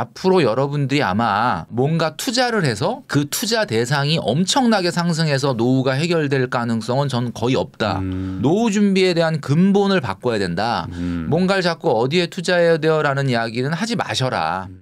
앞으로 여러분들이 아마 뭔가 투자를 해서 그 투자 대상이 엄청나게 상승해서 노후가 해결될 가능성은 전 거의 없다. 음. 노후 준비에 대한 근본을 바꿔야 된다. 음. 뭔가를 자꾸 어디에 투자해야 돼요라는 이야기는 하지 마셔라. 음.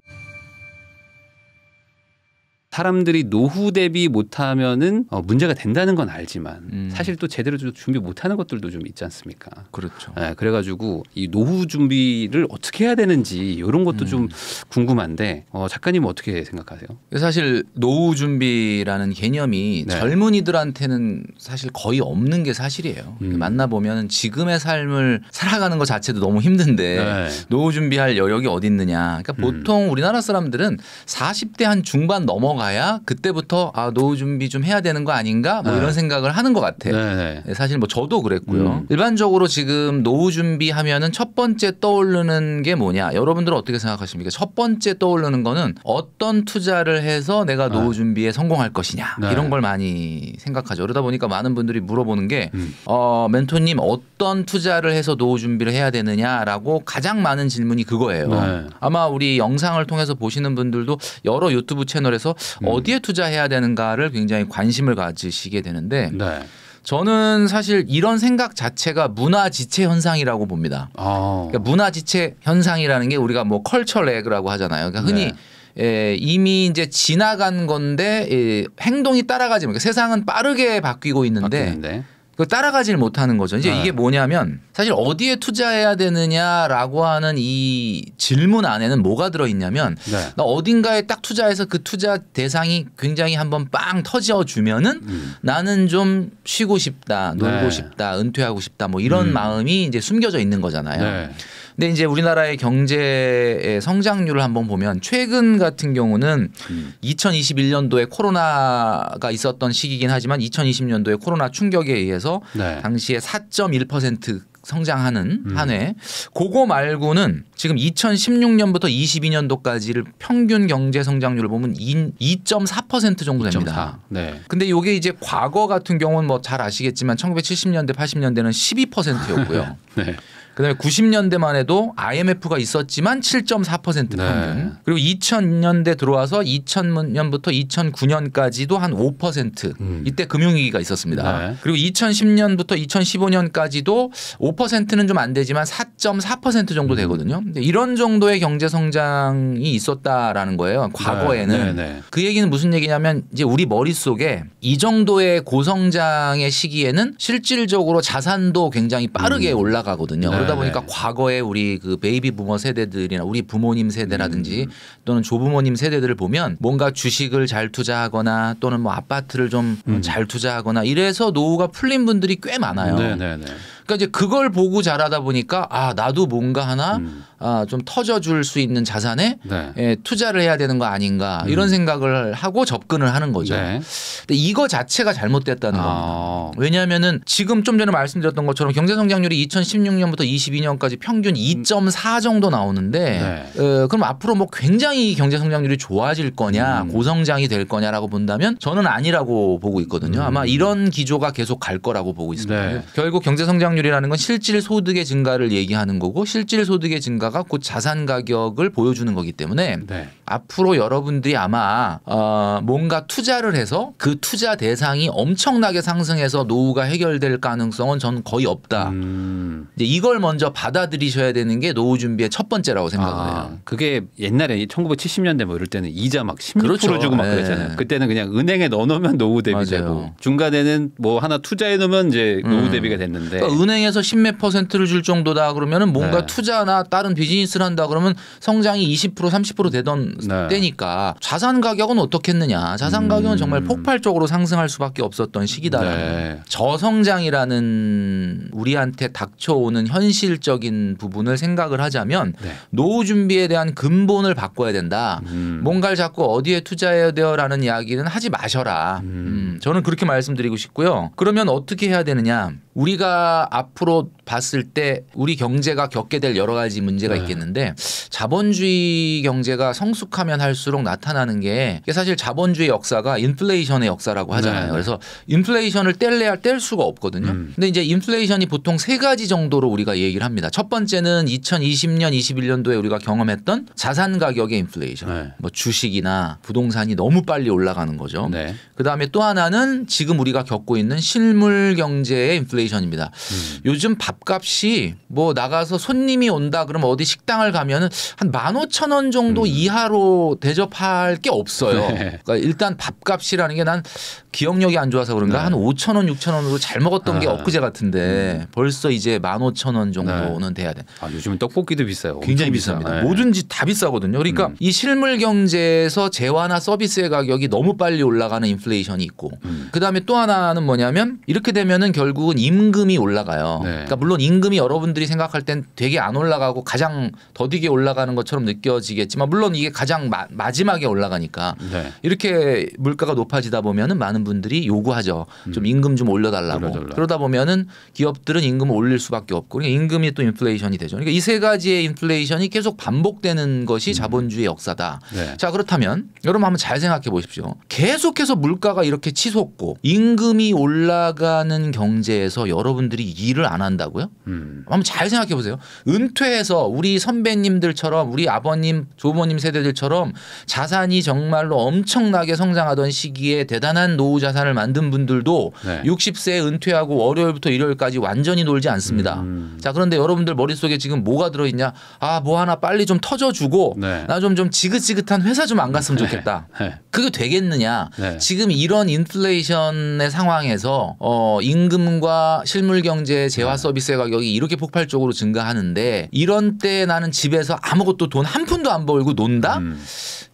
사람들이 노후 대비 못하면은 어, 문제가 된다는 건 알지만 음. 사실 또 제대로 준비 못하는 것들도 좀 있지 않습니까? 그렇죠. 네, 그래가지고 이 노후 준비를 어떻게 해야 되는지 이런 것도 음. 좀 궁금한데 어, 작가님 어떻게 생각하세요? 사실 노후 준비라는 개념이 네. 젊은이들한테는 사실 거의 없는 게 사실이에요. 음. 그러니까 만나 보면 지금의 삶을 살아가는 것 자체도 너무 힘든데 네. 노후 준비할 여력이 어디 있느냐. 그러니까 음. 보통 우리나라 사람들은 40대 한 중반 넘어 넘어가야 그때부터 아 노후 준비 좀 해야 되는 거 아닌가 뭐 네. 이런 생각을 하는 것 같아요. 네, 네. 네 사실 뭐 저도 그랬고요. 음. 일반적으로 지금 노후 준비하면은 첫 번째 떠오르는 게 뭐냐? 여러분들은 어떻게 생각하십니까? 첫 번째 떠오르는 거는 어떤 투자를 해서 내가 네. 노후 준비에 성공할 것이냐 이런 걸 많이 생각하죠. 그러다 보니까 많은 분들이 물어보는 게 음. 어, 멘토님 어떤 투자를 해서 노후 준비를 해야 되느냐라고 가장 많은 질문이 그거예요. 아마 우리 영상을 통해서 보시는 분들도 여러 유튜브 채널에서 음. 어디에 투자해야 되는가를 굉장히 관심을 가지시게 되는데 네. 저는 사실 이런 생각 자체가 문화 지체 현상이라고 봅니다. 아. 그러니까 문화 지체 현상이라는 게 우리가 뭐 컬처 렉이라고 하잖아요. 그러니까 흔히 네. 예, 이미 이제 지나간 건데 예, 행동이 따라가지 뭐 그러니까 세상은 빠르게 바뀌고 있는데 바뀌는데. 그 따라가질 못하는 거죠. 이제 네. 이게 뭐냐면 사실 어디에 투자해야 되느냐라고 하는 이 질문 안에는 뭐가 들어있냐면 네. 나 어딘가에 딱 투자해서 그 투자 대상이 굉장히 한번 빵 터져 주면은 음. 나는 좀 쉬고 싶다, 놀고 네. 싶다, 은퇴하고 싶다 뭐 이런 음. 마음이 이제 숨겨져 있는 거잖아요. 네. 근데 이제 우리나라의 경제의 성장률을 한번 보면 최근 같은 경우는 음. 2021년도에 코로나가 있었던 시기긴 하지만 2020년도에 코로나 충격에 의해서 네. 당시에 4.1% 성장하는 음. 한 해. 그거 말고는 지금 2016년부터 22년도까지를 평균 경제 성장률을 보면 2.4% 정도 됩니다. 2.4. 네. 근데 이게 이제 과거 같은 경우는 뭐 잘 아시겠지만 1970년대 80년대는 12%였고요. 네. 그다음에 90년대만 해도 IMF가 있었지만 7.4% 평균. 네. 그리고 2000년대 들어와서 2000년부터 2009년까지도 한5% 음. 이때 금융위기가 있었습니다. 네. 그리고 2010년부터 2015년까지도 5%는 좀 안 되지만 4.4% 정도 음. 되거든요. 이런 정도의 경제 성장이 있었다라는 거예요. 과거에는 네, 네, 네. 그 얘기는 무슨 얘기냐면 이제 우리 머릿속에 이 정도의 고성장의 시기에는 실질적으로 자산도 굉장히 빠르게 음. 올라가거든요. 그러다 네, 보니까 네. 과거에 우리 그 베이비 부머 세대들이나 우리 부모님 세대라든지 음. 또는 조부모님 세대들을 보면 뭔가 주식을 잘 투자하거나 또는 뭐 아파트를 좀잘 음. 투자하거나 이래서 노후가 풀린 분들이 꽤 많아요. 네네네. 네, 그러니까 이제 그걸 보고 자라다 보니까 아 나도 뭔가 하나 음. 아, 좀 터져줄 수 있는 자산에 네. 예, 투자를 해야 되는 거 아닌가 음. 이런 생각을 하고 접근을 하는 거죠. 네. 근데 이거 자체가 잘못됐다는 아. 겁니다. 왜냐하면은 지금 좀 전에 말씀드렸던 것처럼 경제 성장률이 2016년부터 22년까지 평균 2.4 음. 정도 나오는데 네. 어, 그럼 앞으로 뭐 굉장히 경제 성장률이 좋아질 거냐 음. 고성장이 될 거냐라고 본다면 저는 아니라고 보고 있거든요. 음. 아마 이런 기조가 계속 갈 거라고 보고 있습니다. 네. 결국 경제 성장률 성장률이라는 건 실질 소득의 증가를 얘기하는 거고 실질 소득의 증가가 곧 자산 가격을 보여주는 거기 때문에 네. 앞으로 여러분들이 아마 어 뭔가 투자를 해서 그 투자 대상이 엄청나게 상승해서 노후가 해결될 가능성은 저는 거의 없다. 음. 이제 이걸 먼저 받아들이셔야 되는 게 노후 준비의 첫 번째라고 생각을 해요. 아, 그게 옛날에 1970년대 뭐 이럴 때는 이자 막16% 그렇죠. 주고 막 네. 그랬잖아요. 그때는 그냥 은행에 넣어놓으면 노후 대비되고 중간에는 뭐 하나 투자해 놓으면 이제 노후 음. 대비가 됐는데 그러니까 은행에서 십몇 퍼센트를 줄 정도다 그러면은 뭔가 네. 투자나 다른 비즈니스를 한다 그러면 성장이 20% 30% 되던 네. 때니까 자산 가격은 어떻겠느냐. 자산 음. 가격은 정말 폭발적으로 상승할 수밖에 없었던 시기다라는 네. 저성장이라는 우리한테 닥쳐오는 현실적인 부분을 생각을 하자면 네. 노후 준비에 대한 근본을 바꿔야 된다. 음. 뭔가를 자꾸 어디에 투자해야 되어라는 이야기는 하지 마셔라. 음. 음. 저는 그렇게 말씀드리고 싶고요. 그러면 어떻게 해야 되느냐? 우리가 앞으로 봤을 때 우리 경제가 겪게 될 여러 가지 문제가 네. 있겠는데 자본주의 경제가 성숙하면 할수록 나타나는 게 사실 자본주의 역사가 인플레이션의 역사라고 하잖아요. 네. 그래서 인플레이션을 뗄래야 뗄 수가 없거든요. 음. 근데 이제 인플레이션이 보통 세 가지 정도로 우리가 얘기를 합니다. 첫 번째는 2020년 21년도에 우리가 경험했던 자산 가격의 인플레이션. 네. 뭐 주식이나 부동산이 너무 빨리 올라가는 거죠. 네. 그다음에 또 하나는 지금 우리가 겪고 있는 실물 경제의 인플레이션입니다. 음. 요즘 밥값이 뭐 나가서 손님이 온다 그러면 어디 식당을 가면은 한 만 오천 원 정도 음. 이하로 대접할 게 없어요. 네. 그러니까 일단 밥값이라는 게 난 기억력이 안 좋아서 그런가 네. 한 오천 원, 육천 원으로 잘 먹었던 아. 게 엊그제 같은데 음. 벌써 이제 만 오천 원 정도는 네. 돼야 돼. 아, 요즘은 떡볶이도 비싸요. 굉장히 비쌉니다. 네. 뭐든지 다 비싸거든요. 그러니까 음. 이 실물 경제에서 재화나 서비스의 가격이 너무 빨리 올라가는 인플레이션이 있고 음. 그다음에 또 하나는 뭐냐면 이렇게 되면은 결국은 임금이 올라가요. 올라가요. 네. 그러니까 물론 임금이 여러분들이 생각할 땐 되게 안 올라가고 가장 더디게 올라가는 것처럼 느껴지겠지만 물론 이게 가장 마, 지막에 올라가니까 네. 이렇게 물가가 높아지다 보면은 많은 분들이 요구하죠. 음. 좀 임금 좀 올려달라고. 올려달라. 그러다 보면은 기업들은 임금을 올릴 수밖에 없고 그러니까 임금이 또 인플레이션이 되죠. 그러니까 이 세 가지의 인플레이션이 계속 반복되는 것이 음. 자본주의 역사다. 네. 자 그렇다면 여러분 한번 잘 생각해 보십시오. 계속해서 물가가 이렇게 치솟고 임금이 올라가는 경제에서 여러분들이 일을 안 한다고요? 음. 한번 잘 생각해 보세요. 은퇴해서 우리 선배님들처럼 우리 아버님, 조부모님 세대들처럼 자산이 정말로 엄청나게 성장하던 시기에 대단한 노후 자산을 만든 분들도 네. 6 0세 은퇴하고 월요일부터 일요일까지 완전히 놀지 않습니다. 음. 자, 그런데 여러분들 머릿속에 지금 뭐가 들어 있냐? 아, 뭐 하나 빨리 좀 터져 주고 네. 나좀좀 좀 지긋지긋한 회사 좀 안 갔으면 네. 좋겠다. 네. 그게 되겠느냐? 네. 지금 이런 인플레이션의 상황에서 어 임금과 실물 경제 이제 재화 네. 서비스의 가격이 이렇게 폭발적으로 증가하는데 이런 때 나는 집에서 아무것도 돈 한 푼도 안 벌고 논다? 음.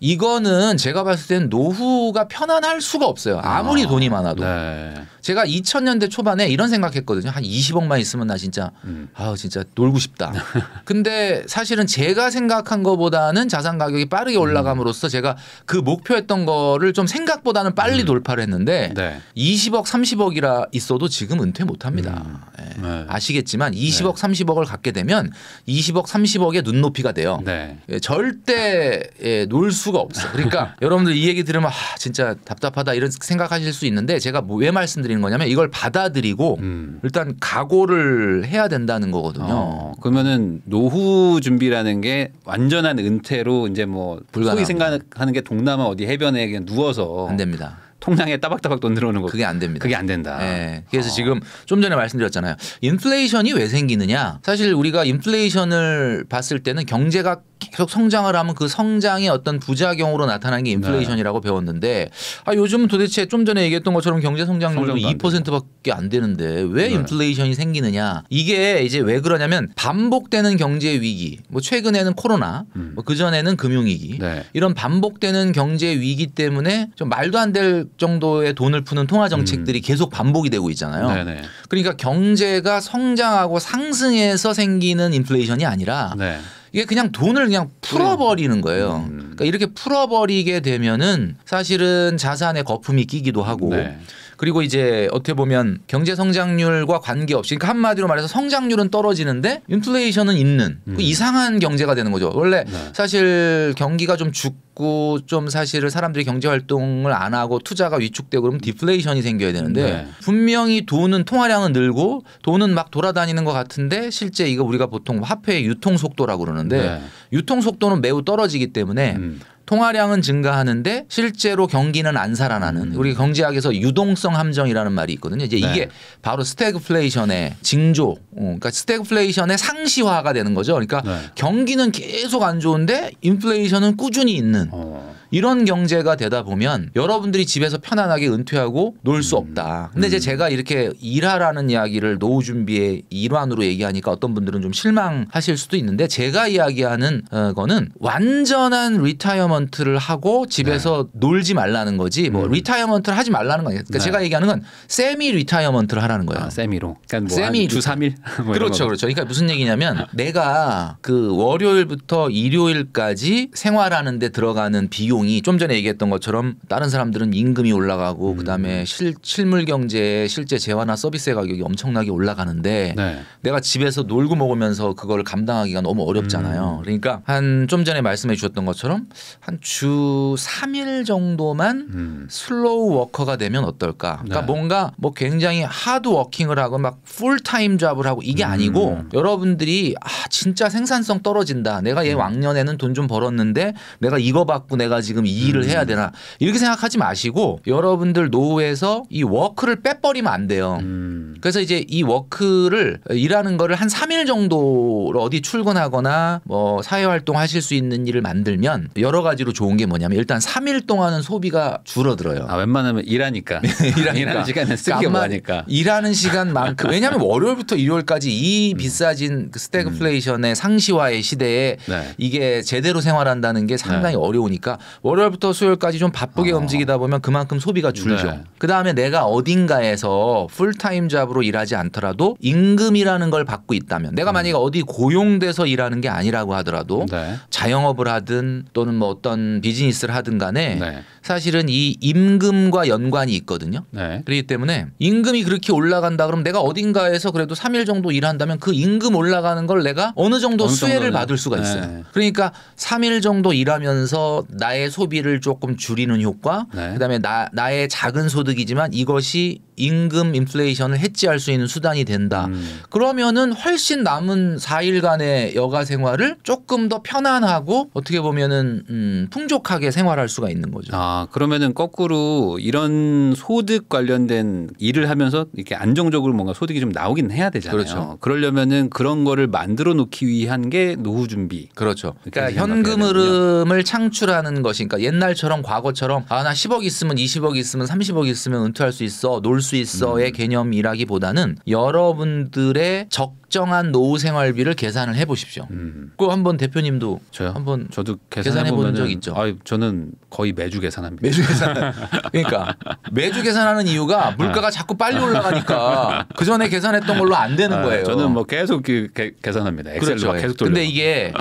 이거는 제가 봤을 땐 노후가 편안할 수가 없어요. 아무리 아, 돈이 많아도. 네. 제가 2000년대 초반에 이런 생각했거든요. 한 20억만 있으면 나 진짜 음. 아 진짜 놀고 싶다. 근데 사실은 제가 생각한 것보다는 자산 가격이 빠르게 음. 올라감으로써 제가 그 목표했던 거를 좀 생각보다는 빨리 음. 돌파를 했는데 네. 20억 30억이라 있어도 지금 은퇴 못합니다. 음. 네. 네. 아시겠지만 20억 30억을 갖게 되면 20억 30억의 눈높이가 돼요. 네. 예, 절대 예, 놀수 수가 없어. 그러니까 여러분들 이 얘기 들으면 아, 진짜 답답하다 이런 생각하실 수 있는데 제가 뭐 왜 말씀드리는 거냐면 이걸 받아들이고 음. 일단 각오를 해야 된다는 거거든요. 어, 그러면은 노후 준비라는 게 완전한 은퇴로 이제 뭐 불가능합니다. 소위 생각하는 게 동남아 어디 해변에 그냥 누워서 안 됩니다. 통장에 따박따박 돈 들어오는 거 그게 안 됩니다. 그게 안 된다. 네. 그래서 어. 지금 좀 전에 말씀드렸잖아요. 인플레이션이 왜 생기느냐? 사실 우리가 인플레이션을 봤을 때는 경제가 계속 성장을 하면 그 성장의 어떤 부작용으로 나타나는 게 인플레이션이라고 네. 배웠는데 아요즘 도대체 좀 전에 얘기했던 것처럼 경제 성장률도 2%밖에 안, 안 되는데 왜 네. 인플레이션이 생기느냐 이게 이제 왜 그러냐면 반복되는 경제 위기 뭐 최근에는 코로나 음. 뭐 그전에는 금융위기 네. 이런 반복되는 경제 위기 때문에 좀 말도 안될 정도의 돈을 푸는 통화 정책들이 음. 계속 반복이 되고 있잖아요. 네네. 네. 그러니까 경제가 성장하고 상승해서 생기는 인플레이션이 아니라 네. 이게 그냥 돈을 그냥 풀어버리는 거예요. 음. 그러니까 이렇게 풀어버리게 되면은 사실은 자산에 거품이 끼기도 하고 네. 그리고 이제 어떻게 보면 경제 성장률과 관계없이 그러니까 한마디로 말해서 성장률은 떨어지는데 인플레이션은 있는 그 음. 그 이상한 경제가 되는 거죠. 원래 네. 사실 경기가 좀 죽고 좀 사실은 사람들이 경제 활동을 안 하고 투자가 위축되고 그러면 디플레이션이 생겨야 되는데 네. 분명히 돈은 통화량은 늘고 돈은 막 돌아다니는 것 같은데 실제 이거 우리가 보통 화폐의 유통 속도라고 그러는데 네. 유통 속도는 매우 떨어지기 때문에 음. 통화량은 증가하는데 실제로 경기는 안 살아나는 음. 우리 경제학에서 유동성 함정이라는 말이 있거든요. 이제 네. 이게 바로 스태그플레이션의 징조, 어, 그러니까 스태그플레이션의 상시화가 되는 거죠. 그러니까 네. 경기는 계속 안 좋은데 인플레이션은 꾸준히 있는. 어. 이런 경제가 되다 보면 여러분들이 집에서 편안하게 은퇴하고 놀수 음. 없다. 근데 이제 음. 제가 이렇게 일하라는 이야기를 노후 준비의 일환으로 얘기하니까 어떤 분들은 좀 실망하실 수도 있는데 제가 이야기하는 어, 거는 완전한 리타이어먼트를 하고 집에서 네. 놀지 말라는 거지 뭐 음. 리타이어먼트를 하지 말라는 거예요. 그러니까 네. 제가 얘기하는 건 세미 리타이어먼트를 하라는 거예요. 아, 세미로. 그러니까 뭐 세미 주 3일. 뭐 그렇죠. 그렇죠. 그러니까 무슨 얘기냐면 내가 그 월요일부터 일요일까지 생활하는 데 들어가는 비용 노동이 좀 전에 얘기했던 것처럼 다른 사람들은 임금이 올라가고 음. 그다음에 실, 실물 경제에 실제 재화나 서비스의 가격이 엄청나게 올라가는데 네. 내가 집에서 놀고 먹으면서 그걸 감당하기가 너무 어렵잖아요. 음. 그러니까 한 좀 전에 말씀해 주셨던 것처럼 한 주 3일 정도만 음. 슬로우 워커가 되면 어떨까? 그러니까 네. 뭔가 뭐 굉장히 하드 워킹을 하고 막 풀타임 잡을 하고 이게 음. 아니고 여러분들이 아 진짜 생산성 떨어진다. 내가 얘 음. 왕년에는 돈 좀 벌었는데 내가 이거 받고 내가 지금 지금 이 일을 음. 해야 되나 이렇게 생각하지 마시고 여러분들 노후에서 이 워크를 빼버리면 안 돼요. 음. 그래서 이제 이 워크를 일하는 거를 한 3일 정도로 어디 출근하거나 뭐 사회 활동 하실 수 있는 일을 만들면 여러 가지로 좋은 게 뭐냐면 일단 3일 동안은 소비가 줄어들어요. 아 웬만하면 일하니까 일하니까 시간에 쓰게 많으니까 그러니까 일하는 시간만큼 왜냐하면 월요일부터 일요일까지 이 음. 비싸진 그 스태그플레이션의 음. 상시화의 시대에 네. 이게 제대로 생활한다는 게 상당히 네. 어려우니까 월요일부터 수요일까지 좀 바쁘게 어. 움직이다 보면 그만큼 소비가 네. 줄죠. 네. 그 다음에 내가 어딘가에서 풀타임 잡으로 일하지 않더라도 임금이라는 걸 받고 있다면 내가 음. 만약에 어디 고용돼서 일하는 게 아니라고 하더라도 네. 자영업을 하든 또는 뭐 어떤 비즈니스를 하든 간에 네. 사실은 이 임금과 연관이 있거든요. 네. 그렇기 때문에 임금이 그렇게 올라간다 그러면 내가 어딘가에서 그래도 3일 정도 일한다면 그 임금 올라가는 걸 내가 어느 정도 어느 수혜를 정도는? 네. 받을 수가 있어요. 그러니까 3일 정도 일하면서 나의 소비를 조금 줄이는 효과, 네. 그다음에 나 나의 작은 소득이지만 이것이 임금 인플레이션을 해지할 수 있는 수단이 된다. 음. 그러면은 훨씬 남은 4일간의 여가 생활을 조금 더 편안하고 어떻게 보면은 음, 풍족하게 생활할 수가 있는 거죠. 아 그러면은 거꾸로 이런 소득 관련된 일을 하면서 이렇게 안정적으로 뭔가 소득이 좀 나오긴 해야 되잖아요. 그렇죠. 그러려면은 그런 거를 만들어 놓기 위한 게 노후 준비. 그렇죠. 그러니까 현금 흐름을 창출하는 것. 것이니까 옛날처럼 과거처럼 아 나 10억 있으면 20억 있으면 30억 있으면 은퇴할 수 있어 놀 수 있어의 음. 개념이라기보다는 여러분들의 적정한 노후 생활비를 계산을 해보십시오. 음. 그 한번 대표님도 저요? 한번 저도 계산해 본적 있죠. 아 저는 거의 매주 계산합니다. 매주 계산. 그러니까 매주 계산하는 이유가 아. 물가가 자꾸 빨리 올라가니까 그 전에 계산했던 걸로 안 되는 아, 거예요. 저는 뭐 계속 그, 계산합니다. 엑셀로 그렇죠. 계속 돌려. 근데 이게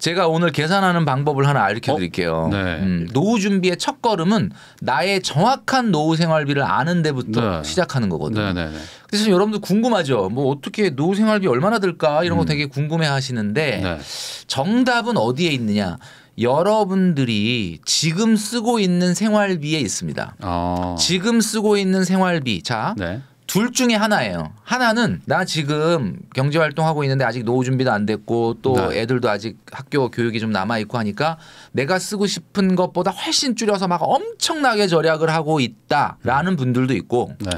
제가 오늘 계산하는 방법을 하나 알려 드릴게요. 어? 네. 음, 노후 준비의 첫 걸음은 나의 정확한 노후 생활비를 아는 데부터 네. 시작하는 거거든요. 네, 그래서 네, 네. 여러분들 궁금하죠. 뭐 어떻게 노후 생활비 얼마나 들까 이런 거 음. 되게 궁금해 하시는데 네. 정답은 어디에 있느냐? 여러분들이 지금 쓰고 있는 생활비에 있습니다. 어. 지금 쓰고 있는 생활비. 자, 네. 둘 중에 하나예요. 하나는 나 지금 경제 활동하고 있는데 아직 노후 준비도 안 됐고 또 네. 애들도 아직 학교 교육이 좀 남아 있고 하니까 내가 쓰고 싶은 것보다 훨씬 줄여서 막 엄청나게 절약을 하고 있다라는 분들도 있고 네.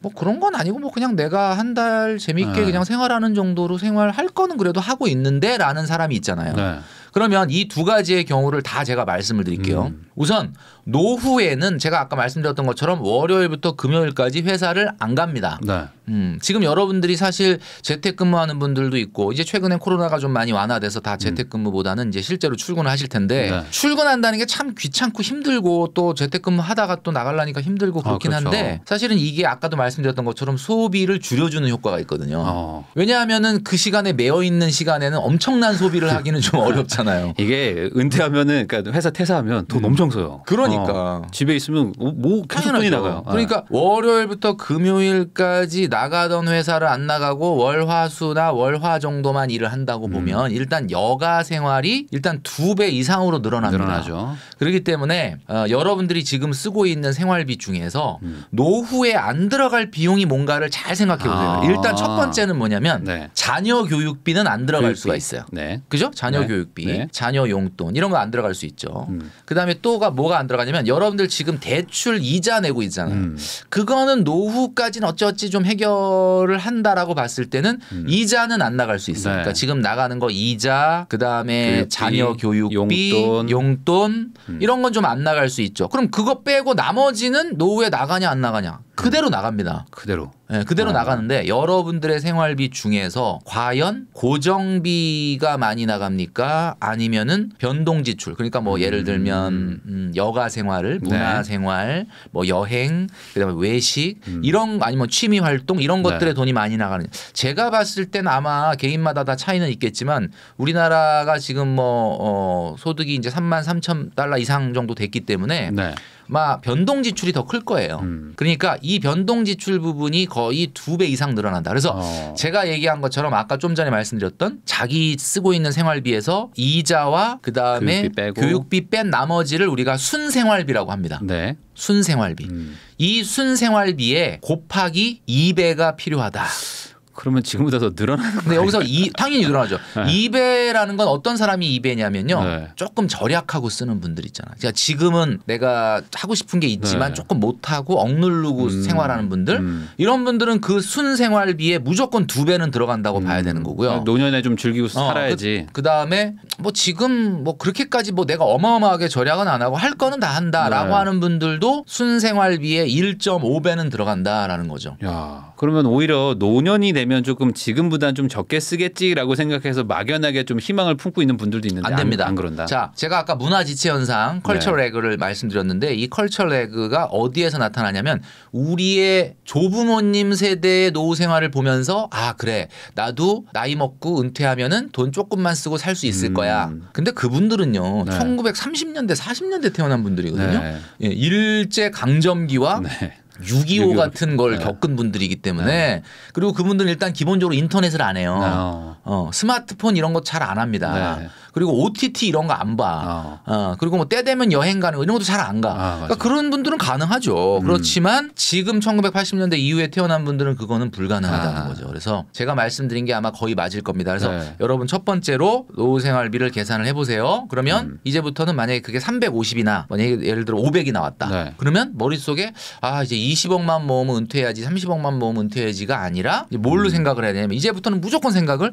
뭐 그런 건 아니고 뭐 그냥 내가 한 달 재밌게 네. 그냥 생활하는 정도로 생활할 거는 그래도 하고 있는데라는 사람이 있잖아요. 네. 그러면 이 두 가지의 경우를 다 제가 말씀을 드릴게요. 음. 우선 노후에는 제가 아까 말씀드렸던 것처럼 월요일부터 금요일까지 회사를 안 갑니다. 네. 음, 지금 여러분들이 사실 재택근무하는 분들도 있고 이제 최근에 코로나가 좀 많이 완화돼서 다 음. 재택근무보다는 이제 실제로 출근을 하실 텐데 네. 출근한다는 게 참 귀찮고 힘들고 또 재택근무 하다가 또 나가려니까 힘들고 그렇긴 아, 그렇죠. 한데 사실은 이게 아까도 말씀드렸던 것처럼 소비를 줄여주는 효과가 있거든요. 어. 왜냐하면은 그 시간에 매여 있는 시간에는 엄청난 소비를 하기는 좀 어렵잖아요. 이게 은퇴하면은 그러니까 회사 퇴사하면 돈 음. 엄청 신경 요 그러니까 어, 집에 있으면 뭐 계속 돈이 나가요. 어. 그러니까 네. 월요일부터 금요일까지 나가던 회사를 안 나가고 월화수나 월화 정도만 일을 한다고 음. 보면 일단 여가 생활이 일단 두 배 이상으로 늘어납니다. 늘어나죠. 그렇기 때문에 어, 여러분들이 지금 쓰고 있는 생활비 중에서 음. 노후에 안 들어갈 비용이 뭔가를 잘 생각해 보세요. 아. 일단 첫 번째는 뭐냐면 네. 자녀 교육비는 안 들어갈 교육비. 수가 있어요. 네. 그죠? 자녀 네. 교육비, 네. 자녀 용돈 이런 거 안 들어갈 수 있죠. 음. 그다음에 또 요소가 뭐가 안 들어가냐면 여러분들 지금 대출 이자 내고 있잖아요. 음. 그거는 노후까지는 어찌어찌 좀 해결을 한다라고 봤을 때는 음. 이자는 안 나갈 수 있으니까 그러니까 네. 지금 나가는 거 이자 그다음에 자녀 교육비 용돈, 용돈 음. 이런 건 좀 안 나갈 수 있죠. 그럼 그거 빼고 나머지는 노후에 나가냐 안 나가냐 그대로 나갑니다. 그대로. 예, 네, 그대로 어. 나가는데 여러분들의 생활비 중에서 과연 고정비가 많이 나갑니까? 아니면은 변동 지출. 그러니까 뭐 예를 들면 음. 음, 여가 생활을, 문화 네. 생활, 뭐 여행, 그다음에 외식 음. 이런 아니면 뭐 취미 활동 이런 네. 것들에 네. 돈이 많이 나가는. 제가 봤을 땐 아마 개인마다 다 차이는 있겠지만 우리나라가 지금 뭐 어, 소득이 이제 3만 3천 달러 이상 정도 됐기 때문에 네. 아마 변동 지출이 더 클 거예요. 음. 그러니까 이 변동 지출 부분이 거의 두 배 이상 늘어난다. 그래서 어. 제가 얘기한 것처럼 아까 좀 전에 말씀드렸던 자기 쓰고 있는 생활비에서 이자와 그다음에 교육비, 교육비 뺀 나머지를 우리가 순생활비라고 합니다. 네. 순생활비. 음. 이 순생활비에 곱하기 2배가 필요하다. 그러면 지금보다 더 늘어나는 근데 거예요? 여기서 이, 당연히 늘어나죠. 네. 이배라는 건 어떤 사람이 이배냐면요. 네. 조금 절약하고 쓰는 분들 있잖아. 그러니까 지금은 내가 하고 싶은 게 있지만 네. 조금 못하고 억누르고 음, 생활하는 분들 음. 이런 분들은 그 순생활비에 무조건 두 배는 들어간다고 음. 봐야 되는 거고요. 아, 노년에 좀 즐기고 어, 살아야지. 그, 그, 다음에 뭐 지금 뭐 그렇게까지 뭐 내가 어마어마하게 절약은 안 하고 할 거는 다 한다라고 네. 하는 분들도 순생활비에 1.5배는 들어간다라는 거죠. 야. 그러면 오히려 노년이 되면 조금 지금보다는 좀 적게 쓰겠지라고 생각해서 막연하게 좀 희망을 품고 있는 분들도 있는데 안 됩니다. 안, 안 그런다. 자, 제가 아까 문화 지체 현상 컬처 레그를 말씀드렸는데 이 컬처 레그가 어디에서 나타나냐면 우리의 조부모님 세대의 노후 생활을 보면서 아 그래 나도 나이 먹고 은퇴하면은 돈 조금만 쓰고 살 수 있을 음. 거야. 근데 그분들은요 네. 1930년대 40년대 태어난 분들이거든요. 네. 예, 일제 강점기와 네. 6.25 같은 걸 네. 겪은 분들이기 때문에 네. 그리고 그분들은 일단 기본적으로 인터넷을 안 해요. 어. 어 스마트폰 이런 거 잘 안 합니다. 네. 그리고 OTT 이런 거 안 봐. 어. 어. 그리고 뭐 때 되면 여행 가는 거 이런 것도 잘 안 가. 아, 그러니까 그런 분들은 가능하죠. 음. 그렇지만 지금 1980년대 이후에 태어난 분들은 그거는 불가능하다는 아. 거죠. 그래서 제가 말씀드린 게 아마 거의 맞을 겁니다. 그래서 네. 여러분 첫 번째로 노후생활비를 계산을 해보세요. 그러면 음. 이제부터는 만약에 그게 350이나 만약에 예를 들어 500이 나왔다. 네. 그러면 머릿속에 아 이제 이 20억만 모으면 은퇴해야지 30억만 모으면 은퇴해야지가 아니라 뭘로 음. 생각을 해야 되냐면 이제부터는 무조건 생각을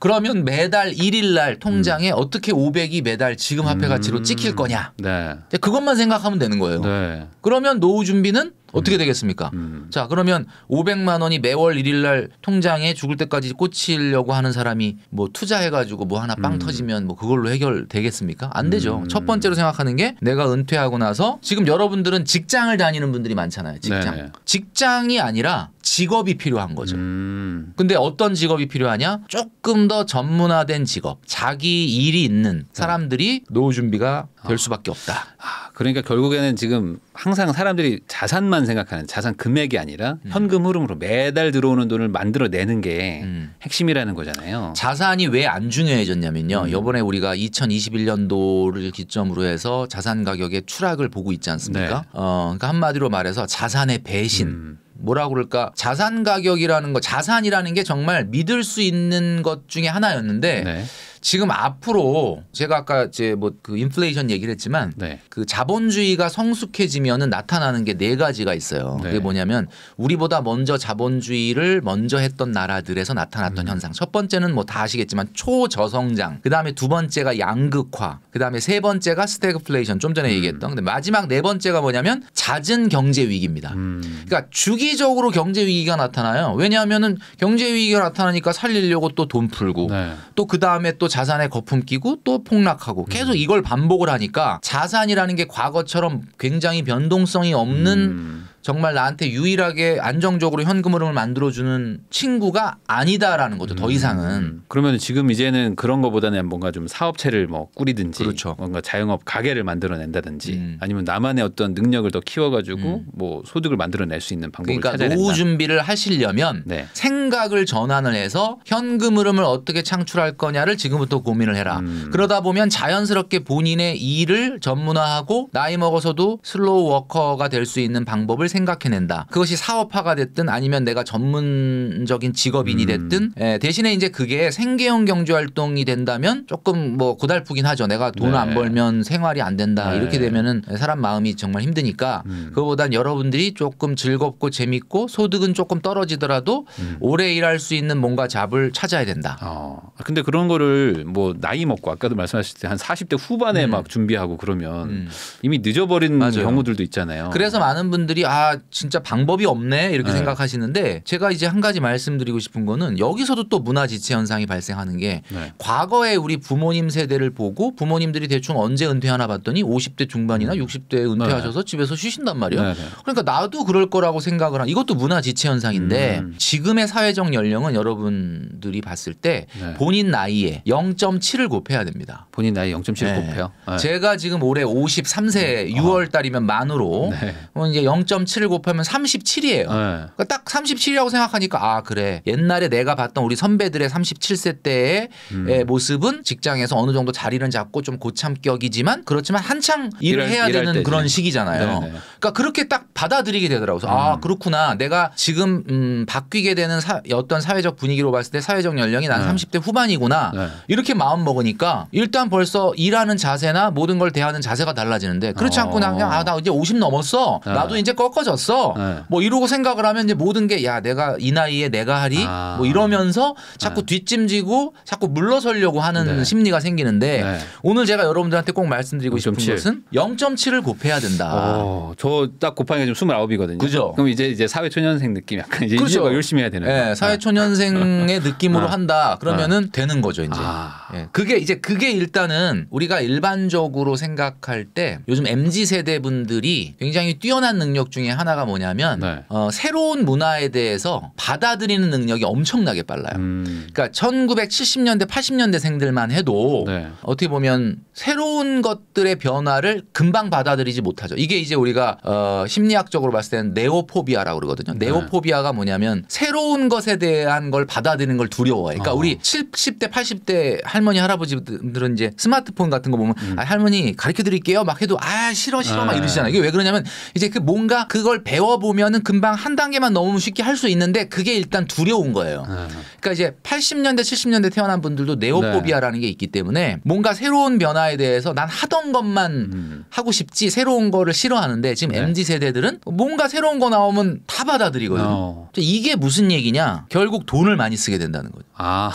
그러면 매달 1일 날 통장에 음. 어떻게 500이 매달 지금 화폐 가치로 찍힐 음. 거냐. 네. 그것만 생각하면 되는 거예요. 네. 그러면 노후 준비는 어떻게 되겠습니까? 음. 자, 그러면 500만 원이 매월 1일 날 통장에 죽을 때까지 꽂히려고 하는 사람이 뭐 투자해 가지고 뭐 하나 빵 음. 터지면 뭐 그걸로 해결되겠습니까? 안 되죠. 음. 첫 번째로 생각하는 게 내가 은퇴하고 나서 지금 여러분들은 직장을 다니는 분들이 많잖아요. 직장. 네 직장이 아니라 직업이 필요한 거죠. 음. 근데 어떤 직업이 필요하냐? 조금 더 전문화된 직업, 자기 일이 있는 사람들이 노후 준비가 될 아. 수밖에 없다. 아, 그러니까 결국에는 지금 항상 사람들이 자산만 생각하는 자산 금액이 아니라 음. 현금 흐름으로 매달 들어오는 돈을 만들어내는 게 음. 핵심이라는 거잖아요. 자산이 왜 안 중요해졌냐면요. 음. 이번에 우리가 2021년도를 기점으로 해서 자산 가격의 추락을 보고 있지 않습니까? 네. 어, 그러니까 한마디로 말해서 자산의 배신. 음. 뭐라 그럴까 자산 가격이라는 거 자산이라는 게 정말 믿을 수 있는 것 중에 하나였는데 네. 지금 앞으로 제가 아까 이제 뭐그 인플레이션 얘기를 했지만 네. 그 자본주의가 성숙해지면은 나타나는 게 네 가지가 있어요. 네. 그게 뭐냐면 우리보다 먼저 자본주의를 먼저 했던 나라들에서 나타났던 음. 현상. 첫 번째는 뭐 다 아시겠지만 초저성장. 그다음에 두 번째가 양극화. 그다음에 세 번째가 스태그플레이션 좀 전에 음. 얘기했던. 근데 마지막 네 번째가 뭐냐면 잦은 경제 위기입니다. 음. 그러니까 주기적으로 경제 위기가 나타나요. 왜냐하면은 경제 위기가 나타나니까 살리려고 또 돈 풀고 네. 또 그다음에 또 자산에 거품 끼고 또 폭락하고 계속 음. 이걸 반복을 하니까 자산이라는 게 과거처럼 굉장히 변동성이 없는 음. 정말 나한테 유일하게 안정적으로 현금 흐름을 만들어주는 친구가 아니다라는 거죠. 음. 더 이상은. 그러면 지금 이제는 그런 거보다는 뭔가 좀 사업체를 뭐 꾸리든지 그렇죠. 뭔가 자영업 가게를 만들어낸다든지 음. 아니면 나만의 어떤 능력을 더 키워가지고 음. 뭐 소득을 만들어낼 수 있는 방법을 그러니까 노후 준비를 하시려면 네. 생각을 전환을 해서 현금 흐름을 어떻게 창출할 거냐를 지금부터 고민을 해라. 음. 그러다 보면 자연스럽게 본인의 일을 전문화하고 나이 먹어서도 슬로우 워커가 될 수 있는 방법을 생각해낸다. 그것이 사업화가 됐든 아니면 내가 전문적인 직업인이 음. 됐든 음. 대신에 이제 그게 생계형 경제 활동이 된다면 조금 뭐 고달프긴 하죠. 내가 돈안 네. 벌면 생활이 안 된다 네. 이렇게 되면은 사람 마음이 정말 힘드니까 음. 그거보단 여러분들이 조금 즐겁고 재밌고 소득은 조금 떨어지더라도 음. 오래 일할 수 있는 뭔가 잡을 찾아야 된다. 어. 근데 그런 거를 뭐 나이 먹고 아까도 말씀하실 때한 40대 후반에 음. 막 준비하고 그러면 음. 이미 늦어버린 맞아요. 경우들도 있잖아요. 그래서 많은 분들이 아 진짜 방법이 없네 이렇게 네. 생각하시는데 제가 이제 한 가지 말씀드리고 싶은 거는 여기서도 또 문화 지체 현상이 발생하는 게 네. 과거에 우리 부모님 세대를 보고 부모님들이 대충 언제 은퇴하나 봤더니 50대 중반이나 60대에 음. 은퇴하셔서 네. 집에서 쉬신단 말이에요. 네, 네. 그러니까 나도 그럴 거라고 생각을 한 이것도 문화 지체 현상인데 음. 지금의 사회적 연령은 여러분들이 봤을 때 본인 나이에 0.7을 곱해야 됩니다. 본인 나이 0.7을 곱해요. 제가 지금 올해 53세 6월 아. 달이면 만으로 어, 이제 0.7 3 7을 곱하면 37이에요. 그러니까 딱 37이라고 생각하니까 아 그래 옛날에 내가 봤던 우리 선배들의 37세 때의 음. 예, 모습은 직장에서 어느 정도 자리는 잡고 좀 고참격이지만 그렇지만 한창 일을 해야 되는 때지. 그런 시기잖아요. 네네. 네. 그러니까 그렇게 딱 받아들이게 되더라고요. 아, 음. 아 그렇구나 내가 지금 음, 바뀌게 되는 사, 어떤 사회적 분위기로 봤을 때 사회적 연령이 난 네. 30대 후반이구나 네. 이렇게 마음 먹으니까 일단 벌써 일하는 자세나 모든 걸 대하는 자세가 달라지는데 그렇지 어. 않고 어. 그냥 아 나 이제 50 넘었어 네. 나도 이제 꺾어 쉬워졌어. 네. 뭐 이러고 생각을 하면 이제 모든 게 야 내가 이 나이에 내가 하리 아. 뭐 이러면서 자꾸 네. 뒷짐지고 자꾸 물러서려고 하는 네. 심리가 생기는데 네. 오늘 제가 여러분들한테 꼭 말씀드리고 0. 싶은 7. 것은 0.7을 곱해야 된다. 어, 저딱 곱하는 게 지금 29이거든요. 그죠. 그럼 이제 이제 사회 초년생 느낌 약간 이제 그렇죠. 열심히 해야 되는. 예, 네, 사회 초년생의 느낌으로 한다. 그러면은 되는 거죠 이제. 아. 네. 그게 이제 그게 일단은 우리가 일반적으로 생각할 때 요즘 mz 세대 분들이 굉장히 뛰어난 능력 중에 중에 하나가 뭐냐면 네. 어, 새로운 문화에 대해서 받아들이는 능력이 엄청나게 빨라요. 음. 그러니까 1970년대 80년대생들만 해도 네. 어떻게 보면 새로운 것들의 변화를 금방 받아들이지 못하죠. 이게 이제 우리가 어, 심리학적으로 봤을 때는 네오포비아라고 그러거든요. 네. 네오포비아가 뭐냐면 새로운 것에 대한 걸 받아들이는 걸 두려워해. 그러니까 어. 우리 70대 80대 할머니 할아버지들은 이제 스마트폰 같은 거 보면 음. 아, 할머니 가르쳐 드릴게요 막 해도 아 싫어 싫어 막 아. 이러시잖아요. 이게 왜 그러냐면 이제 그 뭔가 그걸 배워보면은 금방 한 단계만 넘으면 쉽게 할 수 있는데 그게 일단 두려운 거예요. 네. 그러니까 이제 80년대 70년대 태어난 분들도 네오포비아라는 게 있기 때문에 뭔가 새로운 변화에 대해서 난 하던 것만 음. 하고 싶지 새로운 거를 싫어하는데 지금 네. MZ 세대들은 뭔가 새로운 거 나오면 다 받아들이거든요. 어. 이게 무슨 얘기냐? 결국 돈을 많이 쓰게 된다는 거죠. 아.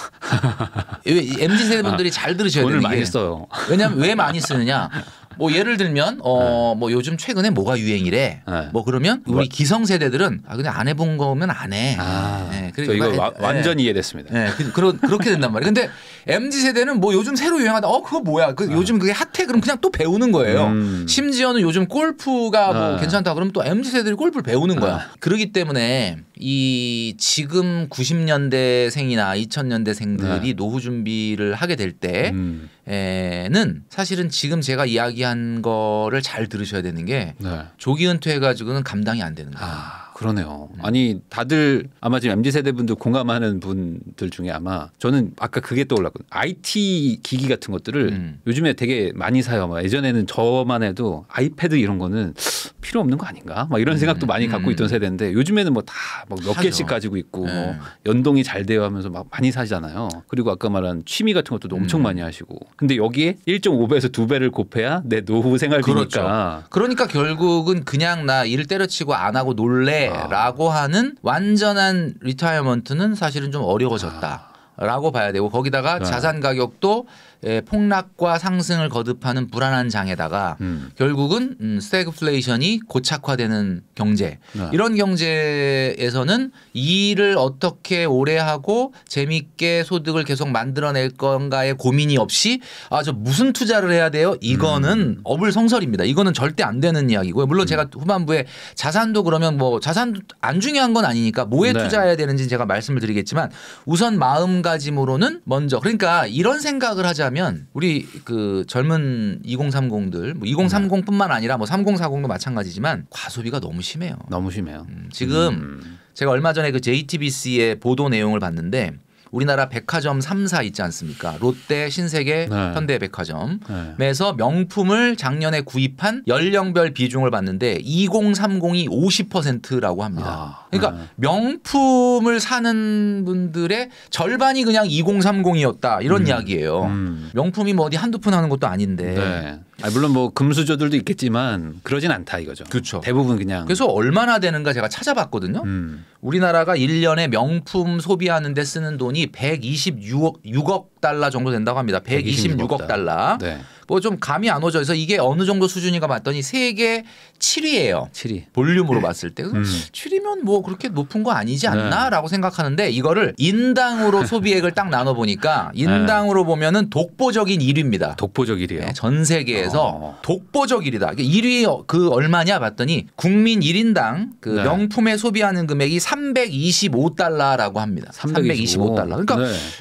MZ 세대 분들이 아. 잘 들으셔야 돼요. 돈을 많이 써요. 왜냐하면 왜 많이 쓰느냐? 뭐 네. 예를 들면 어뭐 네. 요즘 최근에 뭐가 유행이래. 네. 뭐 그러면 뭐 우리 기성 세대들은 아 그냥 안 해본 거면 안 해. 아, 네. 저 이거 그러니까 와, 완전 이해됐습니다. 네. 그, 그런 그렇게 된단 말이에요. 근데 mz 세대는 뭐 요즘 새로 유행하다. 어 그거 뭐야? 그 요즘 그게 핫해. 그럼 그냥 또 배우는 거예요. 음. 심지어는 요즘 골프가 뭐 괜찮다. 그러면 또 mz 세대들이 골프를 배우는 거야. 그러기 때문에 이 지금 90년대생이나 2000년대생들이 노후 준비를 하게 될때 음. 에는 사실은 지금 제가 이야기한 거를 잘 들으셔야 되는 게 네. 조기 은퇴해가지고는 감당이 안 되는 거예요. 아. 그러네요. 네. 아니 다들 아마 지금 mz 세대 분들 공감하는 분들 중에 아마 저는 아까 그게 떠올랐거든요. IT 기기 같은 것들을 음. 요즘에 되게 많이 사요. 막 예전에는 저만 해도 아이패드 이런 거는 필요 없는 거 아닌가? 막 이런 음. 생각도 많이 갖고 음. 있던 세대인데 요즘에는 뭐 다 몇 개씩 가지고 있고 네. 뭐 연동이 잘 되어 하면서 막 많이 사잖아요. 그리고 아까 말한 취미 같은 것도 엄청 음. 많이 하시고. 근데 여기에 1.5배에서 2배를 곱해야 내 노후 생활비니까. 그렇죠. 그러니까 결국은 그냥 나 일 때려치고 안 하고 놀래 아. 라고 하는 완전한 리타이어먼트는 사실은 좀 어려워졌다. 라고 봐야 되고 거기다가 네. 자산 가격도 예, 폭락과 상승을 거듭하는 불안한 장에다가 음. 결국은 스태그플레이션이 음, 고착화되는 경제 네. 이런 경제에서는 일을 어떻게 오래 하고 재미있게 소득을 계속 만들어낼 건가에 고민이 없이 아 저 무슨 투자를 해야 돼요 이거는 음. 어불성설입니다 이거는 절대 안 되는 이야기고요 물론 음. 제가 후반부에 자산도 그러면 뭐 자산 안 중요한 건 아니니까 뭐에 네. 투자해야 되는지 제가 말씀을 드리겠지만 우선 마음가짐으로는 먼저 그러니까 이런 생각을 하자 한다면 우리 그 젊은 2030들 뭐 2030뿐만 아니라 뭐 3040도 마찬가지지만 과소비가 너무 심해요. 너무 심해요. 음, 지금 음. 제가 얼마 전에 그 JTBC의 보도 내용을 봤는데 우리나라 백화점 3사 있지 않습니까? 롯데, 신세계, 네. 현대백화점에서 네. 명품을 작년에 구입한 연령별 비중을 봤는데 2030이 50%라고 합니다. 아, 그러니까 네. 명품을 사는 분들의 절반이 그냥 2030이었다 이런 음, 이야기예요. 음. 명품이 뭐 어디 한두 푼 하는 것도 아닌데 네. 아, 물론 뭐 금수저들도 있겠지만 그러진 않다 이거죠. 그렇죠. 대부분 그냥. 그래서 얼마나 되는가 제가 찾아봤거든요. 음. 우리나라가 1년에 명품 소비하는데 쓰는 돈이 126억 6억 달러 정도 된다고 합니다. 126억, 1 2 6 달러. 네. 뭐좀 감이 안 오죠. 그래서 이게 어느 정도 수준인가 봤더니 세계 7위예요. 7위. 볼륨으로 네. 봤을 때. 음. 7위면 뭐 그렇게 높은 거 아니지 네. 않나라고 네. 생각하는데 이거를 인당으로 소비액을 딱 나눠 보니까 네. 인당으로 보면은 독보적인 1위입니다. 독보적 1위요. 전 세계에서 어. 독보적 1위다. 1위 그 얼마냐 봤더니 국민 1인당 그 명품에 소비하는 금액이 325달러라고 합니다. 325, 325달러. 그러니까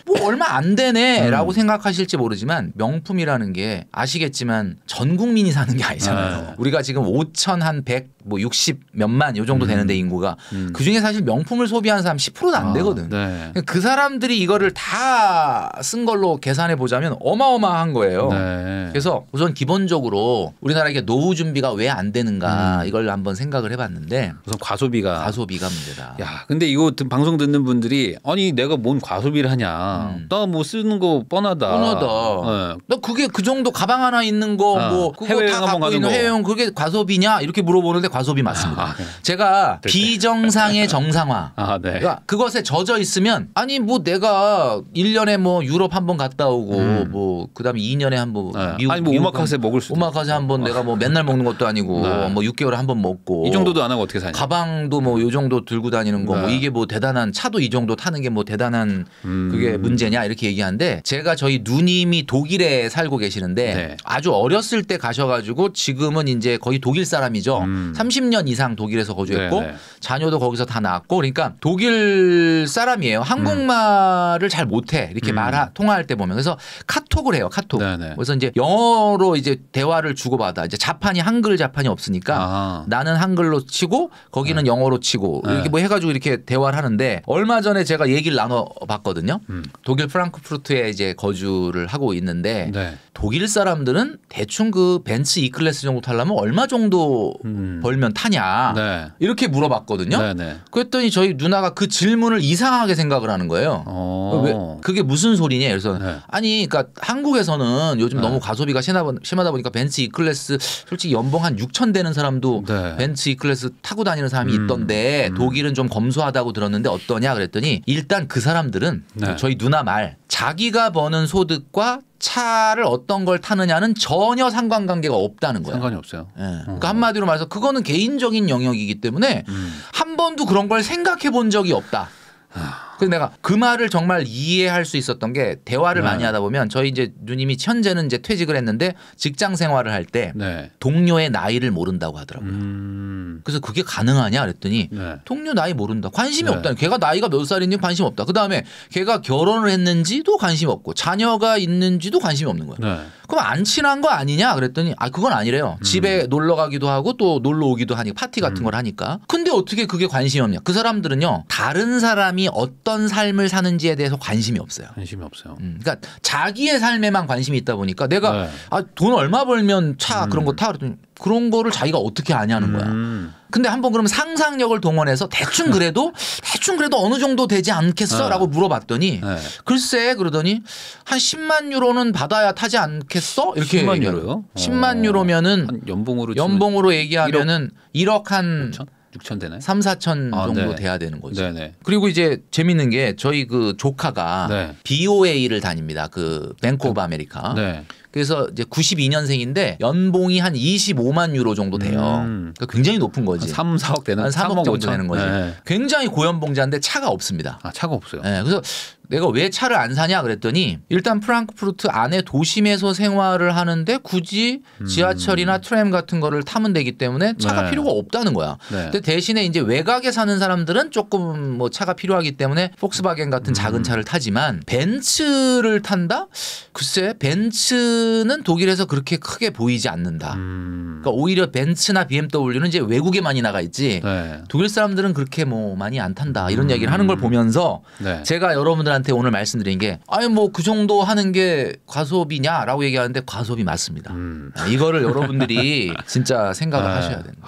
뭐 얼마 안 되네. 라고 음. 음. 생각하실지 모르지만 명품이라는 게 아시겠지만 전 국민이 사는 게 아니잖아요. 아. 우리가 지금 5천 한 100, 뭐60 몇만 요 정도 되는데 음. 인구가 음. 그 중에 사실 명품을 소비하는 사람 10%도 안 아, 되거든. 네. 그 사람들이 이거를 다 쓴 걸로 계산해 보자면 어마어마한 거예요. 네. 그래서 우선 기본적으로 우리나라 에게 노후 준비가 왜 안 되는가 음. 이걸 한번 생각을 해봤는데 우선 과소비가 과소비가 문제다. 야, 근데 이거 방송 듣는 분들이 아니 내가 뭔 과소비를 하냐. 음. 나뭐 쓰는 거 뻔하다. 뻔하다. 네. 너 그게 그 정도 가방 하나 있는 거뭐 아, 그거 다 갖고 있는 해외여 그게 과소비냐 이렇게 물어보는데 과소비 맞습니다. 아, 네. 제가 비정상의 정상화. 아, 네. 그러니까 그것에 젖어 있으면 아니 뭐 내가 1년에 뭐 유럽 한 번 갔다 오고 음. 뭐 그다음에 2년에 한번 네. 미국 아니 뭐 오마카세 먹을 수 오마카세 한 번 내가 뭐 맨날 먹는 것도 아니고 네. 뭐 6개월에 한 번 먹고 이 정도도 안 하고 어떻게 사냐. 가방도 뭐 요 정도 들고 다니는 거뭐 네. 이게 뭐 대단한 차도 이 정도 타는 게 뭐 대단한 음. 그게 문제냐 이렇게 얘기하는데 있는데 제가 저희 누님이 독일에 살고 계시는데 네. 아주 어렸을 때 가셔가지고 지금은 이제 거의 독일 사람이죠. 음. 30년 이상 독일에서 거주했고 네네. 네. 자녀도 거기서 다 낳았고 그러니까 독일 사람이에요. 한국말을 음. 잘 못해 이렇게 음. 말 통화할 때 보면 그래서 카톡을 해요 카톡. 네네. 네. 그래서 이제 영어로 이제 대화를 주고받아 이제 자판이 한글 자판이 없으니까 아 나는 한글로 치고 거기는 네. 영어로 치고 네. 이렇게 뭐 해가지고 이렇게 대화를 하는데 얼마 전에 제가 얘기를 나눠봤거든요. 음. 독일 프랑크푸르트에 이제 거주를 하고 있는데 네. 독일 사람들은 대충 그 벤츠 E 클래스 정도 타려면 얼마 정도 음. 벌면 타냐 네. 이렇게 물어봤거든요. 네, 네. 그랬더니 저희 누나가 그 질문을 이상하게 생각을 하는 거예요. 어. 그게 무슨 소리냐? 그래서 네. 아니, 그러니까 한국에서는 요즘 너무 가소비가 심하다 보니까 벤츠 E 클래스 솔직히 연봉 한 6천 되는 사람도 벤츠 E 클래스 타고 다니는 사람이 음. 있던데 음. 독일은 좀 검소하다고 들었는데 어떠냐 그랬더니 일단 그 사람들은 저희 누나 말 자기 자기가 버는 소득과 차를 어떤 걸 타느냐는 전혀 상관관계가 없다는 거예요. 상관이 없어요. 예. 음. 그러니까 한마디로 말해서 그거는 개인적인 영역이기 때문에 음. 한 번도 그런 걸 생각해 본 적이 없다. 아. 그래 내가 그 말을 정말 이해할 수 있었던 게 대화를 네. 많이 하다 보면 저희 이제 누님이 현재는 이제 퇴직을 했는데 직장 생활을 할때 네. 동료의 나이를 모른다고 하더라고요. 음. 그래서 그게 가능하냐 그랬더니 네. 동료 나이 모른다. 관심이 네. 없다. 걔가 나이가 몇 살인지 관심 없다. 그다음에 걔가 결혼을 했는지도 관심 없고 자녀가 있는지도 관심이 없는 거예요. 그럼 안 친한 거 아니냐 그랬더니 아 그건 아니래요. 음. 집에 놀러 가기도 하고 또 놀러 오기도 하니 까 파티 같은 음. 걸 하니까. 근데 어떻게 그게 관심이 없냐? 그 사람들은요. 다른 사람이 어떤 어떤 삶을 사는지에 대해서 관심이 없어요. 관심이 없어요. 음, 그러니까 자기의 삶에만 관심이 있다 보니까 내가 네. 아, 돈 얼마 벌면 차 음. 그런 거 타. 그런 거를 자기가 어떻게 아냐는 거야. 음. 근데 한번 그러면 상상력을 동원해서 대충 그래도 대충 그래도 어느 정도 되지 않겠어라고 네. 물어봤더니 네. 글쎄 그러더니 한 10만 유로는 받아야 타지 않겠어? 이렇게 10만 얘기요 유로요? 10만 어. 유로면은 연봉으로 연봉으로 얘기하면은 1억, 1억 한 5천? 그렇죠? 6천 되나요? 3, 4천 아, 정도 네. 돼야 되는 거죠. 네네. 네. 그리고 이제 재밌는 게 저희 그 조카가 네. BOA를 다닙니다. 그 뱅크 오브 아메리카. 네. 그래서 이제 92년생인데 연봉이 한 25만 유로 정도 돼요. 음. 그러니까 굉장히 높은 거지. 3, 4억 되는 한 3억, 정도 되는 거지. 네. 굉장히 고연봉자인데 차가 없습니다. 아, 차가 없어요. 네. 그래서 내가 왜 차를 안 사냐 그랬더니 일단 프랑크푸르트 안에 도심에서 생활을 하는데 굳이 음. 지하철이나 트램 같은 거를 타면 되기 때문에 차가 네. 필요가 없다는 거야. 네. 근데 대신에 이제 외곽에 사는 사람들은 조금 뭐 차가 필요하기 때문에 폭스바겐 같은 음. 작은 차를 타지만 벤츠를 탄다? 글쎄 벤츠는 독일에서 그렇게 크게 보이지 않는다. 음. 그러니까 오히려 벤츠나 BMW는 이제 외국에 많이 나가 있지. 네. 독일 사람들은 그렇게 뭐 많이 안 탄다 이런 음. 얘기를 하는 걸 보면서 네. 제가 여러분들한테 분들한테 오늘 말씀드린 게 아니 뭐 그 정도 하는 게 과소비냐라고 얘기하는데 과소비 맞습니다. 음. 아, 이거를 여러분들이 진짜 생각을 아. 하셔야 된다.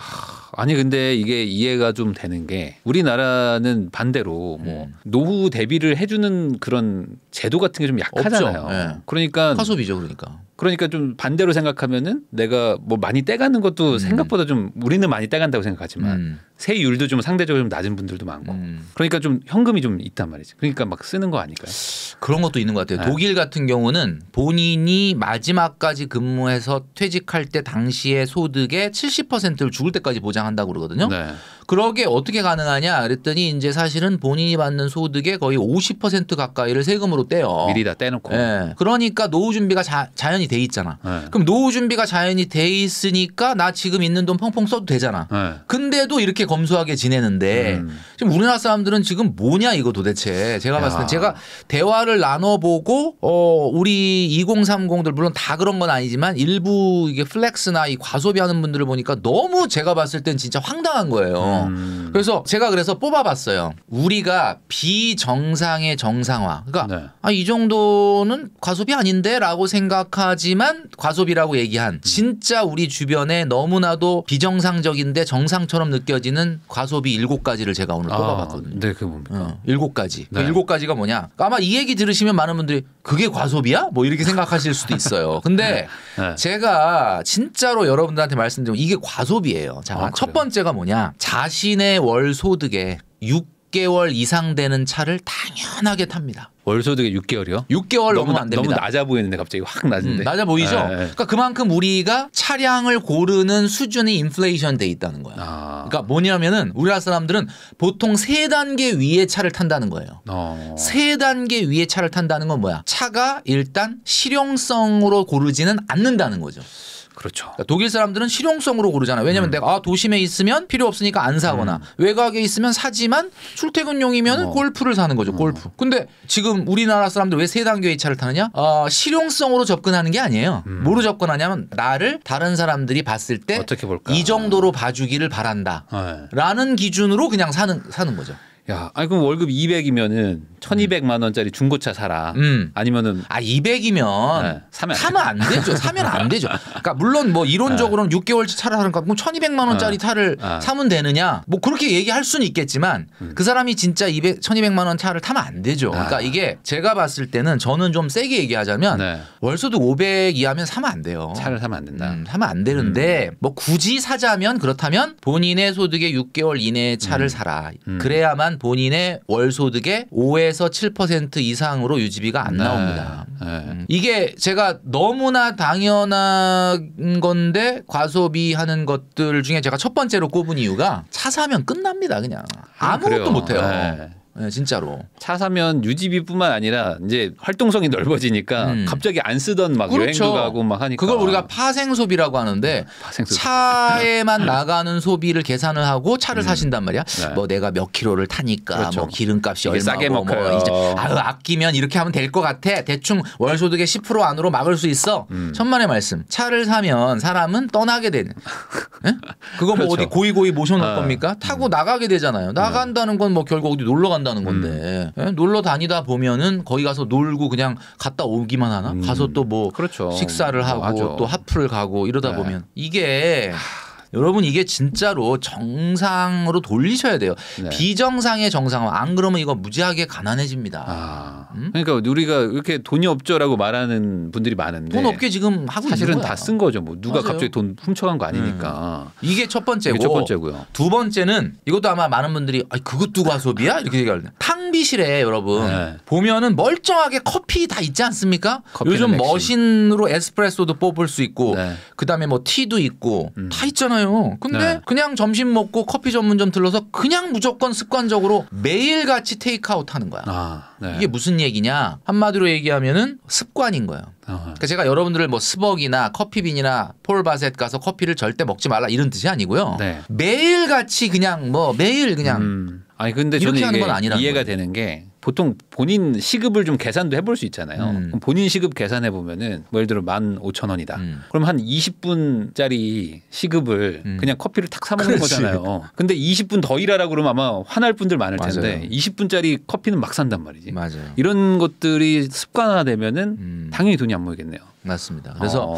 아니 근데 이게 이해가 좀 되는 게 우리나라는 반대로 뭐 음. 노후 대비를 해주는 그런 제도 같은 게 좀 약하잖아요. 네. 그러니까 화소비죠, 그러니까. 그러니까 좀 반대로 생각하면은 내가 뭐 많이 떼가는 것도 음. 생각보다 좀 우리는 많이 떼간다고 생각하지만 음. 세율도 좀 상대적으로 좀 낮은 분들도 많고 음. 그러니까 좀 현금이 좀 있단 말이지. 그러니까 막 쓰는 거 아닐까요? 그런 것도 있는 것 같아요. 네. 독일 같은 경우는 본인이 마지막까지 근무해서 퇴직할 때 당시의 소득의 70%를 죽을 때까지 보장한다고 그러거든요. 네. 그러게 어떻게 가능하냐 그랬더니 이제 사실은 본인이 받는 소득의 거의 50% 가까이를 세금으로 떼요. 미리 다 떼놓고. 네. 그러니까 노후 준비가 자, 자연히 돼 있잖아. 네. 그럼 노후 준비가 자연히 돼 있으니까 나 지금 있는 돈 펑펑 써도 되잖아. 네. 근데도 이렇게 검소하게 지내는데 음. 지금 우리나라 사람들은 지금 뭐냐 이거 도대체 제가 야. 봤을 때 제가 대화를 나눠보고 어 우리 2030들 물론 다 그런 건 아니지만 일부 이게 플렉스나 이 과소비하는 분들을 보니까 너무 제가 봤을 땐 진짜 황당한 거예요. 음. 음. 그래서 제가 그래서 뽑아봤어요. 우리가 비정상의 정상화. 그러니까 네. 아, 이 정도는 과소비 아닌데라고 생각하지만 과소비라고 얘기한 음. 진짜 우리 주변에 너무나도 비정상적인데 정상처럼 느껴지는 과소비 일곱 가지를 제가 오늘 아, 뽑아봤거든요. 네, 그 뭡니까? 어, 일곱 가지. 그 네. 일곱 가지가 뭐냐? 아마 이 얘기 들으시면 많은 분들이 그게 과소비야? 뭐 이렇게 생각하실 수도 있어요. 근데 네. 네. 제가 진짜로 여러분들한테 말씀드리면 이게 과소비예요. 자, 아, 첫 번째가 뭐냐? 자신의 월 소득의 6개월 이상 되는 차를 당연하게 탑니다. 월소득의 6개월이요? 6개월 너무 안 됩니다. 너무 낮아 보이는데 갑자기 확 낮은데. 음, 낮아 보이죠? 네. 그러니까 그만큼 우리가 차량을 고르는 수준이 인플레이션 돼 있다는 거야. 아. 그러니까 뭐냐면은 우리나라 사람들은 보통 세 단계 위에 차를 탄다는 거예요. 어. 세 단계 위에 차를 탄다는 건 뭐야? 차가 일단 실용성으로 고르지는 않는다는 거죠. 그렇죠. 그러니까 독일 사람들은 실용성으로 고르잖아. 요 왜냐면 음. 내가 아, 도심에 있으면 필요 없으니까 안 사거나 음. 외곽에 있으면 사지만 출퇴근용이면 어. 골프를 사는 거죠. 어. 골프. 근데 지금 우리나라 사람들 왜 세 단계의 차를 타느냐? 어, 실용성으로 접근하는 게 아니에요. 음. 뭐로 접근하냐면 나를 다른 사람들이 봤을 때 어떻게 볼까? 이 정도로 봐주기를 바란다라는 어. 예. 기준으로 그냥 사는 사는 거죠. 야, 아니 그럼 월급 200이면은 1,200만 원짜리 중고차 사라. 음. 아니면은 아 200이면 네, 사면, 사면 안 되죠. 사면 안 되죠. 그러니까 물론 뭐 이론적으로는 네. 6개월치 차를 사는 값 그럼 1,200만 원짜리 네. 차를 네. 사면 되느냐? 뭐 그렇게 얘기할 수는 있겠지만 음. 그 사람이 진짜 200 1,200만 원 차를 타면 안 되죠. 아. 그러니까 이게 제가 봤을 때는 저는 좀 세게 얘기하자면 네. 월소득 500 이하면 사면 안 돼요. 차를 사면 안 된다. 음, 사면 안 되는데 음. 뭐 굳이 사자면 그렇다면 본인의 소득의 6개월 이내의 차를 음. 사라. 음. 그래야만 본인의 월 소득의 5에서 7% 이상으로 유지비가 안 네. 나옵니다. 네. 음, 이게 제가 너무나 당연한 건데 과소비하는 것들 중에 제가 첫 번째로 꼽은 이유가 차 사면 끝납니다 그냥 아, 아무것도 못해요. 네. 네, 진짜로. 차 사면 유지비뿐만 아니라 이제 활동성이 넓어지니까 음. 갑자기 안 쓰던 막 그렇죠. 여행도 가고 막 하니까 그걸 우리가 파생 소비라고 하는데 네, 파생소비. 차에만 나가는 소비를 계산을 하고 차를 음. 사신단 말이야. 네. 뭐 내가 몇 킬로를 타니까 그렇죠. 뭐 기름값이 얼마고 싸게 뭐 먹어뭐 이제 아유 아끼면 이렇게 하면 될 것 같아. 대충 월 소득의 10% 안으로 막을 수 있어. 음. 천만의 말씀. 차를 사면 사람은 떠나게 되는. 네? 그거 뭐 그렇죠. 뭐 어디 고이 고이 모셔놓을 아. 겁니까? 타고 음. 나가게 되잖아요. 나간다는 건 뭐 결국 어디 놀러 가 간다는 음. 건데 음. 예? 놀러 다니다 보면은 거기 가서 놀고 그냥 갔다 오기만 하나? 음. 가서 또뭐 그렇죠. 식사를 뭐 하고 맞아. 또 하프를 가고 이러다 네. 보면 이게 하... 여러분 이게 진짜로 정상으로 돌리셔야 돼요. 네. 비정상의 정상화 안 그러면 이거 무지하게 가난해집니다. 아, 음? 그러니까 우리가 이렇게 돈이 없죠라고 말하는 분들이 많은데 돈 없게 지금 하고 사실은 다 쓴 거죠. 뭐 누가 맞아요. 갑자기 돈 훔쳐간 거 아니니까. 음. 이게 첫 번째고 이게 첫 번째고요. 두 번째는 이것도 아마 많은 분들이 아니, 그것도 과소비야 이렇게 얘기하는탕 탕비실에 여러분 네. 보면은 멀쩡하게 커피 다 있지 않습니까? 요즘 맥심. 머신으로 에스프레소도 뽑을 수 있고 네. 그다음에 뭐 티도 있고 음. 다 있잖아요. 근데 네. 그냥 점심 먹고 커피 전문점 들러서 그냥 무조건 습관적으로 매일같이 테이크아웃 하는 거야. 아, 네. 이게 무슨 얘기냐? 한마디로 얘기하면은 습관인 거예요. 아. 그러니까 제가 여러분들을 뭐 스벅이나 커피빈이나 폴바셋 가서 커피를 절대 먹지 말라 이런 뜻이 아니고요. 네. 매일같이 그냥 뭐 매일 그냥 음. 아니 근데 저는 하는 이해가 되는 게 보통 본인 시급을 좀 계산도 해볼 수 있잖아요. 음. 본인 시급 계산해 보면은 뭐 예를 들어 만 오천 원이다. 음. 그럼 한 이십 분짜리 시급을 음. 그냥 커피를 탁사 먹는 그렇지. 거잖아요. 근데 이십 분더 일하라 그러면 아마 화날 분들 많을 텐데 이십 분짜리 커피는 막 산단 말이지. 맞아요. 이런 것들이 습관화되면은 음. 당연히 돈이 안 모이겠네요. 맞습니다. 그래서 어.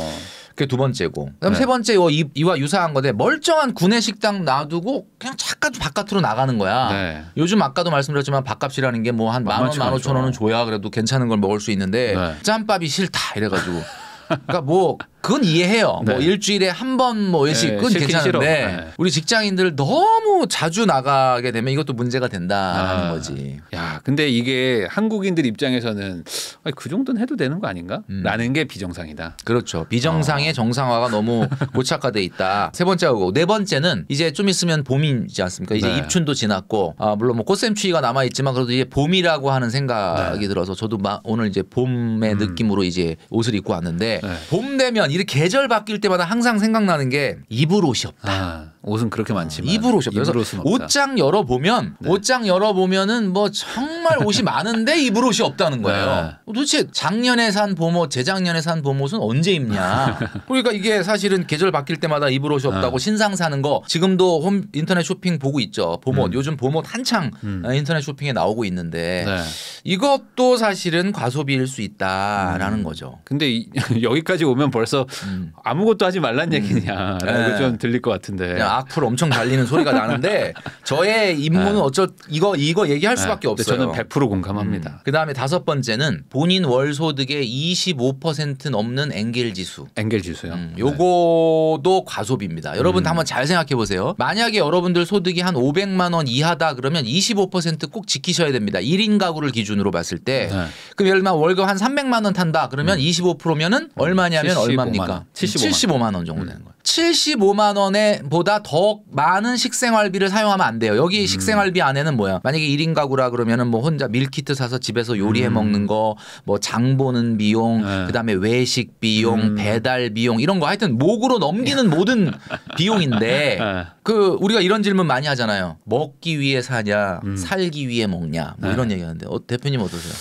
그게 두 번째고. 그다음 네. 세 번째 이, 이와 유사한 건데 멀쩡한 구내식당 놔두고 그냥 잠깐 바깥으로 나가는 거야. 네. 요즘 아까도 말씀드렸지만 밥값이라는 게 뭐 한만 원, 만 오천 원은 줘야 그래도 괜찮은 걸 먹을 수 있는데 네. 짬밥이 싫다 이래가지고. 그러니까 뭐 그건 이해해요. 뭐 네. 뭐 일주일에 한 번뭐외식 네, 그건 괜찮은데 네. 우리 직장인들 너무 자주 나가게 되면 이것도 문제가 된다는 아. 거지. 야, 근데 이게 한국인들 입장에서는 아니, 그 정도는 해도 되는 거 아닌가? 음. 라는 게 비정상이다. 그렇죠. 비정상의 어. 정상화가 너무 고착화돼 있다. 세 번째하고 네 번째는 이제 좀 있으면 봄이지 않습니까? 이제 네. 입춘도 지났고 아, 물론 뭐 꽃샘추위가 남아 있지만 그래도 이제 봄이라고 하는 생각이 네. 들어서 저도 막 오늘 이제 봄의 음. 느낌으로 이제 옷을 입고 왔는데 봄 되면 이렇게 계절 바뀔 때마다 항상 생각나는 게 입을 옷이 없다. 아. 옷은 그렇게 많지만 아, 입으로 오셨어요. 옷장 열어 보면 네. 옷장 열어 보면은 뭐 정말 옷이 많은데 입을 옷이 없다는 네. 거예요. 네. 도대체 작년에 산 봄옷, 재작년에 산 봄옷은 언제 입냐? 그러니까 이게 사실은 계절 바뀔 때마다 입을 옷이 없다고 네. 신상 사는 거 지금도 홈 인터넷 쇼핑 보고 있죠. 봄옷 음. 요즘 봄옷 한창 음. 아, 인터넷 쇼핑에 나오고 있는데 네. 이것도 사실은 과소비일 수 있다라는 음. 거죠. 근데 이, 여기까지 오면 벌써 음. 아무것도 하지 말란 음. 얘기냐라는 게좀 네. 들릴 것 같은데. 악플 엄청 달리는 소리가 나는데 저의 임무는 네. 어쩔 이거 이거 얘기할 네. 수밖에 없어요. 저는 100% 음. 공감합니다. 음. 그다음에 다섯 번째는 본인 월 소득의 25% 넘는 엥겔 지수. 엥겔 지수요. 음, 네. 요거도 과소비입니다. 여러분 음. 한번 잘 생각해 보세요. 만약에 여러분들 소득이 한 500만 원 이하다 그러면 25%꼭 지키셔야 됩니다. 1인 가구를 기준으로 봤을 때. 네. 그럼 예를 들면 월급 한 300만 원 탄다. 그러면 음. 25%면은 얼마냐면 얼마입니까? 75만, 75만 원 정도 되는 거예요. 75만 원에 보다 더 많은 식생활비를 사용하면 안 돼요. 여기 음. 식생활비 안에는 뭐야? 만약에 1인 가구라 그러면은 뭐 혼자 밀키트 사서 집에서 요리해 음. 먹는 거, 뭐 장 보는 비용, 네. 그다음에 외식 비용, 음. 배달 비용 이런 거 하여튼 목으로 넘기는 네. 모든 비용인데 네. 그 우리가 이런 질문 많이 하잖아요. 먹기 위해 사냐, 음. 살기 위해 먹냐. 뭐 네. 이런 얘기하는데 어, 대표님 어떠세요?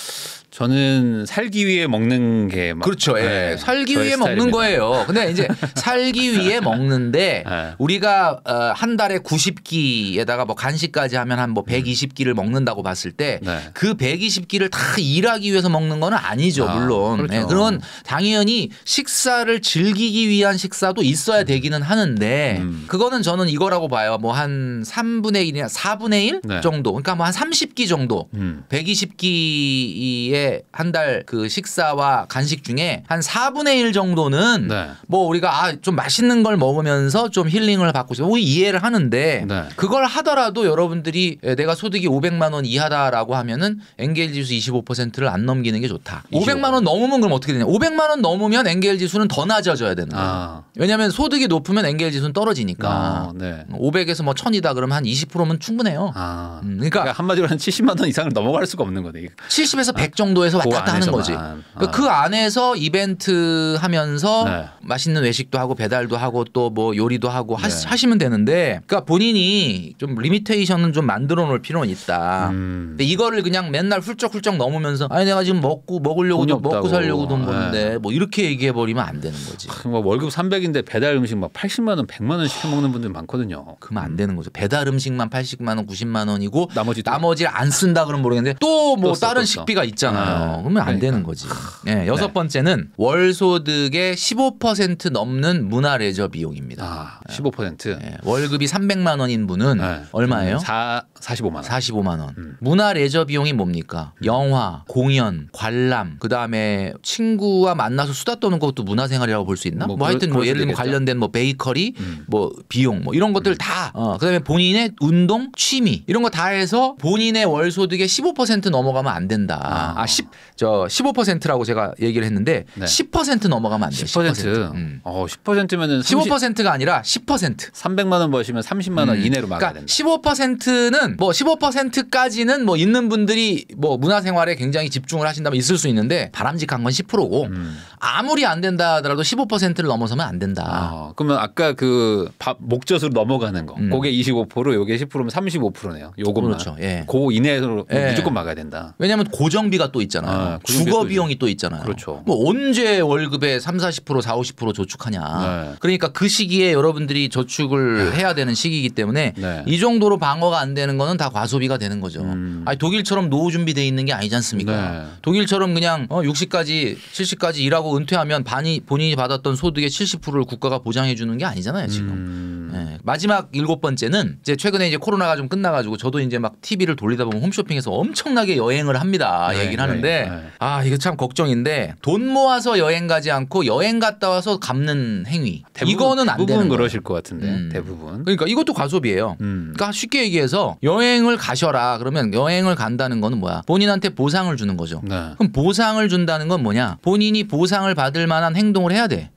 저는 살기 위해 먹는 게막 그렇죠. 예. 네. 살기 위해 스타일입니다. 먹는 거예요. 근데 이제 살기 위해 먹는데 네. 우리가 어, 한 달에 90끼에다가 뭐 간식까지 하면 한 뭐 120끼를 먹는다고 봤을 때그 네. 120끼를 그 다 일하기 위해서 먹는 거는 아니죠. 아, 물론. 네, 그렇죠. 그런 당연히 식사를 즐기기 위한 식사도 있어야 되기는 하는데 음. 그거는 저는 이거라고 봐요. 뭐한 3분의 1이나 4분의 1 정도. 그러니까 뭐 한 30끼 정도. 음. 120끼에 한달그 식사와 간식 중에 한 4분의 1 정도는 네. 뭐 우리가 아, 좀 맛있는 걸 먹으면서 좀 힐링을 받고 싶어. 이해를 하는데 네. 그걸 하더라도 여러분들이 내가 소득이 500만 원 이하다라고 하면은 n 겔 지수 25%를 안 넘기는 게 좋다. 25. 500만 원 넘으면 그럼 어떻게 되냐? 500만 원 넘으면 n 겔 지수는 더 낮아져야 되는 거예 아. 왜냐하면 소득이 높으면 n 겔 지수는 떨어지니까. 아, 네. 500에서 뭐 1000이다 그러면 한 20%면 충분해요. 아. 음, 그러니까, 그러니까, 한마디로 한 70만 원 이상을 넘어갈 수가 없는 거네. 70에서 100 정도 정도에서 그 왔다 갔다 그 하는 거지. 그러니까 어. 그 안에서 이벤트 하면서 네. 맛있는 외식도 하고 배달도 하고 또 뭐 요리도 하고 네. 하시, 면 되는데 그러니까 본인이 좀 리미테이션은 좀 만들어 놓을 필요는 있다. 음. 근데 이거를 그냥 맨날 훌쩍훌쩍 넘으면서 아니 내가 지금 먹고 먹으려고 돈 먹고 살려고 돈 네. 버는데 네. 뭐 이렇게 얘기해 버리면 안 되는 거지. 뭐 월급 300인데 배달 음식 막 80만 원, 100만 원 시켜 먹는 분들 많거든요. 그러면 안 되는 거죠. 배달 음식만 80만 원, 90만 원이고 나머지 나머지를 안 쓴다 그러면 모르겠는데 또뭐 또 뭐 다른 식비가 있잖아. 아, 어, 그러면 안 그러니까. 되는 거지. 네, 네, 여섯 네. 번째는 월 소득의 15% 넘는 문화 레저 비용입니다. 아, 15%. 네. 월급이 300만 원인 분은 네. 얼마예요? 4 45만 원. 45만 원. 음. 문화 레저 비용이 뭡니까? 음. 영화, 공연, 관람, 그다음에 친구와 만나서 수다 떠는 것도 문화 생활이라고 볼 수 있나? 뭐, 뭐 하여튼 뭐 예를 들면 관련된 뭐 베이커리, 음. 뭐 비용 뭐 이런 것들 음. 다 어, 그다음에 본인의 운동, 취미 이런 거 다 해서 본인의 월 소득의 15% 넘어가면 안 된다. 아, 아 10저 15%라고 제가 얘기를 했는데 네. 10% 넘어가면 안 돼요. 10%. 10%. 음. 어, 10%면은 30... 15%가 아니라 10%. 300만 원 버시면 30만 원 음. 이내로 막아야 그러니까 된다. 15%는 뭐 15%까지는 뭐 있는 분들이 뭐 문화생활에 굉장히 집중을 하신다면 있을 수 있는데 바람직한 건 10%고 음. 아무리 안 된다 하더라도 15%를 넘어서면 안 된다. 아, 그러면 아까 그 목젖으로 넘어가는 거. 고 음. 그게 25%, 요게 10%면 35%네요. 요것만. 그렇죠. 예. 고 이내로 예. 무조건 막아야 된다. 왜냐하면 고정비가 또 있잖아요. 네, 주거 비용이 또 있잖아요. 그렇죠. 뭐 언제 월급의 3, 40% 4, 50% 저축하냐. 네. 그러니까 그 시기에 여러분들이 저축을 네. 해야 되는 시기이기 때문에 네. 이 정도로 방어가 안 되는 거는 다 과소비가 되는 거죠. 음. 아니 독일처럼 노후 준비돼 있는 게 아니지 않습니까? 네. 독일처럼 그냥 어 60까지 70까지 일하고 은퇴하면 반이 본인이 받았던 소득의 70%를 국가가 보장해 주는 게 아니잖아요, 지금. 음. 네. 마지막 일곱 번째는 이제 최근에 이제 코로나가 좀 끝나 가지고 저도 이제 막 TV를 돌리다 보면 홈쇼핑에서 엄청나게 여행을 합니다. 네, 얘기를 하는 하는데 네. 아 이거 참 걱정인데 돈 모아서 여행 가지 않고 여행 갔다 와서 갚는 행위 대부분, 이거는 안 대부분 되는 그러실 거예요. 것 같은데 음. 대부분 그러니까 이것도 과소비예요. 음. 그러니까 쉽게 얘기해서 여행을 가셔라 그러면 여행을 간다는 거는 뭐야 본인한테 보상을 주는 거죠. 네. 그럼 보상을 준다는 건 뭐냐 본인이 보상을 받을 만한 행동을 해야 돼.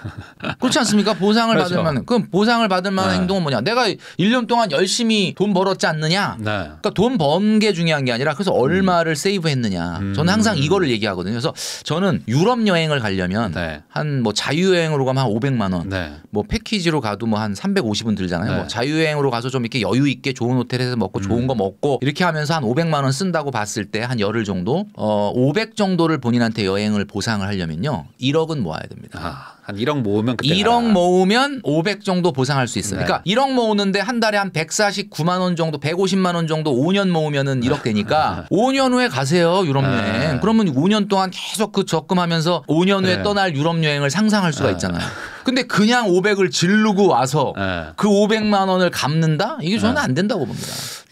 그렇지 않습니까? 보상을 그렇죠. 받을 만한 그럼 보상을 받을 만한 네. 행동은 뭐냐? 내가 1년 동안 열심히 돈 벌었지 않느냐? 네. 그러니까 돈번게 중요한 게 아니라 그래서 얼마를 음. 세이브했느냐. 음. 저는 항상 이거를 얘기하거든요. 그래서 저는 유럽 여행을 가려면 네. 한뭐 자유여행으로 가면 한 500만 원, 네. 뭐 패키지로 가도 뭐 한 350은 들잖아요. 뭐 네. 뭐 자유여행으로 가서 좀 이렇게 여유 있게 좋은 호텔에서 먹고 음. 좋은 거 먹고 이렇게 하면서 한 500만 원 쓴다고 봤을 때 한 열흘 정도, 어 500 정도를 본인한테 여행을 보상을 하려면요, 1억은 모아야 됩니다. 아. 한 1억 모으면 1억 모으면 500 정도 보상할 수 있어요. 네. 그러니까 1억 모으는데 한 달에 한 149만 원 정도, 150만 원 정도 5년 모으면은 1억 되니까 5년 후에 가세요 유럽 여행. 네. 그러면 5년 동안 계속 그 적금하면서 5년 후에 네. 떠날 유럽 여행을 상상할 수가 네. 있잖아요. 근데 그냥 500을 지르고 와서 네. 그 500만 원을 갚는다? 이게 저는 네. 안 된다고 봅니다.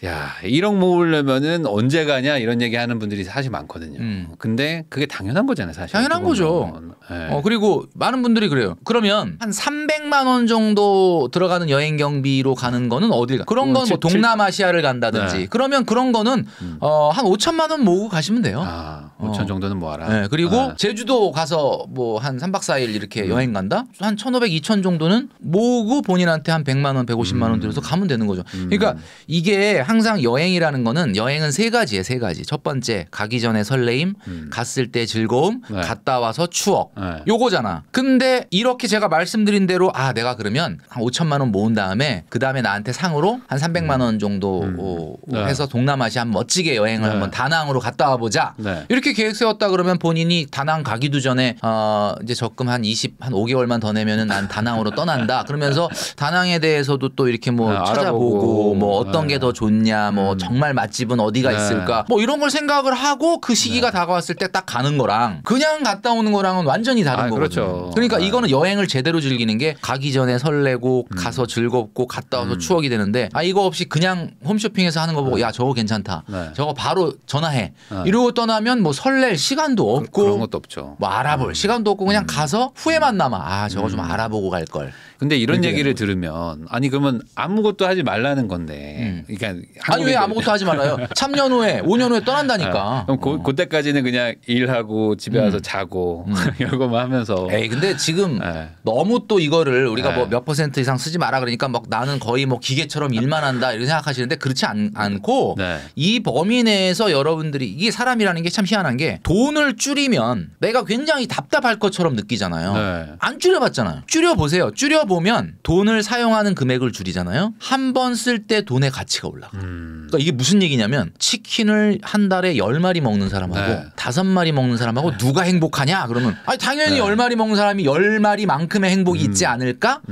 야, 1억 모으려면은 언제 가냐 이런 얘기 하는 분들이 사실 많거든요. 음. 근데 그게 당연한 거잖아요, 사실. 당연한 그 거죠. 네. 어, 그리고 많은 분들이 그래요. 그러면 한 300만 원 정도 들어가는 여행 경비로 가는 거는 어디 가? 그런 어, 건뭐 음, 동남아시아를 간다든지. 네. 그러면 그런 거는 음. 어, 한 5천만 원 모으고 가시면 돼요. 아, 5천 어. 정도는 모아라. 네, 그리고 아. 제주도 가서 뭐 한 3박 4일 이렇게 음. 여행 간다? 한 천오백, 이천 정도는 모으고 본인한테 한 백만 원, 백오십만 원 음. 들여서 가면 되는 거죠. 음. 그러니까 이게 항상 여행이라는 거는 여행은 세 가지예요, 세 가지. 첫 번째 가기 전에 설레임, 음. 갔을 때 즐거움, 네. 갔다 와서 추억. 네. 요거잖아. 근데 이렇게 제가 말씀드린 대로 아, 내가 그러면 한 5천만 원 모은 다음에 그다음에 나한테 상으로 한 300만 원 정도 오, 네. 해서 동남아시아 한 멋지게 여행을 네. 한번 다낭으로 갔다 와 보자. 네. 이렇게 계획 세웠다 그러면 본인이 다낭 가기도 전에 어 이제 적금 한 20, 한 5개월만 더 내면 아니면은 난 다낭으로 떠난다. 그러면서 다낭에 대해서도 또 이렇게 뭐, 아, 뭐 네, 찾아보고 뭐 어떤 게 더 좋냐, 뭐 음. 정말 맛집은 어디가 네. 있을까, 뭐 이런 걸 생각을 하고 그 시기가 네. 다가왔을 때 딱 가는 거랑 그냥 갔다 오는 거랑은 완전히 다른 아, 거거든요. 그렇죠. 그러니까 네. 이거는 여행을 제대로 즐기는 게 가기 전에 설레고 음. 가서 즐겁고 갔다 와서 음. 추억이 되는데 아 이거 없이 그냥 홈쇼핑에서 하는 거 보고 야 저거 괜찮다. 저거 바로 전화해. 이러고 떠나면 뭐 설렐 시간도 그, 없고 그, 런 것도 없죠. 뭐 알아볼 음. 시간도 없고 그냥 음. 가서 후회만 남아. 아 저거 음. 좀 음. 알아보고 갈 걸. 근데 이런 얘기를 들으면 아니 그러면 아무것도 하지 말라는 건데. 음. 그러니까 아니 왜 아무것도 하지 말아요? 3년 후에 5년 후에 떠난다니까. 아, 그럼 어. 그, 때까지는 그냥 일하고 집에 와서 음. 자고 음. 이러고만 하면서. 에이 근데 지금 네. 너무 또 이거를 우리가 네. 뭐몇 퍼센트 이상 쓰지 마라 그러니까 막 나는 거의 뭐 기계처럼 일만 한다 이렇게 생각하시는데 그렇지 않, 않고 네. 이 범위 내에서 여러분들이 이게 사람이라는 게 참 희한한 게 돈을 줄이면 내가 굉장히 답답할 것처럼 느끼잖아요. 네. 안 줄여봤잖아. 줄이잖아요. 줄여보세요. 줄여보면 돈을 사용하는 금액을 줄이잖아요. 한 번 쓸 때 돈의 가치가 올라가. 음. 그러니까 이게 무슨 얘기냐면 치킨을 한 달에 열마리 먹는 사람하고 네. 다섯 네. 마리 먹는 사람하고 네. 누가 행복하냐? 그러면 아니 당연히 네. 열마리 먹는 사람이 열마리만큼의 행복이 음. 있지 않을까라고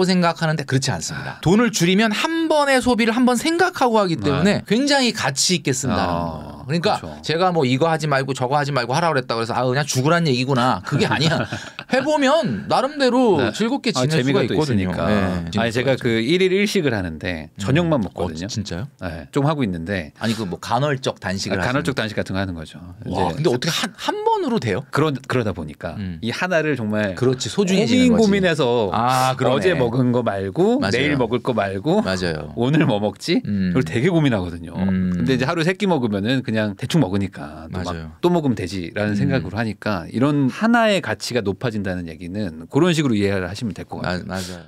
음. 생각하는데 그렇지 않습니다. 아. 돈을 줄이면 한 번의 소비를 한 번 생각하고 하기 네. 때문에 아. 굉장히 가치 있게 쓴다는 아. 거예요. 그러니까 그렇죠. 제가 뭐 이거 하지 말고 저거 하지 말고 하라 그랬다 그래서 아 그냥 죽으란 얘기구나. 그게 아니야. 해보면 나름대로 네. 즐겁게 아, 지낼 아, 재미가 수가 있거든요. 네. 아니 제가 그일일일식을 하는데 음. 저녁만 음. 먹거든요. 어, 진짜요? 네. 좀 하고 있는데 아니 그 뭐 간헐적 단식을 아, 간헐적 단식 같은 거 하는 거죠. 와, 근데 어떻게 한, 한 번으로 돼요? 그런 그러다 보니까 음. 이 하나를 정말 그렇지 소중히 고민 고민해서 아, 그러네. 어제 먹은 거 말고 맞아요. 내일 먹을 거 말고 맞아요. 오늘 뭐 먹지? 음. 이걸 되게 고민하거든요. 음. 근데 이제 하루 세 끼 먹으면은 그냥 그냥 대충 먹으니까 또, 먹으면 되지라는 음. 생각으로 하니까 이런 하나의 가치가 높아진다는 얘기는 그런 식으로 이해를 하시면 될 것 같아요. 아, 맞아요.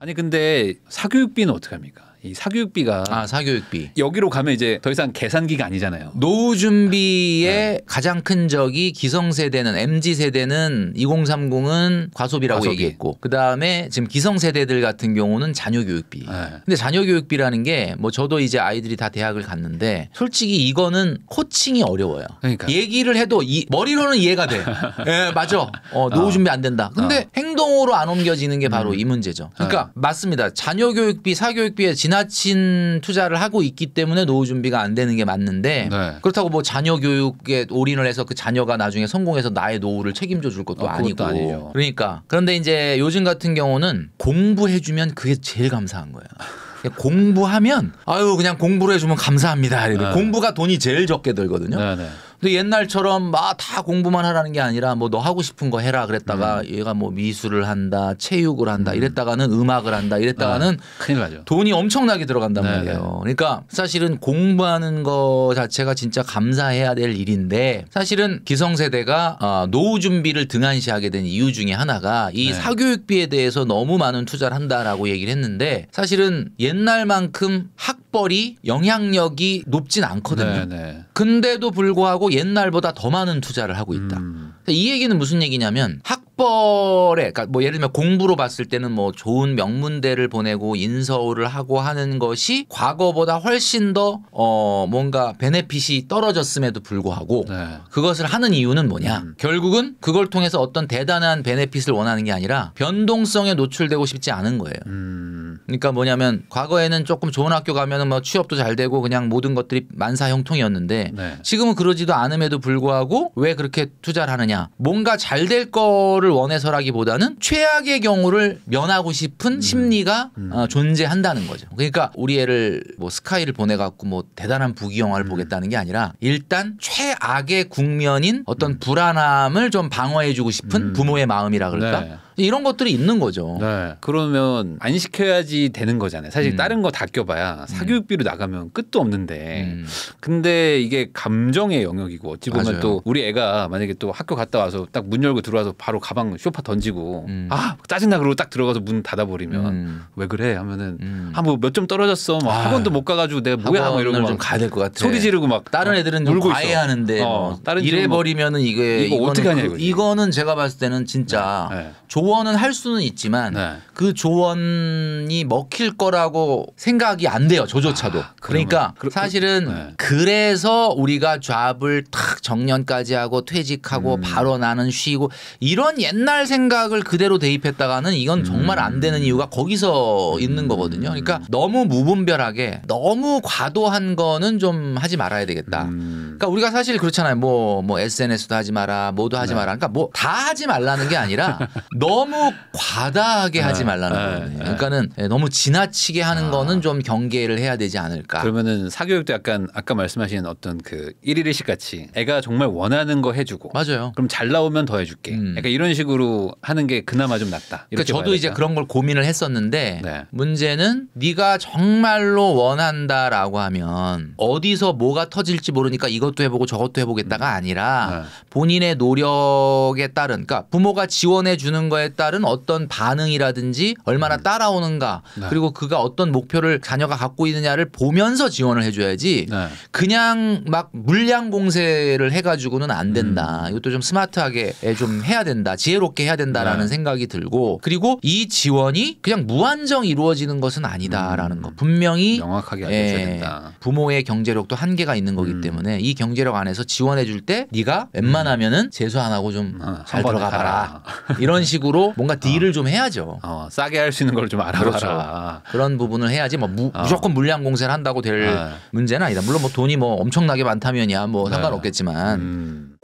아니 근데 사교육비는 어떻게 합니까? 이 사교육비가 아 사교육비 여기로 가면 이제 더 이상 계산기가 아니잖아요. 노후 준비의 네. 가장 큰 적이 기성세대는 mz 세대는 2030은 과소비라고 과소비. 얘기했고 그 다음에 지금 기성세대들 같은 경우는 자녀 교육비. 네. 근데 자녀 교육비라는 게 뭐 저도 이제 아이들이 다 대학을 갔는데 솔직히 이거는 코칭이 어려워요. 그러니까. 얘기를 해도 이 머리로는 이해가 돼. 예, 네, 맞아. 어, 노후 어. 준비 안 된다. 근데 어. 행동으로 안 옮겨지는 게 바로 음. 이 문제죠. 아. 그러니까 맞습니다. 자녀 교육비, 사교육비의 진 지나친 투자를 하고 있기 때문에 노후 준비가 안 되는 게 맞는데 네. 그렇다고 뭐 자녀 교육에 올인을 해서 그 자녀가 나중에 성공해서 나의 노후를 책임져 줄 것도 어, 아니고 아니죠. 그러니까 그런데 이제 요즘 같은 경우는 공부해 주면 그게 제일 감사한 거예요. 공부하면 아유 그냥 공부를 해주면 감사합니다. 네. 공부가 돈이 제일 적게 들거든요. 네, 네. 근데 그 옛날처럼 막 다 공부만 하라는 게 아니라 뭐 너 하고 싶은 거 해라 그랬다가 음. 얘가 뭐 미술을 한다, 체육을 한다, 음. 이랬다가는 음악을 한다, 이랬다가는 아, 큰일 나죠. 돈이 엄청나게 들어간단 네네. 말이에요. 네. 그러니까 사실은 공부하는 거 자체가 진짜 감사해야 될 일인데 사실은 기성세대가 어, 아, 노후 준비를 등한시하게 된 이유 중에 하나가 이 네. 사교육비에 대해서 너무 많은 투자를 한다라고 얘기를 했는데 사실은 옛날만큼 학벌이 영향력이 높진 않거든요. 네네. 네. 근데도 불구하고 옛날보다 더 많은 투자를 하고 있다. 음. 이 얘기는 무슨 얘기냐면 학 학벌에 그러니까 뭐 예를 들면 공부로 봤을 때는 뭐 좋은 명문대를 보내고 인서울을 하고 하는 것이 과거보다 훨씬 더 어 뭔가 베네핏이 떨어졌음에도 불구하고 네. 그것을 하는 이유는 뭐냐? 음. 결국은 그걸 통해서 어떤 대단한 베네핏을 원하는 게 아니라 변동성에 노출되고 싶지 않은 거예요. 음. 그러니까 뭐냐면 과거에는 조금 좋은 학교 가면은 뭐 취업도 잘 되고 그냥 모든 것들이 만사형통이었는데 네. 지금은 그러지도 않음에도 불구하고 왜 그렇게 투자를 하느냐? 뭔가 잘 될 거를 경를 원해서라기보다는 최악의 경우를 면하고 싶은 음. 심리가 음. 어, 존재한다는 거죠. 그러니까 우리 애를 뭐 스카이를 보내갖고 뭐 대단한 부귀 영화를 음. 보겠다는 게 아니라 일단 최악의 국면인 어떤 불안함을 좀 방어해주고 싶은 음. 부모의 마음이라 그럴까. 네. 이런 것들이 있는 거죠. 네. 그러면 안 시켜야지 되는 거잖아요. 사실 음. 다른 거 다 껴봐야 음. 사교육비로 나가면 끝도 없는데. 음. 근데 이게 감정의 영역이고 어찌 보면 맞아요. 또 우리 애가 만약에 또 학교 갔다 와서 딱 문 열고 들어와서 바로 가방 쇼파 던지고 음. 아 짜증나 그러고 딱 들어가서 문 닫아버리면 음. 왜 그래 하면은 음. 아뭐몇점 떨어졌어 막 뭐 아, 학원도 못 가가지고 내가 뭐야 막 뭐 이러고 좀 가야 될 것 같아. 소리 지르고 막 다른 어, 애들은 울고 과외하는데 어, 뭐 다른 이래 버리면은 이게 뭐 이거 어떻게 하냐 그, 이거는 제가 봤을 때는 진짜 네. 네. 조언은 할 수는 있지만 네. 그 조언이 먹힐 거라고 생각이 안 돼요. 저조차도. 아, 그러니까 그, 사실은 네. 그래서 우리가 잡을 탁 정년까지 하고 퇴직하고 음. 바로 나는 쉬고 이런 옛날 생각을 그대로 대입했다가는 이건 정말 안 되는 음. 이유가 거기서 있는 음. 거거든요. 그러니까 너무 무분별하게 너무 과도한 거는 좀 하지 말아야 되겠다. 음. 그러니까 우리가 사실 그렇잖아요. 뭐뭐 뭐 SNS도 뭐 하지 마라, 뭐도 하지 네. 마라. 그러니까 뭐 다 하지 말라는 게 아니라 너 너무 과다하게 하지 네. 말라는 네. 거예요. 네. 그러니까는 예, 너무 지나치게 하는 아. 거는 좀 경계를 해야 되지 않을까. 그러면은 사교육도 약간 아까 말씀하신 어떤 그일일이식 같이 애가 정말 원하는 거 해주고 맞아요. 그럼 잘 나오면 더 해줄게. 음. 약간 이런 식으로 하는 게 그나마 좀 낫다. 그러니까 저도 이제 그런 걸 고민을 했었는데 네. 문제는 네가 정말로 원한다라고 하면 어디서 뭐가 터질지 모르니까 이것도 해보고 저것도 해보겠다가 음. 아니라 본인의 노력에 따른 그러니까 부모가 지원해 주는 거에 그거 따른 어떤 반응이라든지 얼마나 음. 따라오는가 네. 그리고 그가 어떤 목표를 자녀가 갖고 있느냐를 보면서 지원을 해줘야지 네. 그냥 막 물량 공세를 해가지고는 안 된다. 음. 이것도 좀 스마트하게 좀 해야 된다. 지혜롭게 해야 된다라는 네. 생각이 들고 그리고 이 지원이 그냥 무한정 이루어지는 것은 아니다라는 음. 거 분명히 명확하게 알려줘야 예, 된다. 부모의 경제력도 한계가 있는 거기 음. 때문에 이 경제력 안에서 지원해줄 때 네가 웬만하면은 음. 재수 안 하고 좀잘 어, 들어가봐라 이런 식으로. 쪽으로 뭔가 딜을 어. 좀 해야죠. 어, 싸게 할 수 있는 걸 좀 알아봐라. 그렇죠. 그런 부분을 해야지 뭐 무, 어. 조건 물량 공세를 한다고 될 네. 문제는 아니다. 물론 뭐 돈이 뭐 엄청나게 많다면야 뭐 네. 상관없겠지만. 음.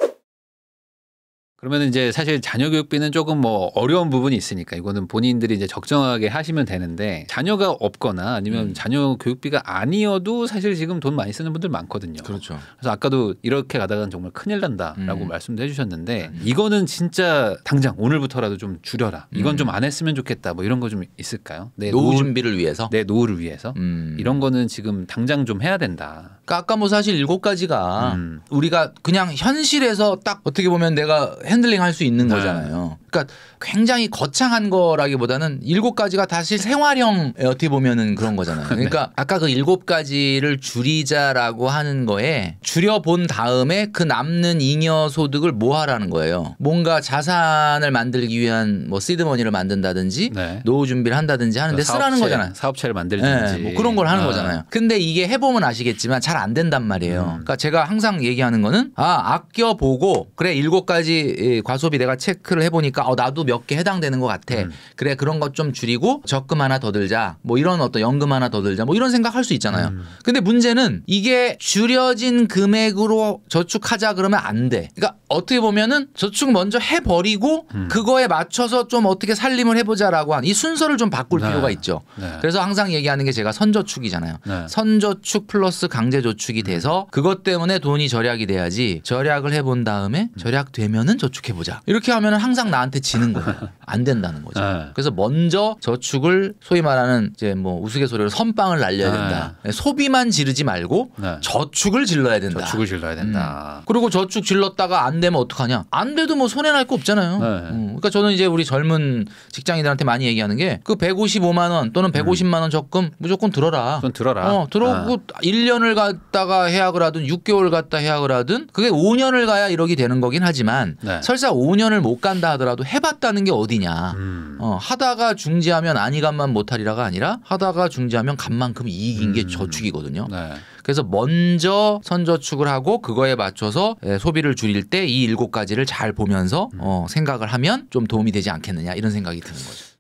그러면 이제 사실 자녀 교육비는 조금 뭐 어려운 부분이 있으니까 이거는 본인들이 이제 적정하게 하시면 되는데 자녀가 없거나 아니면 음. 자녀 교육비가 아니어도 사실 지금 돈 많이 쓰는 분들 많거든요. 그렇죠. 그래서 아까도 이렇게 가다가는 정말 큰일 난다라고 음. 말씀도 해주셨는데 음. 이거는 진짜 당장 오늘부터라도 좀 줄여라. 이건 음. 좀안 했으면 좋겠다. 뭐 이런 거 좀 있을까요? 내 노후, 준비를 위해서. 내 노후를 위해서. 음. 이런 거는 지금 당장 좀 해야 된다. 그러니까 아까 뭐 사실 일곱 가지가 음. 우리가 그냥 현실에서 딱 어떻게 보면 내가 핸들링 할 수 있는 네. 거잖아요. 그러니까 굉장히 거창한 거라기보다는 일곱 가지가 다시 생활형 어떻게 보면은 그런 거잖아요. 네. 그러니까 네. 아까 그 일곱 가지를 줄이자라고 하는 거에 줄여본 다음에 그 남는 잉여 소득을 뭐하라는 거예요. 뭔가 자산을 만들기 위한 뭐 시드머니를 만든다든지 네. 노후 준비를 한다든지 하는데 그러니까 사업체, 쓰라는 거잖아요. 사업체를 만들든지 네, 뭐 그런 걸 하는 아. 거잖아요. 근데 이게 해보면 아시겠지만 잘안 된단 말이에요. 음. 그러니까 제가 항상 얘기하는 거는 아 아껴 보고 그래 일곱 가지 과소비 내가 체크를 해보니까 어 나도 몇 개 해당되는 것 같아. 음. 그래 그런 것 좀 줄이고 적금 하나 더 들자. 뭐 이런 어떤 연금 하나 더 들자. 뭐 이런 생각 할 수 있잖아요. 음. 근데 문제는 이게 줄여진 금액으로 저축하자 그러면 안 돼. 그러니까 어떻게 보면은 저축 먼저 해버리고 음. 그거에 맞춰서 좀 어떻게 살림을 해보자라고 한이 순서를 좀 바꿀 네. 필요가 있죠. 네. 그래서 항상 얘기하는 게 제가 선저축이잖아요. 네. 선저축 플러스 강제 저축이 음. 돼서 그것 때문에 돈이 절약이 돼야지 절약을 해본 다음에 음. 절약되면은 저축해보자. 이렇게 하면은 항상 나한테 지는 거예요. 안 된다는 거죠. 네. 그래서 먼저 저축을 소위 말하는 이제 뭐 우스갯소리로 선빵을 날려야 네. 된다. 네, 소비만 지르지 말고 저축을 질러야 된다. 저축을 질러야 된다. 음. 그리고 저축 질렀다가 안 되면 어떡하냐? 안 돼도 뭐 손해날 거 없잖아요. 음. 그러니까 저는 이제 우리 젊은 직장인들한테 많이 얘기하는 게 그 155만 원 또는 150만 음. 원 적금 무조건 들어라. 들어라. 어, 들어오고 아. 1년을 가 갔다가 해약을 하든 6개월 갔다 해약을 하든 그게 5년을 가야 이억게 되는 거긴 하지만 네. 설사 5년을 못 간다 하더라도 해봤다는 게 어디냐. 음. 어, 하다가 중지하면 아니 간만 못하리라가 아니라 하다가 중지하면 간만큼 이익인 음. 게 저축이거든요. 네. 그래서 먼저 선저축을 하고 그거에 맞춰서 예, 소비를 줄일 때 이 일곱 가지를 잘 보면서 음. 어, 생각을 하면 좀 도움이 되지 않겠느냐 이런 생각이 드는 거죠.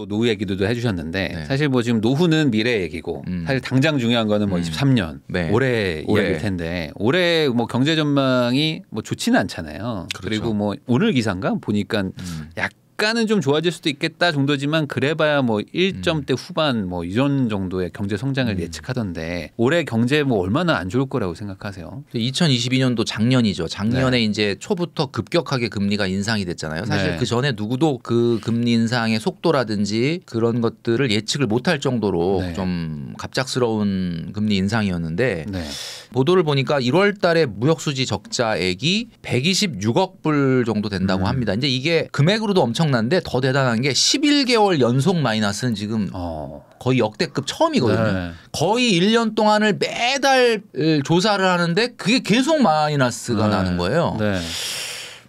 또 노후 얘기도 해주셨는데 네. 사실 뭐 지금 노후는 미래 얘기고 음. 사실 당장 중요한 거는 뭐 음. 23년 네. 올해, 올해 이야기일 텐데 올해 뭐 경제 전망이 뭐 좋지는 않잖아요. 그렇죠. 그리고 뭐 오늘 기사인가 보니까 음. 약 약간은 좀 좋아질 수도 있겠다 정도지만 그래봐야 뭐 1점대 음. 후반 뭐 이런 정도의 경제 성장을 음. 예측하던데 올해 경제 뭐 얼마나 안 좋을 거라고 생각하세요? 2022년도 작년이죠. 작년에 네. 이제 초부터 급격하게 금리가 인상이 됐잖아요. 사실 네. 그 전에 누구도 그 금리 인상의 속도라든지 그런 것들을 예측을 못할 정도로 네. 좀 갑작스러운 금리 인상이었는데 네. 보도를 보니까 1월 달에 무역 수지 적자액이 126억 불 정도 된다고 음. 합니다. 이제 이게 금액으로도 엄청 엄청난데 더 대단한 게 11개월 연속 마이너스는 지금 어. 거의 역대급 처음이거든요. 네. 거의 1년 동안을 매달 조사를 하는데 그게 계속 마이너스가 네. 나는 거예요. 네.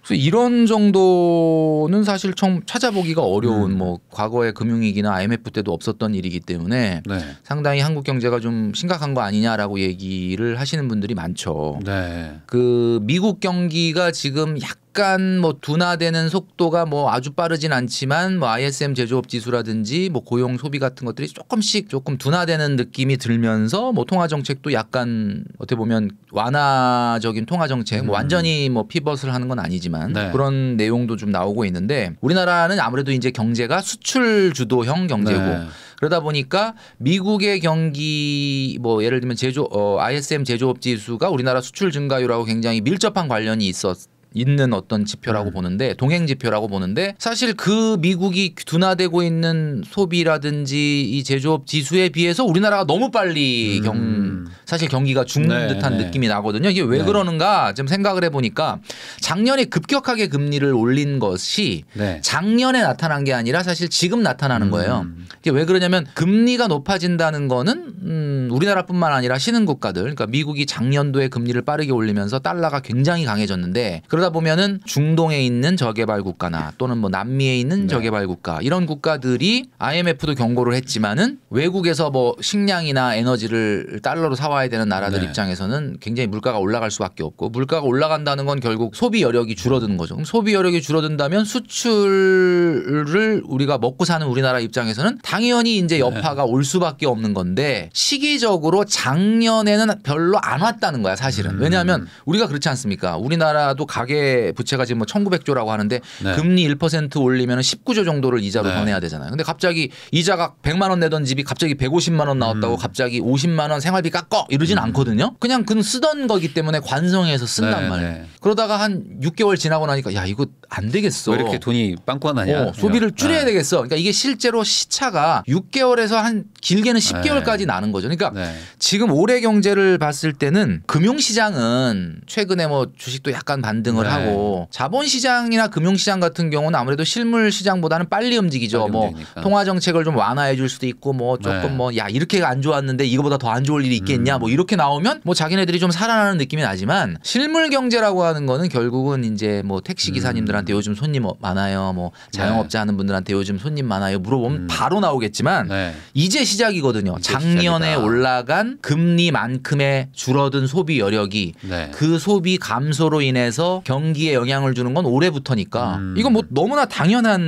그래서 이런 정도는 사실 좀 찾아보기가 어려운 음. 뭐 과거의 금융위기나 IMF 때도 없었던 일이기 때문에 네. 상당히 한국 경제가 좀 심각한 거 아니냐라고 얘기를 하시는 분들이 많죠. 네. 그 미국 경기가 지금 약간 약간 뭐 둔화되는 속도가 뭐 아주 빠르진 않지만 뭐 ISM 제조업 지수라든지 뭐 고용 소비 같은 것들이 조금씩 조금 둔화되는 느낌이 들면서 뭐 통화 정책도 약간 어떻게 보면 완화적인 통화 정책 뭐 음. 뭐 완전히 뭐 피벗을 하는 건 아니지만 네. 그런 내용도 좀 나오고 있는데 우리나라는 아무래도 이제 경제가 수출 주도형 경제고 네. 그러다 보니까 미국의 경기 뭐 예를 들면 제조 어, ISM 제조업 지수가 우리나라 수출 증가율하고 굉장히 밀접한 관련이 있었 있는 어떤 지표라고 음. 보는데 동행 지표라고 보는데 사실 그 미국이 둔화되고 있는 소비라든지 이 제조업 지수에 비해서 우리나라가 너무 빨리 음. 경 사실 경기가 죽는 네, 듯한 네. 느낌이 나거든요. 이게 왜 네. 그러는가 좀 생각을 해보니까 작년에 급격하게 금리를 올린 것이 네. 작년에 나타난 게 아니라 사실 지금 나타나는 음. 거예요. 이게 왜 그러냐면 금리가 높아진다는 거는 음 우리나라뿐만 아니라 신흥국가들 그러니까 미국이 작년도에 금리를 빠르게 올리면서 달러가 굉장히 강해졌는데 그런 그러다 보면은 중동에 있는 저개발 국가나 또는 뭐 남미에 있는 네. 저개발 국가 이런 국가들이 IMF도 경고를 했지만은 외국에서 뭐 식량이나 에너지를 달러로 사와야 되는 나라들 네. 입장에서는 굉장히 물가가 올라갈 수밖에 없고 물가가 올라간다는 건 결국 소비 여력이 줄어드는 거죠. 그럼 소비 여력이 줄어든다면 수출을 우리가 먹고 사는 우리나라 입장에서는 당연히 이제 네. 여파가 올 수밖에 없는 건데 시기적으로 작년에는 별로 안 왔다는 거야 사실은. 음. 왜냐하면 우리가 그렇지 않습니까? 우리나라도 가격 가계 부채가 지금 뭐 1900조라고 하는데 네. 금리 1% 올리면 19조 정도를 이자로 네. 내야 되잖아요. 근데 갑자기 이자가 100만 원 내던 집이 갑자기 150만 원 나왔다고 음. 갑자기 50만 원 생활비 깎어 이러진 음. 않거든요. 그냥 그는 쓰던 거기 때문에 관성에서 쓴단 네. 말이에요. 네. 그러다가 한 6개월 지나고 나니까 야 이거 안 되겠어. 이렇게 돈이 빵꾸가 나냐. 어, 소비를 줄여야 네. 되겠어. 그러니까 이게 실제로 시차가 6개월에서 한 길게는 10개월까지 나는 거죠. 그러니까 지금 올해 경제를 봤을 때는 금융시장은 최근에 뭐 주식도 약간 반등을 반영을 네. 하고 자본시장이나 금융시장 같은 경우는 아무래도 실물 시장보다는 빨리 움직이죠. 빨리 뭐 통화 정책을 좀 완화해 줄 수도 있고 뭐 조금 네. 뭐야 이렇게 안 좋았는데 이거보다 더 안 좋을 일이 있겠냐 뭐 음. 뭐 이렇게 나오면 뭐 자기네들이 좀 살아나는 느낌이 나지만 실물 경제라고 하는 거는 결국은 이제 뭐 택시 기사님들한테 음. 요즘 손님 많아요. 뭐 자영업자 네. 하는 분들한테 요즘 손님 많아요. 물어보면 음. 바로 나오겠지만 네. 이제 시작이거든요. 이제 작년에 시작이다. 올라간 금리만큼의 줄어든 소비 여력이 네. 그 소비 감소로 인해서 경기에 영향을 주는 건 올해부터니까 음. 이건 뭐 너무나 당연한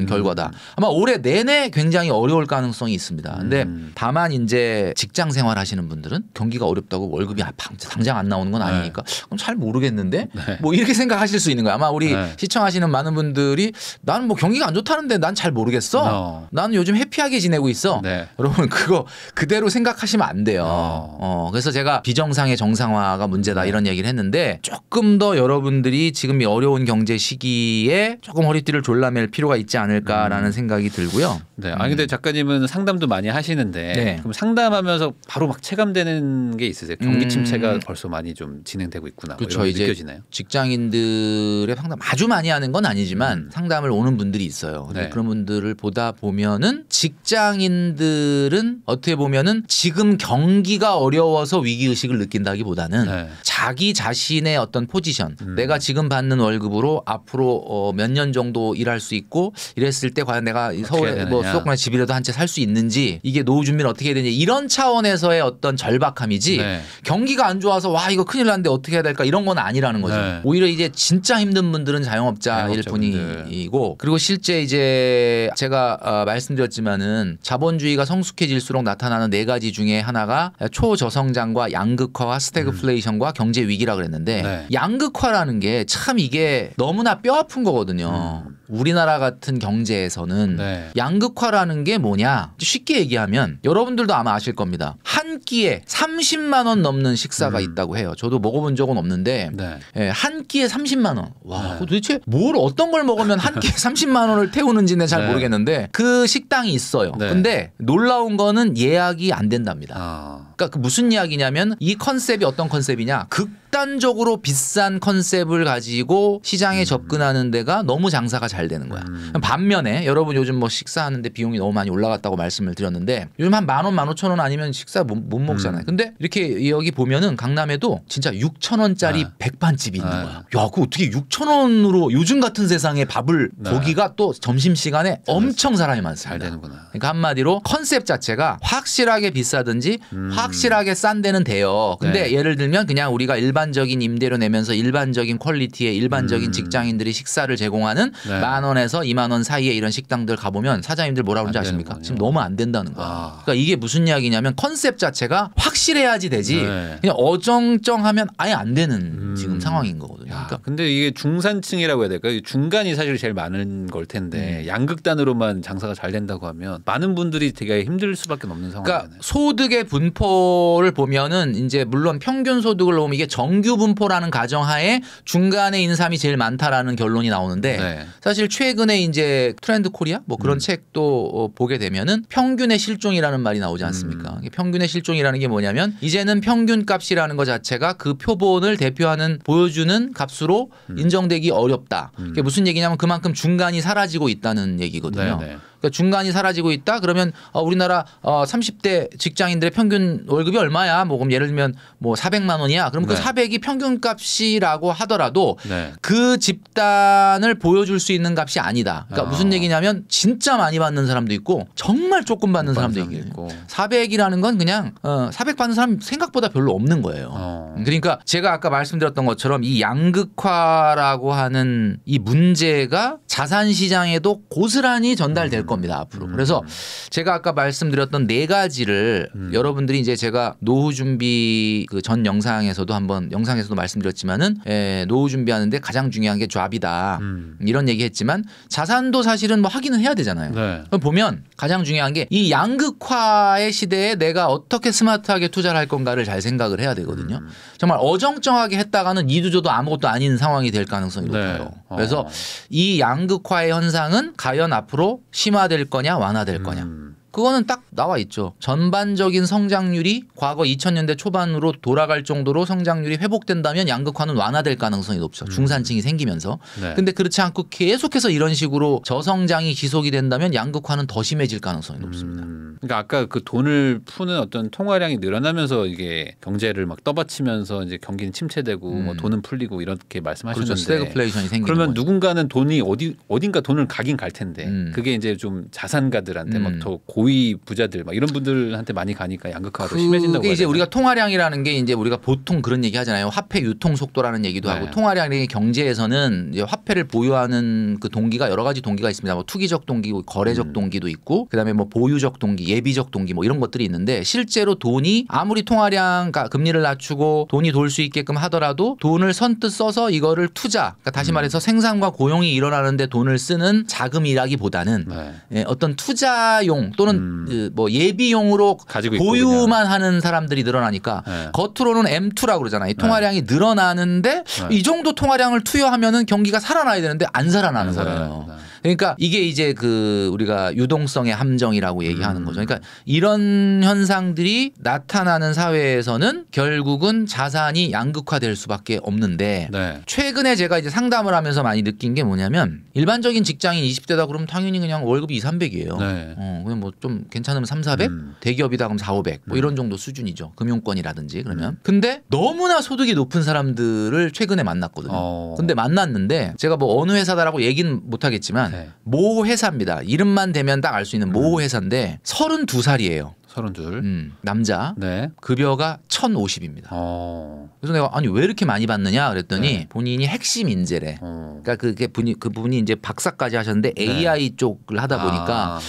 음. 결과다. 아마 올해 내내 굉장히 어려울 가능성이 있습니다. 근데 음. 다만 이제 직장 생활 하시는 분들은 경기가 어렵다고 월급이 아, 당장 안 나오는 건 네. 아니니까 네. 그럼 잘 모르겠는데 네. 뭐 이렇게 생각하실 수 있는 거야. 아마 우리 네. 시청하시는 많은 분들이 나는 뭐 경기가 안 좋다는데 난 잘 모르겠어. 나는 어. 요즘 해피하게 지내고 있어. 네. 여러분 그거 그대로 생각하시면 안 돼요. 어. 어. 그래서 제가 비정상의 정상화가 문제다 네. 이런 얘기를 했는데 조금 더 여러분들 사람들이 지금 이 어려운 경제 시기에 조금 허리띠를 졸라맬 필요가 있지 않을까라는 음. 생각이 들고요. 네. 아니 근데 음. 작가님은 상담도 많이 하시는데 네. 그럼 상담하면서 바로 막 체감되는 게 있으세요? 경기 음. 침체가 음. 벌써 많이 좀 진행되고 있구나. 그렇죠. 뭐 이제 느껴지나요? 직장인들의 상담 아주 많이 하는 건 아니지만 음. 상담을 오는 분들이 있어요. 네. 그런 분들을 보다 보면은 직장인들은 어떻게 보면은 지금 경기가 어려워서 위기 의식을 느낀다기보다는 네. 자기 자신의 어떤 포지션 음. 내가 내가 지금 받는 월급으로 앞으로 어몇년 정도 일할 수 있고 이랬을 때 과연 내가 서울에 뭐 수도권에 집이라도 한 채 살 수 있는지 이게 노후 준비는 어떻게 해야 되냐 이런 차원에서의 어떤 절박함이지 네. 경기가 안 좋아서 와 이거 큰일 났는데 어떻게 해야 될까 이런 건 아니라는 거죠. 네. 오히려 이제 진짜 힘든 분들은 자영업자일 뿐이고 그리고 실제 이제 제가 어 말씀드렸지만은 자본주의가 성숙해질수록 나타나는 네 가지 중에 하나가 초저성장과 양극화와 음. 스태그플레이션과 음. 경제 위기라 그랬는데 네. 양극화라는 게참 이게 너무나 뼈 아픈 거거든요. 음. 우리나라 같은 경제에서는 네. 양극화라는 게 뭐냐 쉽게 얘기하면 여러분들도 아마 아실 겁니다. 한 끼에 30만 원 넘는 식사가 음. 있다고 해요. 저도 먹어본 적은 없는데 네. 예, 한 끼에 30만 원. 와 네. 도대체 뭘 어떤 걸 먹으면 한 끼에 30만 원을 태우는지는 잘 네. 모르겠는데 그 식당이 있어요. 네. 근데 놀라운 거는 예약이 안 된답니다. 아. 그러니까 그 무슨 이야기냐면 이 컨셉이 어떤 컨셉이냐 극 극단적으로 비싼 컨셉을 가지고 시장에 음. 접근하는 데가 너무 장사가 잘 되는 거야. 음. 반면에 여러분 요즘 뭐 식사하는데 비용이 너무 많이 올라갔다고 말씀을 드렸는데 요즘 한 만 원, 만 오천 원 아니면 식사 못, 못 먹잖아요. 음. 근데 이렇게 여기 보면은 강남에도 진짜 육천 원짜리 아. 백반집이 있는 네. 거야. 아. 야, 그 어떻게 육천 원으로 요즘 같은 세상에 밥을 네. 보기가 또 점심 시간에 엄청 사람이 많습니다. 잘 되는구나. 그러니까 한마디로 컨셉 자체가 확실하게 비싸든지 음. 확실하게 싼 데는 돼요. 근데 네. 예를 들면 그냥 우리가 일반 일반적인 임대료 내면서 일반적인 퀄리티의 일반적인 음. 직장인들이 식사를 제공하는 네. 만 원에서 이만원 사이에 이런 식당들 가보면 사장님들 뭐라 그러는지 아십니까? 지금 너무 안 된다는 거야. 아. 그러니까 이게 무슨 이야기냐면 컨셉 자체가 확실해야지 되지 네. 그냥 어정쩡하면 아예 안 되는 음. 지금 상황인 거거든요. 그러니까 근데 이게 중산층이라고 해야 될까요? 중간이 사실 제일 많은 걸 텐데 음. 양극단으로만 장사가 잘 된다고 하면 많은 분들이 되게 힘들 수밖에 없는 상황이잖아요. 그러니까 소득의 분포를 보면은 이제 물론 평균 소득을 보면 이게 정 정규 분포라는 가정하에 중간에 인삼이 제일 많다라는 결론이 나오는데 네. 사실 최근에 이제 트렌드 코리아 뭐 그런 음. 책도 어, 보게 되면은 평균의 실종이라는 말이 나오지 않습니까? 음. 평균의 실종이라는 게 뭐냐면 이제는 평균 값이라는 것 자체가 그 표본을 대표하는 보여주는 값으로 음. 인정되기 어렵다. 음. 그게 무슨 얘기냐면 그만큼 중간이 사라지고 있다는 얘기거든요. 네네. 네. 그러니까 중간이 사라지고 있다. 그러면 어, 우리나라 어, 30대 직장인들의 평균 월급이 얼마야? 뭐 그럼 예를 들면 뭐 400만 원이야. 그럼 그 네. 그 400이 평균값이라고 하더라도 네. 그 집단을 보여줄 수 있는 값이 아니다. 그러니까 아. 무슨 얘기냐면 진짜 많이 받는 사람도 있고 정말 조금 받는 사람도 있고. 있고 400이라는 건 그냥 어, 400 받는 사람 생각보다 별로 없는 거예요. 어. 그러니까 제가 아까 말씀드렸던 것처럼 이 양극화라고 하는 이 문제가 자산 시장에도 고스란히 전달될 음. 겁니다 앞으로. 음. 그래서 제가 아까 말씀드렸던 네 가지를 음. 여러분들이 이제 제가 노후 준비 그 전 영상에서도 한번 영상에서도 말씀드렸지만은 예, 노후 준비하는데 가장 중요한 게 좌비다 음. 이런 얘기했지만 자산도 사실은 뭐 확인은 해야 되잖아요. 네. 그럼 보면 가장 중요한 게 이 양극화의 시대에 내가 어떻게 스마트하게 투자를 할 건가를 잘 생각을 해야 되거든요. 음. 정말 어정쩡하게 했다가는 이두저도 아무것도 아닌 상황이 될 가능성이 네. 높아요. 네. 어. 그래서 이 양극화의 현상은 과연 앞으로 심화 심화될 거냐 완화될 거냐. 음. 그거는 딱 나와 있죠. 전반적인 성장률이 과거 2000년대 초반으로 돌아갈 정도로 성장률이 회복된다면 양극화는 완화될 가능성이 높죠. 음. 중산층이 생기면서. 네. 근데 그렇지 않고 계속해서 이런 식으로 저성장이 지속이 된다면 양극화는 더 심해질 가능성이 높습니다. 음. 그러니까 아까 그 돈을 푸는 어떤 통화량이 늘어나면서 이게 경제를 막 떠받치면서 이제 경기는 침체되고 뭐 음. 뭐 돈은 풀리고 이렇게 말씀하셨는데 그렇죠. 스태그플레이션이 생기는 그러면 거죠. 누군가는 돈이 어디 어딘가 돈을 가긴 갈 텐데 음. 그게 이제 좀 자산가들한테 막더고 음. 고위 부자들 막 이런 분들한테 많이 가니까 양극화가 심해진다고. 이제 우리가 통화량이라는 게 이제 우리가 보통 그런 얘기 하잖아요. 화폐 유통 속도라는 얘기도 네. 하고 통화량이 경제에서는 이제 화폐를 보유하는 그 동기가 여러 가지 동기가 있습니다. 뭐 투기적 동기, 뭐 거래적 음. 동기도 있고 그다음에 뭐 보유적 동기, 예비적 동기 뭐 이런 것들이 있는데 실제로 돈이 아무리 통화량 그러니까 금리를 낮추고 돈이 돌 수 있게끔 하더라도 돈을 선뜻 써서 이거를 투자, 그러니까 다시 음. 말해서 생산과 고용이 일어나는데 돈을 쓰는 자금이라기보다는 네. 예, 어떤 투자용 또는 또는 음. 그뭐 예비용으로 가지고 보유만 하는 사람들이 늘어나니까 네. 겉으로는 M2라 그러잖아요. 이 네. 통화량이 늘어나는데 네. 이 정도 통화량을 투여하면은 경기가 살아나야 되는데 안 살아나는 네. 거예요. 그러니까 이게 이제 그 우리가 유동성의 함정이라고 얘기하는 음. 거죠. 그러니까 이런 현상들이 나타나는 사회에서는 결국은 자산이 양극화될 수밖에 없는데 네. 최근에 제가 이제 상담을 하면서 많이 느낀 게 뭐냐면 일반적인 직장인 20대다 그러면 당연히 그냥 월급이 2, 300이에요. 네. 어, 그냥 뭐 좀 괜찮으면 3, 400 음. 대기업이다 그럼 4, 500뭐 이런 음. 정도 수준이죠. 금융권이라든지 그러면. 음. 근데 너무나 소득이 높은 사람들을 최근에 만났거든요. 어. 근데 만났는데 제가 뭐 어느 회사다라고 얘기는 못하겠지만 네. 네. 모 회사입니다. 이름만 대면 딱 알 수 있는 모 음. 회사인데 32살이에요. 32. 음, 남자. 네. 급여가 1,050입니다. 어. 그래서 내가 아니 왜 이렇게 많이 받느냐 그랬더니 네. 본인이 핵심 인재래. 어. 그러니까 그게 분이 그분이 이제 박사까지 하셨는데 AI 네. 쪽을 하다 보니까 아.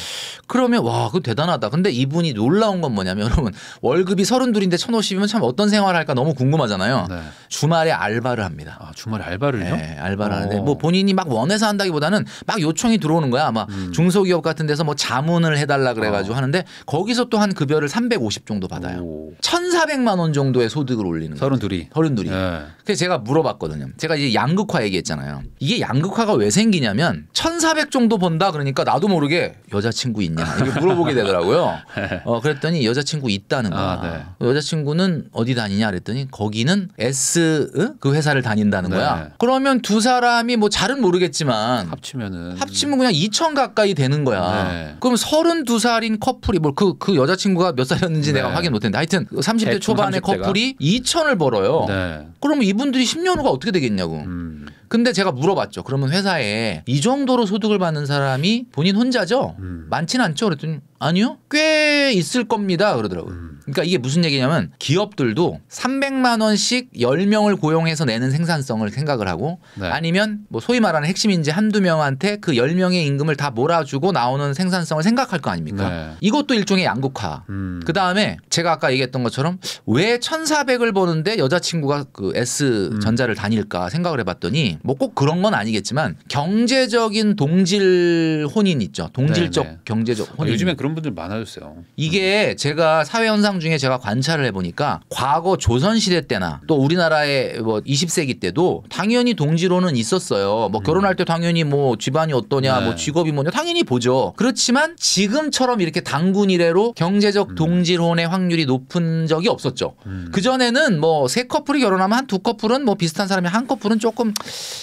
그러면 와, 그 대단하다. 근데 이분이 놀라운 건 뭐냐면 여러분 월급이 서른둘인데 천오십이면 참 어떤 생활을 할까 너무 궁금하잖아요. 네. 주말에 알바를 합니다. 아, 주말에 알바를요? 네, 알바를 오. 하는데 뭐 본인이 막 원해서 한다기보다는 막 요청이 들어오는 거야. 아마 음. 중소기업 같은 데서 뭐 자문을 해달라 그래가지고 아. 하는데 거기서 또 한 급여를 삼백오십 정도 받아요. 오. 1,400만 원 정도의 소득을 올리는 거예요. 서른둘이. 네. 그래서 제가 물어봤거든요. 제가 이제 양극화 얘기했잖아요. 이게 양극화가 왜 생기냐면 천사백 정도 번다 그러니까 나도 모르게 여자친구 있냐 있냐 아, 이게 물어보게 되더라고요. 네. 어 그랬더니 여자친구 있다는 거야. 아, 네. 그 여자친구는 어디 다니냐 그랬더니 거기는 S 그 회사를 다닌다는 네. 거야. 그러면 두 사람이 뭐 잘은 모르겠지만 합치면은 합치면 그냥 2천 가까이 되는 거야. 네. 그럼 32살인 커플이 뭘그그 그 여자친구가 몇 살이었는지 네. 내가 확인 못했는데 하여튼 30대 그 초반의 30대가? 커플이 2천을 벌어요. 그러면 이분들이 10년 후가 어떻게 되겠냐고. 음. 근데 제가 물어봤죠. 그러면 회사에 이 정도로 소득을 받는 사람이 본인 혼자죠? 음. 많진 않죠? 그랬더니 아니요. 꽤 있을 겁니다. 그러더라고요. 음. 그러니까 이게 무슨 얘기냐면 기업들도 300만 원씩 10명을 고용해서 내는 생산성을 생각을 하고 네. 아니면 뭐 소위 말하는 핵심 인재 한두 명한테 그 10명의 임금을 다 몰아주고 나오는 생산성을 생각할 거 아닙니까? 네. 이것도 일종의 양극화. 음. 그다음에 제가 아까 얘기했던 것처럼 왜 1,400을 버는데 여자친구가 그 S 음. 전자를 음. 다닐까 생각을 해 봤더니 뭐 꼭 그런 건 아니겠지만 경제적인 동질 혼인 있죠. 동질적 네네. 네. 경제적 혼인. 아, 요즘에 그런 분들 많아졌어요. 이게 음. 제가 사회 현상 현상 중에 제가 관찰을 해보니까 과거 조선시대 때나 또 우리나라의 뭐 20세기 때도 당연히 동지론은 있었어요. 뭐 음. 결혼할 때 당연히 뭐 집안이 어떠냐, 뭐 네. 뭐 직업이 뭐냐, 당연히 보죠. 그렇지만 지금처럼 이렇게 당군 이래로 경제적 음. 동지론의 확률이 높은 적이 없었죠. 음. 그전에는 뭐 세 커플이 결혼하면 한 두 커플은 뭐 비슷한 사람이 한 커플은 조금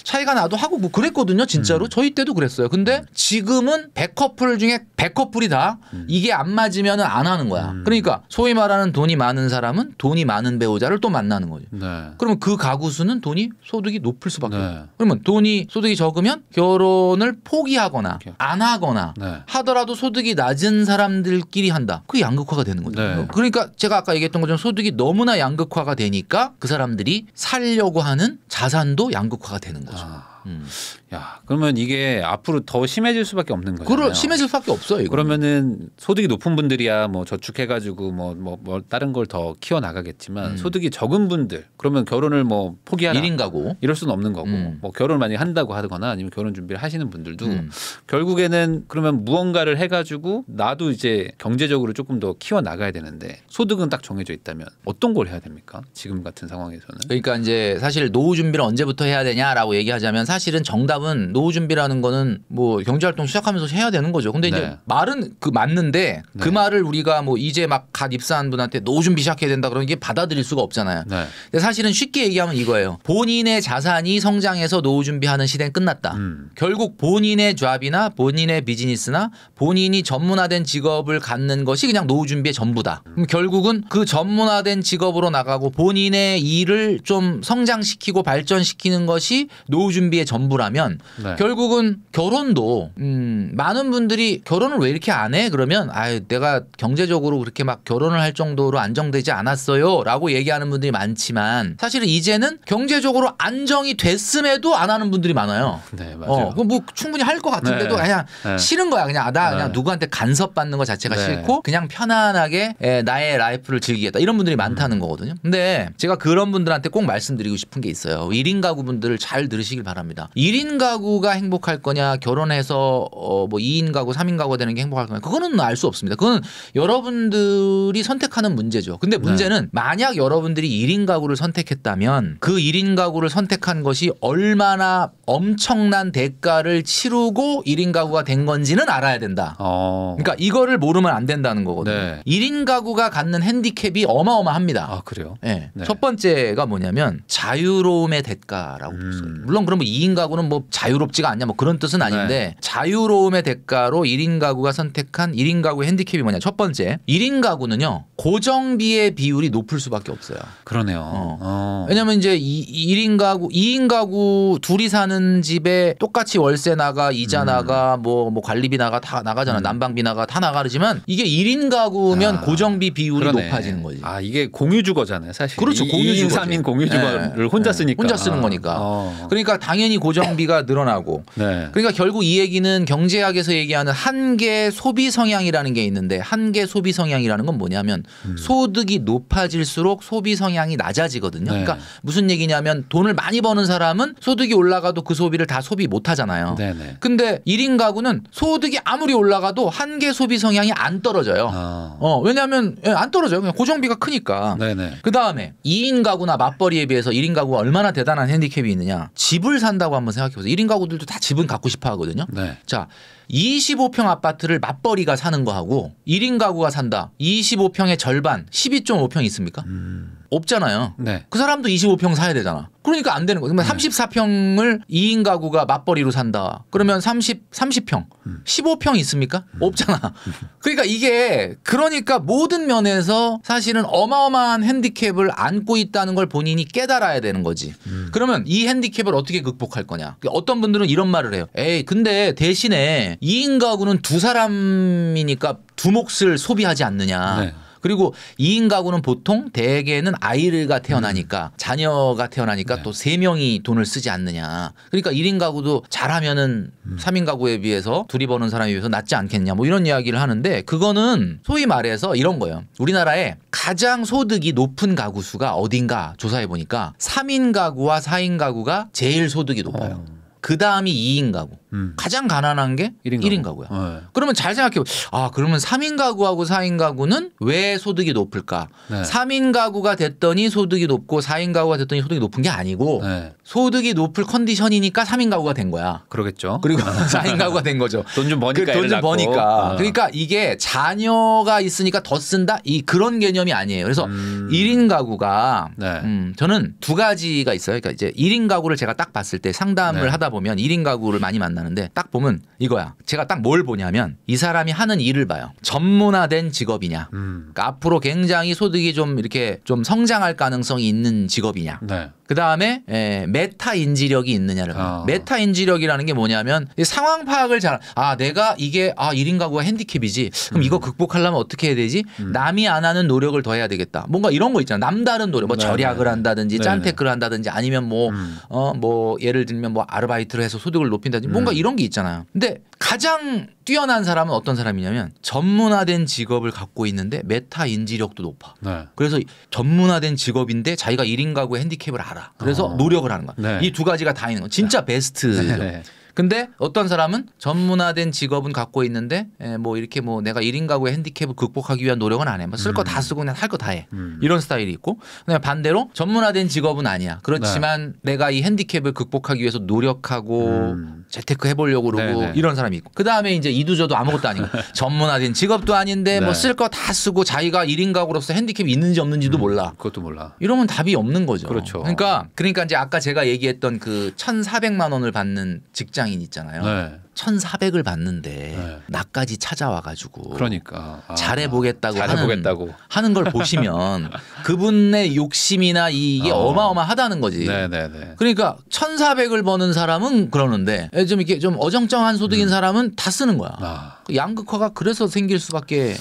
차이가 나도 하고 뭐 그랬거든요. 진짜로. 음. 저희 때도 그랬어요. 근데 음. 지금은 100커플 중에 100커플이 다 음. 이게 안 맞으면 안 하는 거야. 그러니까 소위 말하는 돈이 많은 사람은 돈이 많은 배우자를 또 만나는 거죠. 네. 그러면 그 가구수는 돈이 소득이 높을 수밖에 네. 없어요. 네. 그러면 돈이 소득이 적으면 결혼을 포기하거나 안 하거나 네. 하더라도 소득이 낮은 사람들끼리 한다. 그게 양극화가 되는 거죠. 네. 그러니까 제가 아까 얘기했던 것처럼 소득이 너무나 양극화가 되니까 그 사람들이 살려고 하는 자산도 양극화가 되는 거죠. 아. 음. 야, 그러면 이게 앞으로 더 심해질 수밖에 없는 거예요 그러, 심해질 수밖에 없어요. 이거 그러면은 소득이 높은 분들이야 뭐 저축해가지고 뭐 뭐 뭐, 뭐 다른 걸 더 키워 나가겠지만 음. 소득이 적은 분들 그러면 결혼을 뭐 포기하라. 1인 가구 이럴 수는 없는 거고 음. 뭐 결혼 을 많이 한다고 하거나 아니면 결혼 준비를 하시는 분들도 음. 결국에는 그러면 무언가를 해가지고 나도 이제 경제적으로 조금 더 키워 나가야 되는데 소득은 딱 정해져 있다면 어떤 걸 해야 됩니까? 지금 같은 상황에서는. 그러니까 이제 사실 노후 준비를 언제부터 해야 되냐라고 얘기하자면 사실은 정답은 노후 준비라는 거는 뭐 경제활동 시작하면서 해야 되는 거죠. 근데 이제 네. 말은 그 맞는데 그 네. 말을 우리가 뭐 이제 막 갓 입사한 분한테 노후 준비 시작해야 된다 그러면 이게 받아들일 수가 없잖아요. 네. 근데 사실은 쉽게 얘기하면 이거예요. 본인의 자산이 성장해서 노후 준비하는 시대는 끝났다. 음. 결국 본인의 잡이나 본인의 비즈니스나 본인이 전문화된 직업을 갖는 것이 그냥 노후 준비의 전부다. 그럼 결국은 그 전문화된 직업으로 나가고 본인의 일을 좀 성장시키고 발전시키는 것이 노후 준비 소비의 전부라면 네. 결국은 결혼도 음, 많은 분들이 결혼을 왜 이렇게 안 해? 그러면 아 내가 경제적으로 그렇게 막 결혼을 할 정도로 안정되지 않았어요라고 얘기하는 분들이 많지만 사실은 이제는 경제적으로 안정이 됐음에도 안 하는 분들이 많아요. 네 어, 맞아요. 어, 그뭐 충분히 할 것 같은데도 네. 그냥 네. 싫은 거야. 그냥 아, 나 그냥 네. 누구한테 간섭받는 것 자체가 네. 싫고 그냥 편안하게 에, 예, 나의 라이프를 즐기겠다 이런 분들이 많다는 음. 거거든요. 근데 제가 그런 분들한테 꼭 말씀드리고 싶은 게 있어요. 1인 가구분들을 잘 들으시길 바랍니다. 합니다. 1인 가구가 행복할 거냐 결혼해서 어뭐 2인 가구, 3인 가구가 되는 게 행복할 거냐 그거는 알 수 없습니다. 그건 여러분들이 선택하는 문제죠. 근데 네. 문제는 네. 만약 여러분들이 1인 가구를 선택했다면 그 1인 가구를 선택한 것이 얼마나 엄청난 대가를 치르고 1인 가구가 된 건지는 알아야 된다. 어. 그러니까 이거를 모르면 안 된다는 거거든요. 네. 1인 가구가 갖는 핸디캡이 어마어마합니다. 아, 그래요? 네. 네. 첫 번째가 뭐냐면 자유로움의 대가라고 음. 물론 그러면 2인 가구는 뭐 자유롭지가 않냐 뭐 그런 뜻은 아닌데 네. 자유로움의 대가로 1인 가구가 선택한 1인 가구 핸디캡이 뭐냐. 첫 번째. 1인 가구는요. 고정비의 비율이 높을 수밖에 없어요. 그러네요. 어. 어. 왜냐면 이제 이, 1인 가구, 2인 가구 둘이 사는 집에 똑같이 월세 나가, 이자 음. 나가, 뭐, 뭐 관리비 나가 다 나가잖아. 음. 난방비 나가 다 나가지만 이게 1인 가구면 아. 고정비 비율이 그러네. 높아지는 거지. 아, 이게 공유주거잖아요, 사실. 그렇죠. 공유주거. 3인 공유주거를 네. 혼자 쓰니까. 혼자 쓰는 거니까. 어. 그러니까 당연히 당연히 고정비가 늘어나고 네. 그러니까 결국 이 얘기는 경제학에서 얘기하는 한계 소비 성향이라는 게 있는데 한계 소비 성향이라는 건 뭐냐면 음. 소득이 높아질수록 소비 성향이 낮아지거든요. 네. 그러니까 무슨 얘기냐면 돈을 많이 버는 사람은 소득이 올라가도 그 소비를 다 소비 못 하잖아요. 네, 네 근데 1인 가구는 소득이 아무리 올라가도 한계 소비 성향이 안 떨어져요. 아. 어, 왜냐하면 예, 안 떨어져요. 그냥 고정비가 크니까. 그 다음에 2인 가구나 맞벌이에 비해서 1인 가구가 얼마나 대단한 핸디캡이 있느냐. 집을 산 산다고 한번 생각해 보세요. 1인 가구들도 다 집은 갖고 싶어 하거든요. 네. 자, 25평 아파트를 맞벌이가 사는 거하고 1인 가구가 산다. 25평의 절반 1 2 5평 있습니까? 음. 없잖아요. 네. 그 사람도 25평 사야 되잖아. 그러니까 안 되는 거예요. 그러면 네. 34평을 2인 가구가 맞벌이로 산다. 그러면 30 30평, 음. 15평 있습니까? 음. 없잖아. 음. 그러니까 이게 그러니까 모든 면에서 사실은 어마어마한 핸디캡을 안고 있다는 걸 본인이 깨달아야 되는 거지. 음. 그러면 이 핸디캡을 어떻게 극복할 거냐? 어떤 분들은 이런 말을 해요. 에이, 근데 대신에 2인 가구는 두 사람이니까 두 몫을 소비하지 않느냐. 네. 그리고 2인 가구는 보통 대개는 아이가 태어나니까 음. 자녀가 태어나니까 네. 또세 명이 돈을 쓰지 않느냐. 그러니까 1인 가구도 잘하면은 음. 3인 가구에 비해서 둘이 버는 사람에 비해서 낫지 않겠냐. 뭐 이런 이야기를 하는데 그거는 소위 말해서 이런 거예요. 우리나라에 가장 소득이 높은 가구 수가 어딘가 조사해 보니까 3인 가구와 4인 가구가 제일 소득이 높아요. 어. 그 다음이 2인 가구. 음. 가장 가난한 게 1인, 1인 가구. 야 네. 그러면 잘 생각해 아, 그러면 3인 가구하고 4인 가구는 왜 소득이 높을까? 네. 3인 가구가 됐더니 소득이 높고 4인 가구가 됐더니 소득이 높은 게 아니고 네. 소득이 높을 컨디션이니까 3인 가구가 된 거야. 그러겠죠. 그리고 4인 아. 가구가 된 거죠. 돈 좀 버니까. 그 돈좀 버니까. 아. 그러니까 이게 자녀가 있으니까 더 쓴다? 이 그런 개념이 아니에요. 그래서 음. 1인 가구가 네. 음, 저는 두 가지가 있어요. 그러니까 이제 1인 가구를 제가 딱 봤을 때 상담을 네. 하다 보면 1인 가구를 많이 만나 나는데 딱 보면 이거야. 제가 딱 뭘 보냐면 이 사람이 하는 일을 봐요. 전문화된 직업이냐. 음. 그러니까 앞으로 굉장히 소득이 좀 이렇게 좀 성장할 가능성이 있는 직업이냐. 네. 그 다음에 예, 메타 인지력이 있느냐를 아. 메타 인지력이라는 게 뭐냐면 상황 파악을 잘아 내가 이게 아 1인 가구가 핸디캡이지 그럼 음. 이거 극복하려면 어떻게 해야 되지 음. 남이 안 하는 노력을 더 해야 되겠다 뭔가 이런 거 있잖아 남다른 노력 뭐 네네. 절약을 네. 한다든지 네네. 짠테크를 네. 한다든지 아니면 뭐 음. 어, 뭐 예를 들면 뭐 아르바이트를 해서 소득을 높인다든지 뭔가 음. 이런 게 있잖아요 근데 가장 뛰어난 사람은 어떤 사람이냐면 전문화된 직업을 갖고 있는데 메타 인지력도 높아. 네. 그래서 전문화된 직업인데 자기가 1인 가구의 핸디캡을 알아. 그래서 어. 노력을 하는 거야. 네. 이두 가지가 다 있는 거. 야 진짜 네. 베스트죠. 네. 근데 어떤 사람은 전문화된 직업은 갖고 있는데 예, 뭐 이렇게 뭐 내가 1인 가구의 핸디캡을 극복하기 위한 노력은 안 해. 뭐 쓸 거다 음. 쓰고 그냥 할 거 다 해. 음. 이런 스타일이 있고 그냥 반대로 전문화된 직업은 아니야. 그렇지만 네. 내가 이 핸디캡을 극복하기 위해서 노력하고 음. 재테크 해보려고 그러고 네네. 네. 이런 사람이 있고 그 다음에 이제 이두저도 아무것도 아니고 전문화된 직업도 아닌데 뭐 네. 뭐쓸 거 다 쓰고 자기가 1인 가구로서 핸디캡이 있는지 없는지도 음, 몰라. 그것도 몰라. 이러면 답이 없는 거죠. 그렇죠. 그러니까 그러니까 이제 아까 제가 얘기했던 그 1,400만 원을 받는 직장인 있잖아요. 네. 1,400을 받는데 네. 나까지 찾아와 가지고 그러니까 아, 잘해 보겠다고 하는, 하는, 걸 보시면 그분의 욕심이나 이게 아. 어. 마어마하다는 거지. 네네네. 그러니까 1,400을 버는 사람은 그러는데 좀 이렇게 좀 어정쩡한 소득인 음. 사람은 다 쓰는 거야. 아. 그 양극화가 그래서 생길 수밖에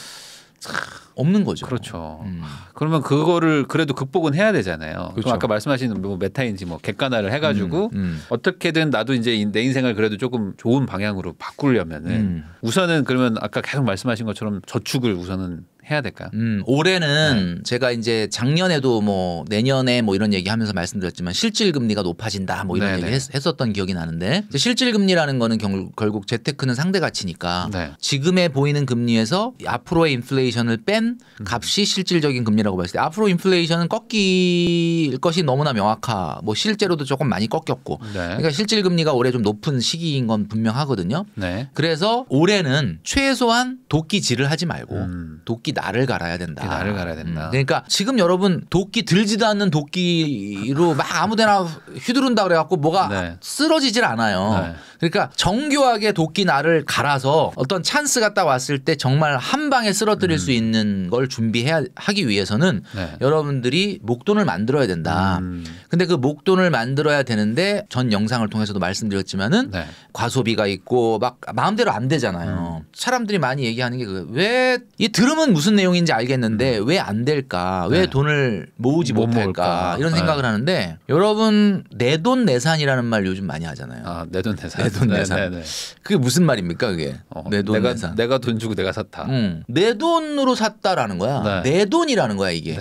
참. 없는 거죠. 그렇죠. 음. 그러면 그거를 그래도 극복은 해야 되잖아요. 그렇죠. 아까 말씀하신 뭐 메타인지 뭐 객관화를 해가지고 음, 음. 어떻게든 나도 이제 내 인생을 그래도 조금 좋은 방향으로 바꾸려면은 음. 우선은 그러면 아까 계속 말씀하신 것처럼 저축을 우선은 해야 될까요? 음, 올해는 네. 제가 이제 작년에도 뭐 내년에 뭐 이런 얘기 하면서 말씀드렸지만 실질 금리가 높아진다 뭐 이런 네네. 얘기 네. 했, 었던 기억이 나는데 실질 금리라는 거는 결국 재테크는 상대 가치니까 네. 지금에 보이는 금리에서 앞으로의 인플레이션을 뺀 값이 실질적인 금리라고 봤을 때 앞으로 인플레이션은 꺾일 것이 너무나 명확하 뭐 실제로도 조금 많이 꺾였고 네. 그러니까 실질 금리가 올해 좀 높은 시기인 건 분명하거든요. 네. 그래서 올해는 최소한 도끼질을 하지 말고 음. 도끼 나를 갈아야 된다. 나를 갈아야 된다. 음. 그러니까 지금 여러분 도끼 들지도 않는 도끼로 막 아무데나 휘두른다 그래갖고 뭐가 네. 쓰러지질 않아요. 네. 그러니까 정교하게 도끼 나를 갈아서 어떤 찬스가 딱 왔을 때 정말 한 방에 쓰러뜨릴 음. 수 있는 걸 준비해야 하기 위해서는 네. 여러분들이 목돈을 만들어야 된다. 음. 근데 그 목돈을 만들어야 되는데 전 영상을 통해서도 말씀드렸지만은 네. 과소비가 있고 막 마음대로 안 되잖아요. 음. 사람들이 많이 얘기하는 게 왜이 그 들으면 무슨 무슨 내용인지 알겠는데 음. 왜안 될까? 왜 네. 돈을 모으지 못할까 이런 네. 생각을 네. 하는데 여러분 내 돈 내산이라는 말 요즘 많이 하잖아요. 아, 내 돈 내산. 내돈 네, 내산. 네, 네, 그게 무슨 말입니까, 그게? 어, 내돈 내가, 내산. 내가 돈 주고 내가 샀다. 응. 음. 내 돈으로 샀다라는 거야. 내 돈이라는 거야, 이게.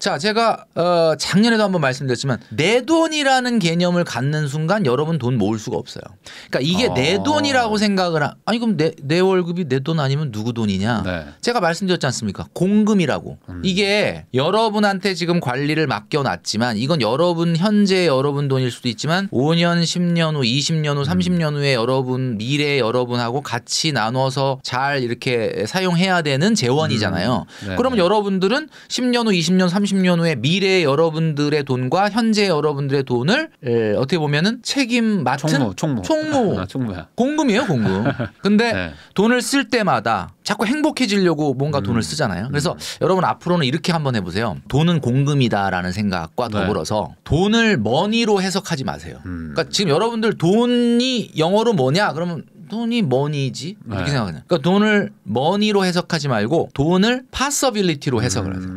자, 제가 어, 작년에도 한번 말씀드렸지만 내 돈이라는 개념을 갖는 순간 여러분 돈 모을 수가 없어요. 그러니까 이게 어. 내 아. 돈이라고 생각을 하... 아니 그럼 내, 내 월급이 내 돈 아니면 누구 돈이냐? 제가 말씀드렸지 않습니까? 뭡니까? 공금이라고. 음. 이게 여러분한테 지금 관리를 맡겨놨지만 이건 여러분 현재 여러분 돈일 수도 있지만 5년, 10년 후, 20년 후, 30년 후에 여러분 미래 의 여러분하고 같이 나눠서 잘 이렇게 사용해야 되는 재원이잖아요. 음. 네, 그러면 네. 여러분들은 10년 후, 20년, 30년 후에 미래 의 여러분들의 돈과 현재 여러분들의 돈을 에, 어떻게 보면은 책임 맡은 총무, 총무. 총무. 아, 공금이에요, 공금. 근데 네. 돈을 쓸 때마다 자꾸 행복해지려고 뭔가 음. 돈을 쓰잖아요. 그래서 음. 여러분 앞으로는 이렇게 한번 해보세요. 돈은 공금이다라는 생각과 더불어서 네. 돈을 머니로 해석하지 마세요. 음. 그러니까 지금 여러분들 돈이 영어로 뭐냐 그러면 돈이 머니지 이렇게 네. 생각하요 그러니까 돈을 머니로 해석하지 말고 돈을 파서빌리티로 음. 해석을 하세요.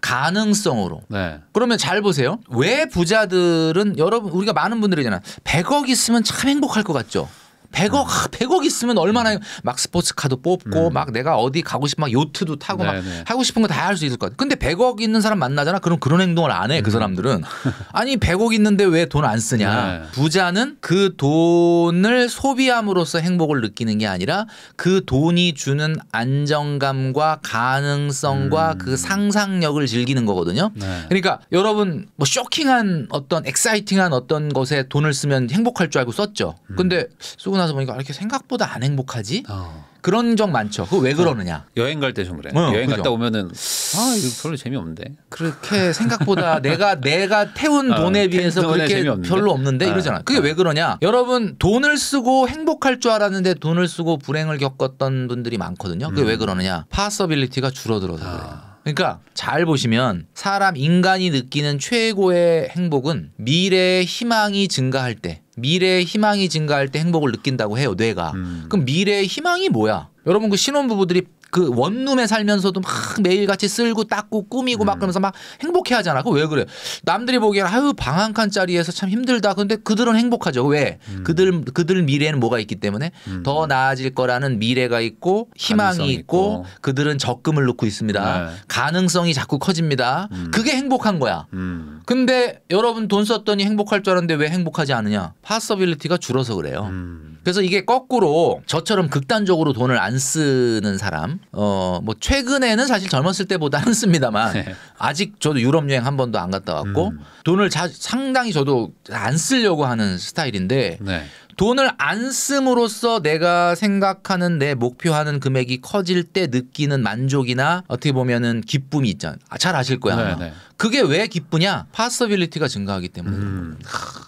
가능성으로. 네. 그러면 잘 보세요. 왜 부자들은 여러분 우리가 많은 분들이잖아. 100억 있으면 참 행복할 것 같죠. 100억, 100억 음. 있으면 얼마나 막 스포츠카도 뽑고 음. 막 내가 어디 가고 싶어막 요트도 타고 네네. 막 하고 싶은 거 다 할 수 있을 것 같아. 근데 100억 있는 사람 만나잖아. 그럼 그런 행동을 안 해. 그 음. 사람들은. 아니 100억 있는데 왜 돈 안 쓰냐. 네. 부자는 그 돈을 소비함으로써 행복을 느끼는 게 아니라 그 돈이 주는 안정감과 가능성과 음. 그 상상력을 즐기는 거거든요. 네. 그러니까 여러분 뭐 쇼킹한 어떤 엑사이팅한 어떤 것에 돈을 쓰면 행복할 줄 알고 썼죠. 음. 근데 쓰고 나서 보니까 아, 이렇게 생각보다 안 행복하지? 어. 그런 적 많죠. 그왜 어. 그러느냐? 여행 갈 때 좀 그래. 어, 여행 그죠? 갔다 오면은 아 이거 별로 재미없는데. 그렇게 생각보다 내가 내가 태운 어, 돈에 어, 비해서 그렇게 재미없는데? 별로 없는데 아, 이러잖아. 그게 아. 왜 그러냐? 여러분 돈을 쓰고 행복할 줄 알았는데 돈을 쓰고 불행을 겪었던 분들이 많거든요. 그게 음. 왜 그러느냐? 파서빌리티가 줄어들어서 아. 그래 그러니까 잘 보시면 사람 인간이 느끼는 최고의 행복은 미래의 희망이 증가할 때 미래의 희망이 증가할 때 행복을 느낀다고 해요 뇌가. 음. 그럼 미래의 희망이 뭐야? 여러분 그 신혼부부들이 그 원룸에 살면서도 막 매일같이 쓸고 닦고 꾸미고 막 음. 그러면서 막 행복해 하잖아. 그왜 그래? 남들이 보기엔 아유 방 한 칸짜리에서 참 힘들다. 근데 그들은 행복하죠. 왜? 음. 그들 그들 미래에는 뭐가 있기 때문에 음. 더 나아질 거라는 미래가 있고 희망이 있고, 있고, 그들은 적금을 놓고 있습니다. 네. 가능성이 자꾸 커집니다. 음. 그게 행복한 거야. 음. 근데 여러분 돈 썼더니 행복할 줄 알았는데 왜 행복하지 않느냐? 파서빌리티가 줄어서 그래요. 음. 그래서 이게 거꾸로 저처럼 극단적으로 돈을 안 쓰는 사람, 어, 뭐 최근에는 사실 젊었을 때보다는 씁니다만 네. 아직 저도 유럽 여행 한 번도 안 갔다 왔고 음. 돈을 자, 상당히 저도 안 쓰려고 하는 스타일인데 네. 돈을 안 씀으로써 내가 생각하는 내 목표하는 금액이 커질 때 느끼는 만족이나 어떻게 보면은 기쁨이 있잖아잘 아, 아실 거야. 네, 네. 그게 왜 기쁘냐? 파서빌리티가 증가하기 때문에. 음.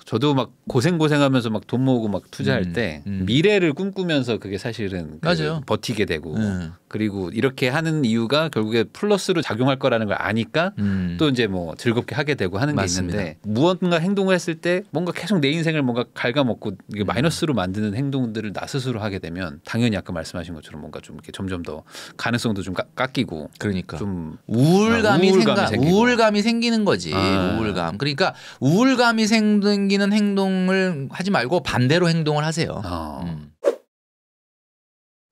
저도 막 고생 고생하면서 막 돈 모으고 막 투자할 음. 때 음. 미래를 꿈꾸면서 그게 사실은 그 맞아요. 버티게 되고 네. 그리고 이렇게 하는 이유가 결국에 플러스로 작용할 거라는 걸 아니까 음. 또 이제 뭐 즐겁게 하게 되고 하는 맞습니다. 게 있는데 무언가 행동을 했을 때 뭔가 계속 내 인생을 뭔가 갉아먹고 이게 음. 마이너스로 만드는 행동들을 나 스스로 하게 되면 당연히 아까 말씀하신 것처럼 뭔가 좀 이렇게 점점 더 가능성도 좀 깎이고 그러니까 좀 우울감이, 아, 우울감이 생기고 우울감이 생기는 거지. 아. 우울감. 그러니까 우울감이 생기는 행동을 하지 말고 반대로 행동을 하세요. 어. 음.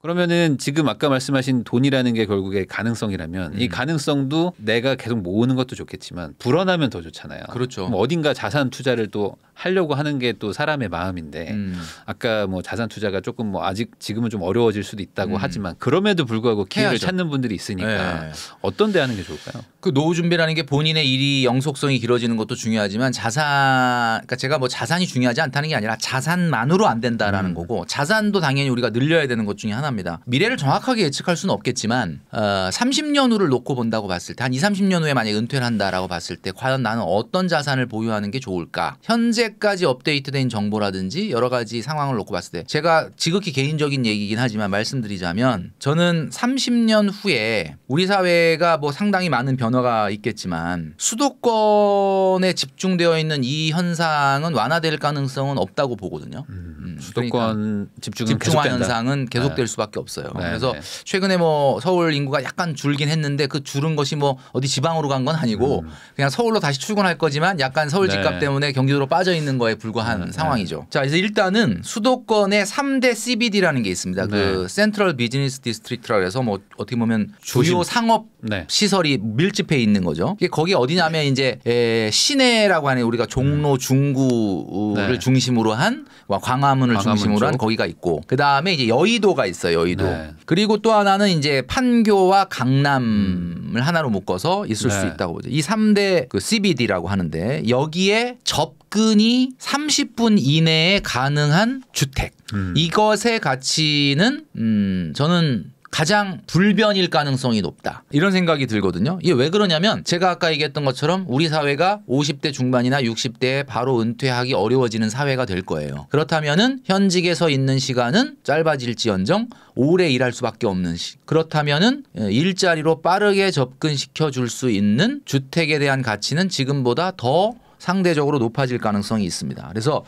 그러면은 지금 아까 말씀하신 돈이라는 게 결국에 가능성이라면 음. 이 가능성도 내가 계속 모으는 것도 좋겠지만 불어나면 더 좋잖아요. 그렇죠. 어딘가 자산 투자를 또 하려고 하는 게 또 사람의 마음인데 음. 아까 뭐 자산 투자가 조금 뭐 아직 지금은 좀 어려워질 수도 있다고 음. 하지만 그럼에도 불구하고 기회를 해야죠. 찾는 분들이 있으니까 네. 어떤 데 하는 게 좋을까요? 그 노후 준비라는 게 본인의 일이 영속성이 길어지는 것도 중요하지만 자산 그러니까 제가 뭐 자산이 중요하지 않다는 게 아니라 자산만으로 안 된다라는 음. 거고 자산도 당연히 우리가 늘려야 되는 것 중에 하나입니다. 미래를 정확하게 예측할 수는 없겠지만 어, 30년 후를 놓고 본다고 봤을 때 한 2, 30년 후에 만약 은퇴를 한다라고 봤을 때 과연 나는 어떤 자산을 보유하는 게 좋을까? 현재 현재까지 업데이트된 정보라든지 여러 가지 상황을 놓고 봤을 때 제가 지극히 개인적인 얘기긴 하지만 말씀드리자면 저는 30년 후에 우리 사회가 뭐 상당히 많은 변화가 있겠지만 수도권에 집중되어 있는 이 현상은 완화될 가능성은 없다고 보거든요. 음, 음 그러니까 수도권 그러니까 집중은 집중화 현상은 계속될 네. 수밖에 없어요. 네, 그래서 네. 최근에 뭐 서울 인구가 약간 줄긴 했는데 그 줄은 것이 뭐 어디 지방으로 간 건 아니고 음. 그냥 서울로 다시 출근할 거지만 약간 서울 네. 집값 때문에 경기도로 빠져 있는 있는 거에 불과한 음, 네. 상황이죠. 네. 자, 이제 일단은 수도권의 3대 CBD라는 게 있습니다. 네. 그 센트럴 비즈니스 디스트릭트라 해서 뭐 어떻게 보면 주요 도심. 상업 네. 시설이 밀집해 있는 거죠. 이게 거기 어디냐면 이제 에, 시내라고 하는 우리가 종로 음. 중구를 네. 중심으로 한 광화문을 광화문 중심으로 한 거기가 있고 그다음에 이제 여의도가 있어요. 여의도. 네. 그리고 또 하나는 이제 판교와 강남을 음. 하나로 묶어서 있을 수 있다고 보죠. 이 3대 그 CBD라고 하는데 여기에 접근이 이 30분 이내에 가능한 주택. 음. 이것의 가치는 음, 저는 가장 불변일 가능성이 높다. 이런 생각이 들거든요. 이게 왜 그러냐면 제가 아까 얘기했던 것처럼 우리 사회가 50대 중반이나 60대에 바로 은퇴하기 어려워지는 사회가 될 거예요. 그렇다면은 현직에서 있는 시간은 짧아질지언정 오래 일할 수밖에 없는 시. 그렇다면은 예, 일자리로 빠르게 접근시켜 줄 수 있는 주택에 대한 가치는 지금보다 더 상대적으로 높아질 가능성이 있습니다. 그래서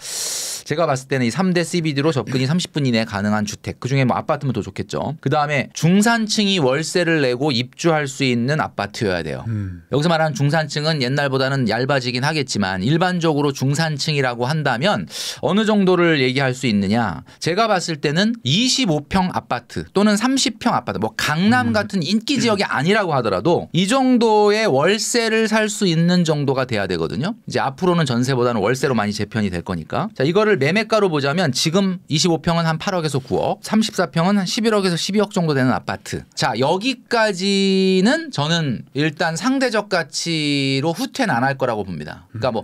제가 봤을 때는 이 3대 CBD로 접근이 30분 이내 가능한 주택 그중에 뭐 아파트면 더 좋겠죠. 그 다음에 중산층이 월세를 내고 입주할 수 있는 아파트여야 돼요. 음. 여기서 말하는 중산층은 옛날보다는 얇아지긴 하겠지만 일반적으로 중산층이라고 한다면 어느 정도를 얘기할 수 있느냐? 제가 봤을 때는 25평 아파트 또는 30평 아파트 뭐 강남 음. 같은 인기 지역이 아니라고 하더라도 이 정도의 월세를 살 수 있는 정도가 돼야 되거든요. 이제 앞으로는 전세보다는 월세로 많이 재편이 될 거니까. 자 이거를 이거를 매매가로 보자면 지금 25평은 한 8억에서 9억, 34평은 한 11억에서 12억 정도 되는 아파트. 자, 여기까지는 저는 일단 상대적 가치로 후퇴는 안 할 거라고 봅니다. 그러니까 뭐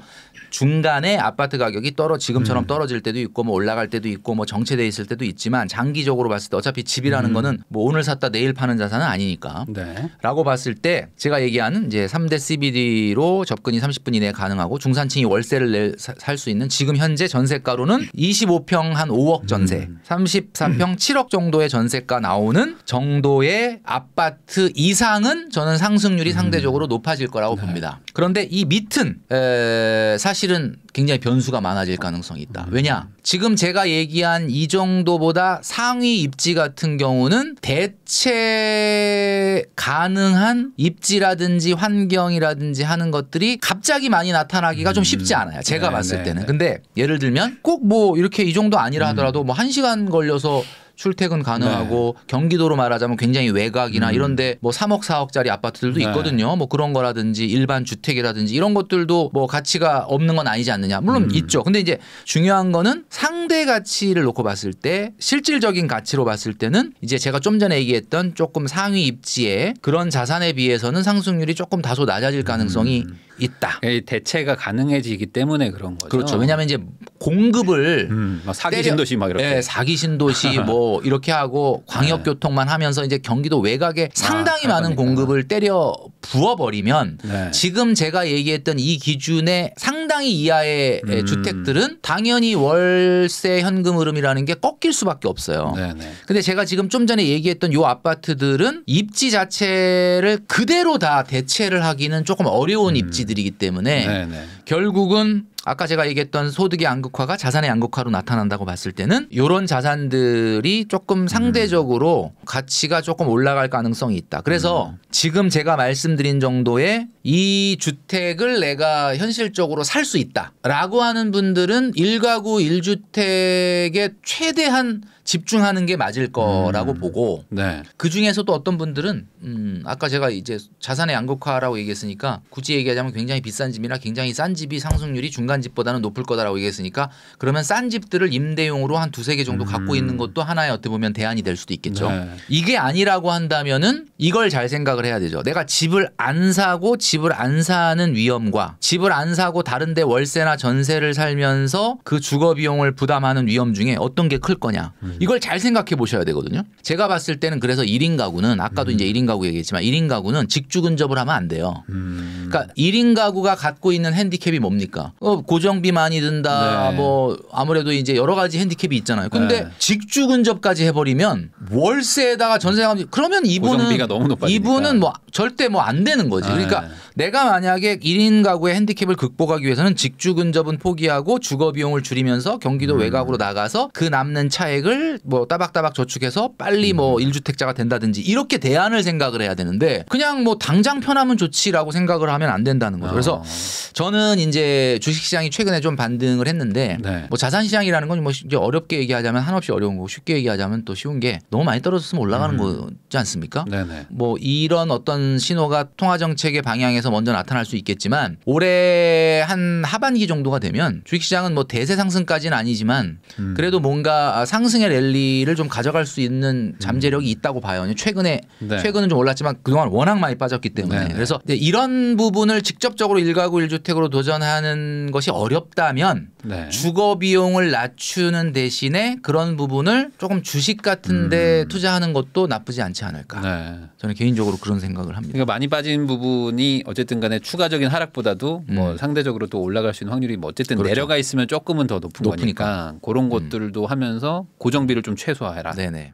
중간에 아파트 가격이 떨어 지금처럼 음. 떨어질 때도 있고 뭐 올라갈 때도 있고 뭐 정체돼 있을 때도 있지만 장기적으로 봤을 때 어차피 집이라는 음. 거는 뭐 오늘 샀다 내일 파는 자산은 아니니까. 네. 라고 봤을 때 제가 얘기하는 이제 3대 CBD로 접근이 30분 이내에 가능하고 중산층이 월세를 살 수 있는 지금 현재 전세가로는 25평 한 5억 전세, 음. 33평 음. 7억 정도의 전세가 나오는 정도의 아파트 이상은 저는 상승률이 음. 상대적으로 높아질 거라고 네. 봅니다. 그런데 이 밑은 에, 사실은 굉장히 변수가 많아질 가능성이 있다. 음. 왜냐? 지금 제가 얘기한 이 정도보다 상위 입지 같은 경우는 대체 가능한 입지라든지 환경이라든지 하는 것들이 갑자기 많이 나타나기가 음. 좀 쉽지 않아요. 제가 네, 봤을 네, 때는. 네. 근데 예를 들면 꼭 뭐 이렇게 이 정도 아니라 음. 하더라도 음. 뭐 뭐한시간 걸려서 출퇴근 가능하고 네. 경기도로 말하자면 굉장히 외곽이나 음. 이런데 뭐 3억 4억짜리 아파트들도 네. 있거든요. 뭐 그런 거라든지 일반 주택이라든지 이런 것들도 뭐 가치가 없는 건 아니지 않느냐. 물론 음. 있죠. 근데 이제 중요한 거는 상대 가치를 놓고 봤을 때 실질적인 가치로 봤을 때는 이제 제가 좀 전에 얘기했던 조금 상위 입지에 그런 자산에 비해서는 상승률이 조금 다소 낮아질 가능성이 음. 있다. 예, 대체가 가능해지기 때문에 그런 거죠. 그렇죠. 왜냐하면 이제 공급을 음, 사기 신도시 막 이렇게 네, 사기 신도시 뭐 이렇게 하고 광역교통만 네. 하면서 이제 경기도 외곽에 아, 상당히 아, 많은 공급을 때려 부어버리면 네. 지금 제가 얘기했던 이 기준의 상당히 이하의 예, 음. 주택들은 당연히 월세 현금 흐름이라는 게 꺾일 수밖에 없어요. 네네. 네. 근데 제가 지금 좀 전에 얘기했던 요 아파트들은 입지 자체를 그대로 다 대체를 하기는 조금 어려운 음. 입지 아이들이기 때문에 네네. 네. 결국은 아까 제가 얘기했던 소득의 양극화가 자산의 양극화로 나타난다고 봤을 때는 이런 자산들이 조금 상대적으로 음. 가치가 조금 올라갈 가능성이 있다. 그래서 음. 지금 제가 말씀드린 정도의 이 주택을 내가 현실적으로 살 수 있다라고 하는 분들은 1가구 1주택에 최대한 집중하는 게 맞을 거라고 음. 보고 네. 그 중에서도 어떤 분들은 음, 아까 제가 이제 자산의 양극화라고 얘기했으니까 굳이 얘기하자면 굉장히 비싼 집이나 굉장히 싼 집이 상승률이 중간 집보다는 높을 거다라고 얘기했으니까 그러면 싼 집들을 임대용으로 한 두세 개 정도 음. 갖고 있는 음. 것도 하나의 어떻게 보면 대안이 될 수도 있겠죠. 네. 이게 아니라고 한다면은 이걸 잘 생각을 해야 되죠. 내가 집을 안 사고 집을 안 사는 위험과 집을 안 사고 다른데 월세나 전세를 살면서 그 주거 비용을 부담하는 위험 중에 어떤 게 클 거냐. 음. 이걸 잘 생각해 보셔야 되거든요. 제가 봤을 때는 그래서 1인 가구는 아까도 음. 이제 1인 가구 얘기했지만 1인 가구는 직주 근접을 하면 안 돼요. 음. 그러니까 1인 가구가 갖고 있는 핸디캡 핸디캡이 뭡니까? 어, 고정비 많이 든다. 네. 뭐 아무래도 이제 여러 가지 핸디캡이 있잖아요. 근데 네. 직주 근접까지 해버리면 월세에다가 전세가 그러면 이분은 고정비가 너무 높아 이분은 뭐 절대 뭐 안 되는 거지. 그러니까 네. 내가 만약에 1인 가구의 핸디캡을 극복하기 위해서는 직주 근접은 포기하고 주거 비용을 줄이면서 경기도 음. 외곽으로 나가서 그 남는 차액을 뭐 따박따박 저축해서 빨리 뭐 1주택자가 음. 된다든지 이렇게 대안을 생각을 해야 되는데 그냥 뭐 당장 편하면 좋지라고 생각을 하면 안 된다는 거죠. 그래서 아. 저는 이제 주식시장이 최근에 좀 반등을 했는데 네. 뭐 자산시장이라는 건 뭐 이제 어렵게 얘기하자면 한없이 어려운 거고 쉽게 얘기하자면 또 쉬운 게 너무 많이 떨어졌으면 올라가는 음. 거지 않습니까? 네네. 뭐 이런 어떤 신호가 통화정책의 방향에서 시장에서 먼저 나타날 수 있겠지만 올해 한 하반기 정도가 되면 주식시장은 뭐 대세 상승까지는 아니지만 음. 그래도 뭔가 아, 상승의 랠리를 좀 가져갈 수 있는 잠재력이 음. 있다고 봐요. 최근에 네. 최근은 좀 올랐지만 그동안 워낙 많이 빠졌기 때문에 네 그래서 이런 부분을 직접적으로 일가구 일주택으로 도전하는 것이 어렵다면 네. 주거 비용을 낮추는 대신에 그런 부분을 조금 주식 같은데 음. 투자하는 것도 나쁘지 않지 않을까. 네. 저는 개인적으로 그런 생각을 합니다. 그러니까 많이 빠진 부분이 어쨌든간에 추가적인 하락보다도 뭐 음. 뭐 상대적으로 또 올라갈 수 있는 확률이 뭐 어쨌든 그렇죠. 내려가 있으면 조금은 더 높은 높으니까. 거니까 그런 것들도 하면서 고정비를 좀 최소화해라. 네네.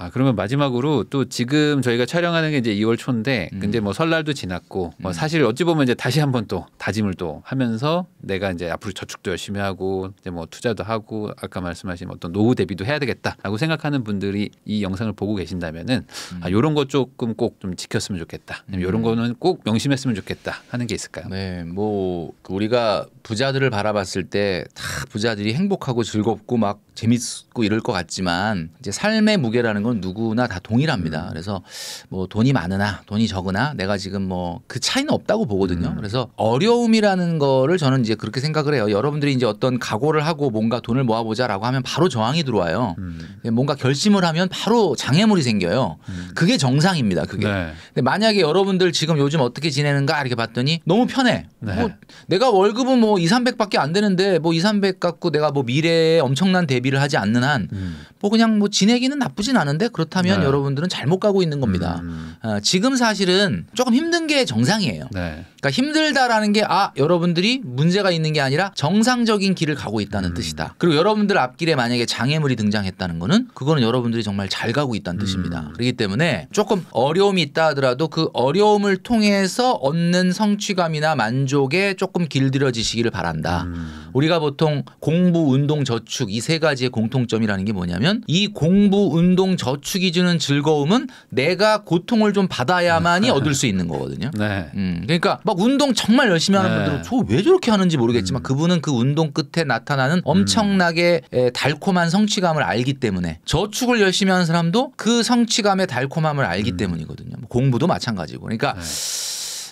아 그러면 마지막으로 또 지금 저희가 촬영하는 게 이제 2월 초인데 음. 근데 뭐 설날도 지났고 뭐 음. 사실 어찌 보면 이제 다시 한번 또 다짐을 또 하면서 내가 이제 앞으로 저축도 열심히 하고 이제 뭐 투자도 하고 아까 말씀하신 어떤 노후 대비도 해야 되겠다라고 생각하는 분들이 이 영상을 보고 계신다면은 음. 아 요런 거 조금 꼭 좀 지켰으면 좋겠다. 음. 요런 거는 꼭 명심했으면 좋겠다 하는 게 있을까요? 네, 뭐 그 우리가 부자들을 바라봤을 때 다 부자들이 행복하고 즐겁고 막 재밌고 이럴 것 같지만 이제 삶의 무게라는 건 누구나 다 동일합니다. 음. 그래서 뭐 돈이 많으나 돈이 적으나 내가 지금 뭐 그 차이는 없다고 보거든요. 음. 그래서 어려움이라는 거를 저는 이제 그렇게 생각을 해요. 여러분들이 이제 어떤 각오를 하고 뭔가 돈을 모아보자라고 하면 바로 저항이 들어와요. 음. 뭔가 결심을 하면 바로 장애물이 생겨요. 음. 그게 정상입니다. 그게. 네. 근데 만약에 여러분들 지금 요즘 어떻게 지내는가 이렇게 봤더니 너무 편해. 네. 뭐 내가 월급은 뭐뭐 2, 300밖에 안 되는데 뭐 2, 300 갖고 내가 뭐 미래에 엄청난 대비를 하지 않는 한뭐 음. 뭐 그냥 뭐 지내기는 나쁘진 않은데 그렇다면 네. 여러분들은 잘못 가고 있는 겁니다. 음. 어, 지금 사실은 조금 힘든 게 정상이에요. 네. 그러니까 힘들다라는 게 아 여러분들이 문제가 있는 게 아니라 정상적인 길을 가고 있다는 음. 뜻이다. 그리고 여러분들 앞길에 만약에 장애물이 등장했다는 거는 그거는 여러분들이 정말 잘 가고 있다는 뜻입니다. 음. 그렇기 때문에 조금 어려움이 있다 하더라도 그 어려움을 통해서 얻는 성취감이나 만족에 조금 길들여지시기를 하기를 바란다. 음. 우리가 보통 공부, 운동, 저축 이 세 가지의 공통점이라는 게 뭐냐면 이 공부, 운동, 저축이 주는 즐거움은 내가 고통을 좀 받아야만이 네. 얻을 수 있는 거거든요. 네. 음. 그러니까 막 운동 정말 열심히 하는 네. 분들은 저 왜 저렇게 하는지 모르겠지만 음. 그분은 그 운동 끝에 나타나는 엄청나게 달콤한 성취감을 알기 때문에 저축을 열심히 하는 사람도 그 성취감의 달콤함을 알기 음. 때문이거든요. 뭐 공부도 마찬가지고. 그러니까 네.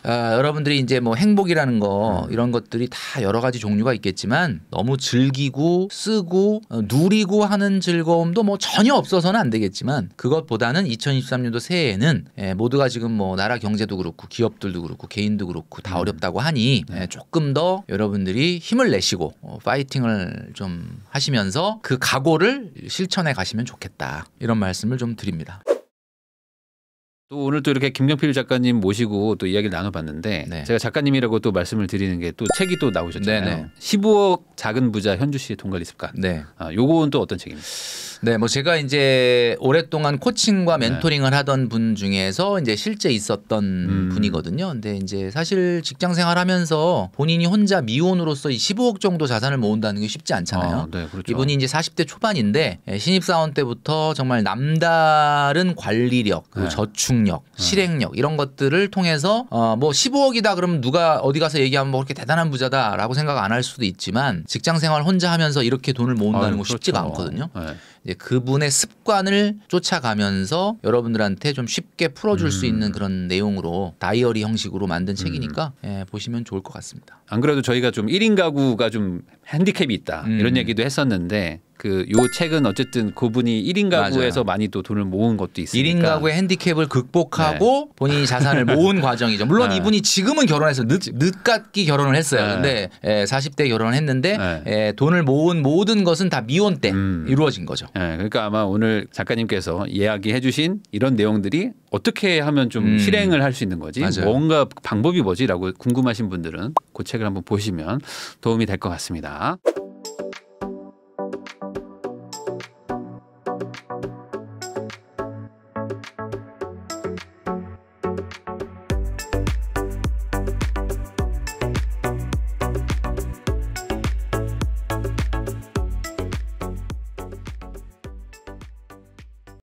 어, 여러분들이 이제 뭐 행복이라는 거 이런 것들이 다 여러 가지 종류가 있겠지만 너무 즐기고 쓰고 어, 누리고 하는 즐거움도 뭐 전혀 없어서는 안 되겠지만 그것보다는 2023년도 새해에는 예, 모두가 지금 뭐 나라 경제도 그렇고 기업들도 그렇고 개인도 그렇고 다 음. 어렵다고 하니 예, 조금 더 여러분들이 힘을 내시고 어, 파이팅을 좀 하시면서 그 각오를 실천해 가시면 좋겠다 이런 말씀을 좀 드립니다. 또 오늘 또 이렇게 김경필 작가님 모시고 또 이야기를 나눠봤는데 네. 제가 작가님이라고 또 말씀을 드리는 게 또 책이 또 나오셨잖아요. 네네. 15억 작은 부자 현주 씨의 동갈 리습관 네. 아, 요거는또 어떤 책입니까? 네, 뭐 제가 이제 오랫동안 코칭과 네. 멘토링을 네. 하던 분 중에서 이제 실제 있었던 음. 분이거든요. 근데 이제 사실 직장 생활하면서 본인이 혼자 미혼으로서 15억 정도 자산을 모은다는 게 쉽지 않잖아요. 아, 네, 그렇죠. 이분이 이제 40대 초반인데 예, 신입 사원 때부터 정말 남다른 관리력, 그 네. 저축력, 네. 실행력 이런 것들을 통해서 어뭐 15억이다 그러면 누가 어디 가서 얘기하면 뭐 그렇게 대단한 부자다라고 생각 안 할 수도 있지만 직장 생활 혼자 하면서 이렇게 돈을 모은다는 아유, 거 쉽지가 그렇죠. 않거든요. 네. 그분의 습관을 쫓아가면서 여러분들한테 좀 쉽게 풀어줄 음. 수 있는 그런 내용으로 다이어리 형식으로 만든 음. 책이니까 예, 보시면 좋을 것 같습니다. 안 그래도 저희가 좀 1인 가구가 좀 핸디캡이 있다 음. 이런 얘기도 했었는데 그요 책은 어쨌든 그분이 일인 가구에서 많이 또 돈을 모은 것도 있습니까 1인 가구의 핸디캡을 극복하고 네. 본인이 자산을 모은 과정이죠. 물론 네. 이분이 지금은 결혼해서 늦, 늦깎이 결혼을 했어요. 네. 근데 에, 예, 40대 결혼을 했는데 에, 네. 예, 돈을 모은 모든 것은 다 미혼 때 음. 이루어진 거죠. 예, 그러니까 아마 오늘 작가님께서 이야기해 주신 이런 내용들이 어떻게 하면 좀 음. 실행을 할 수 있는 거지 맞아요. 뭔가 방법이 뭐지라고 궁금하신 분들은 그 책을 한번 보시면 도움이 될 것 같습니다.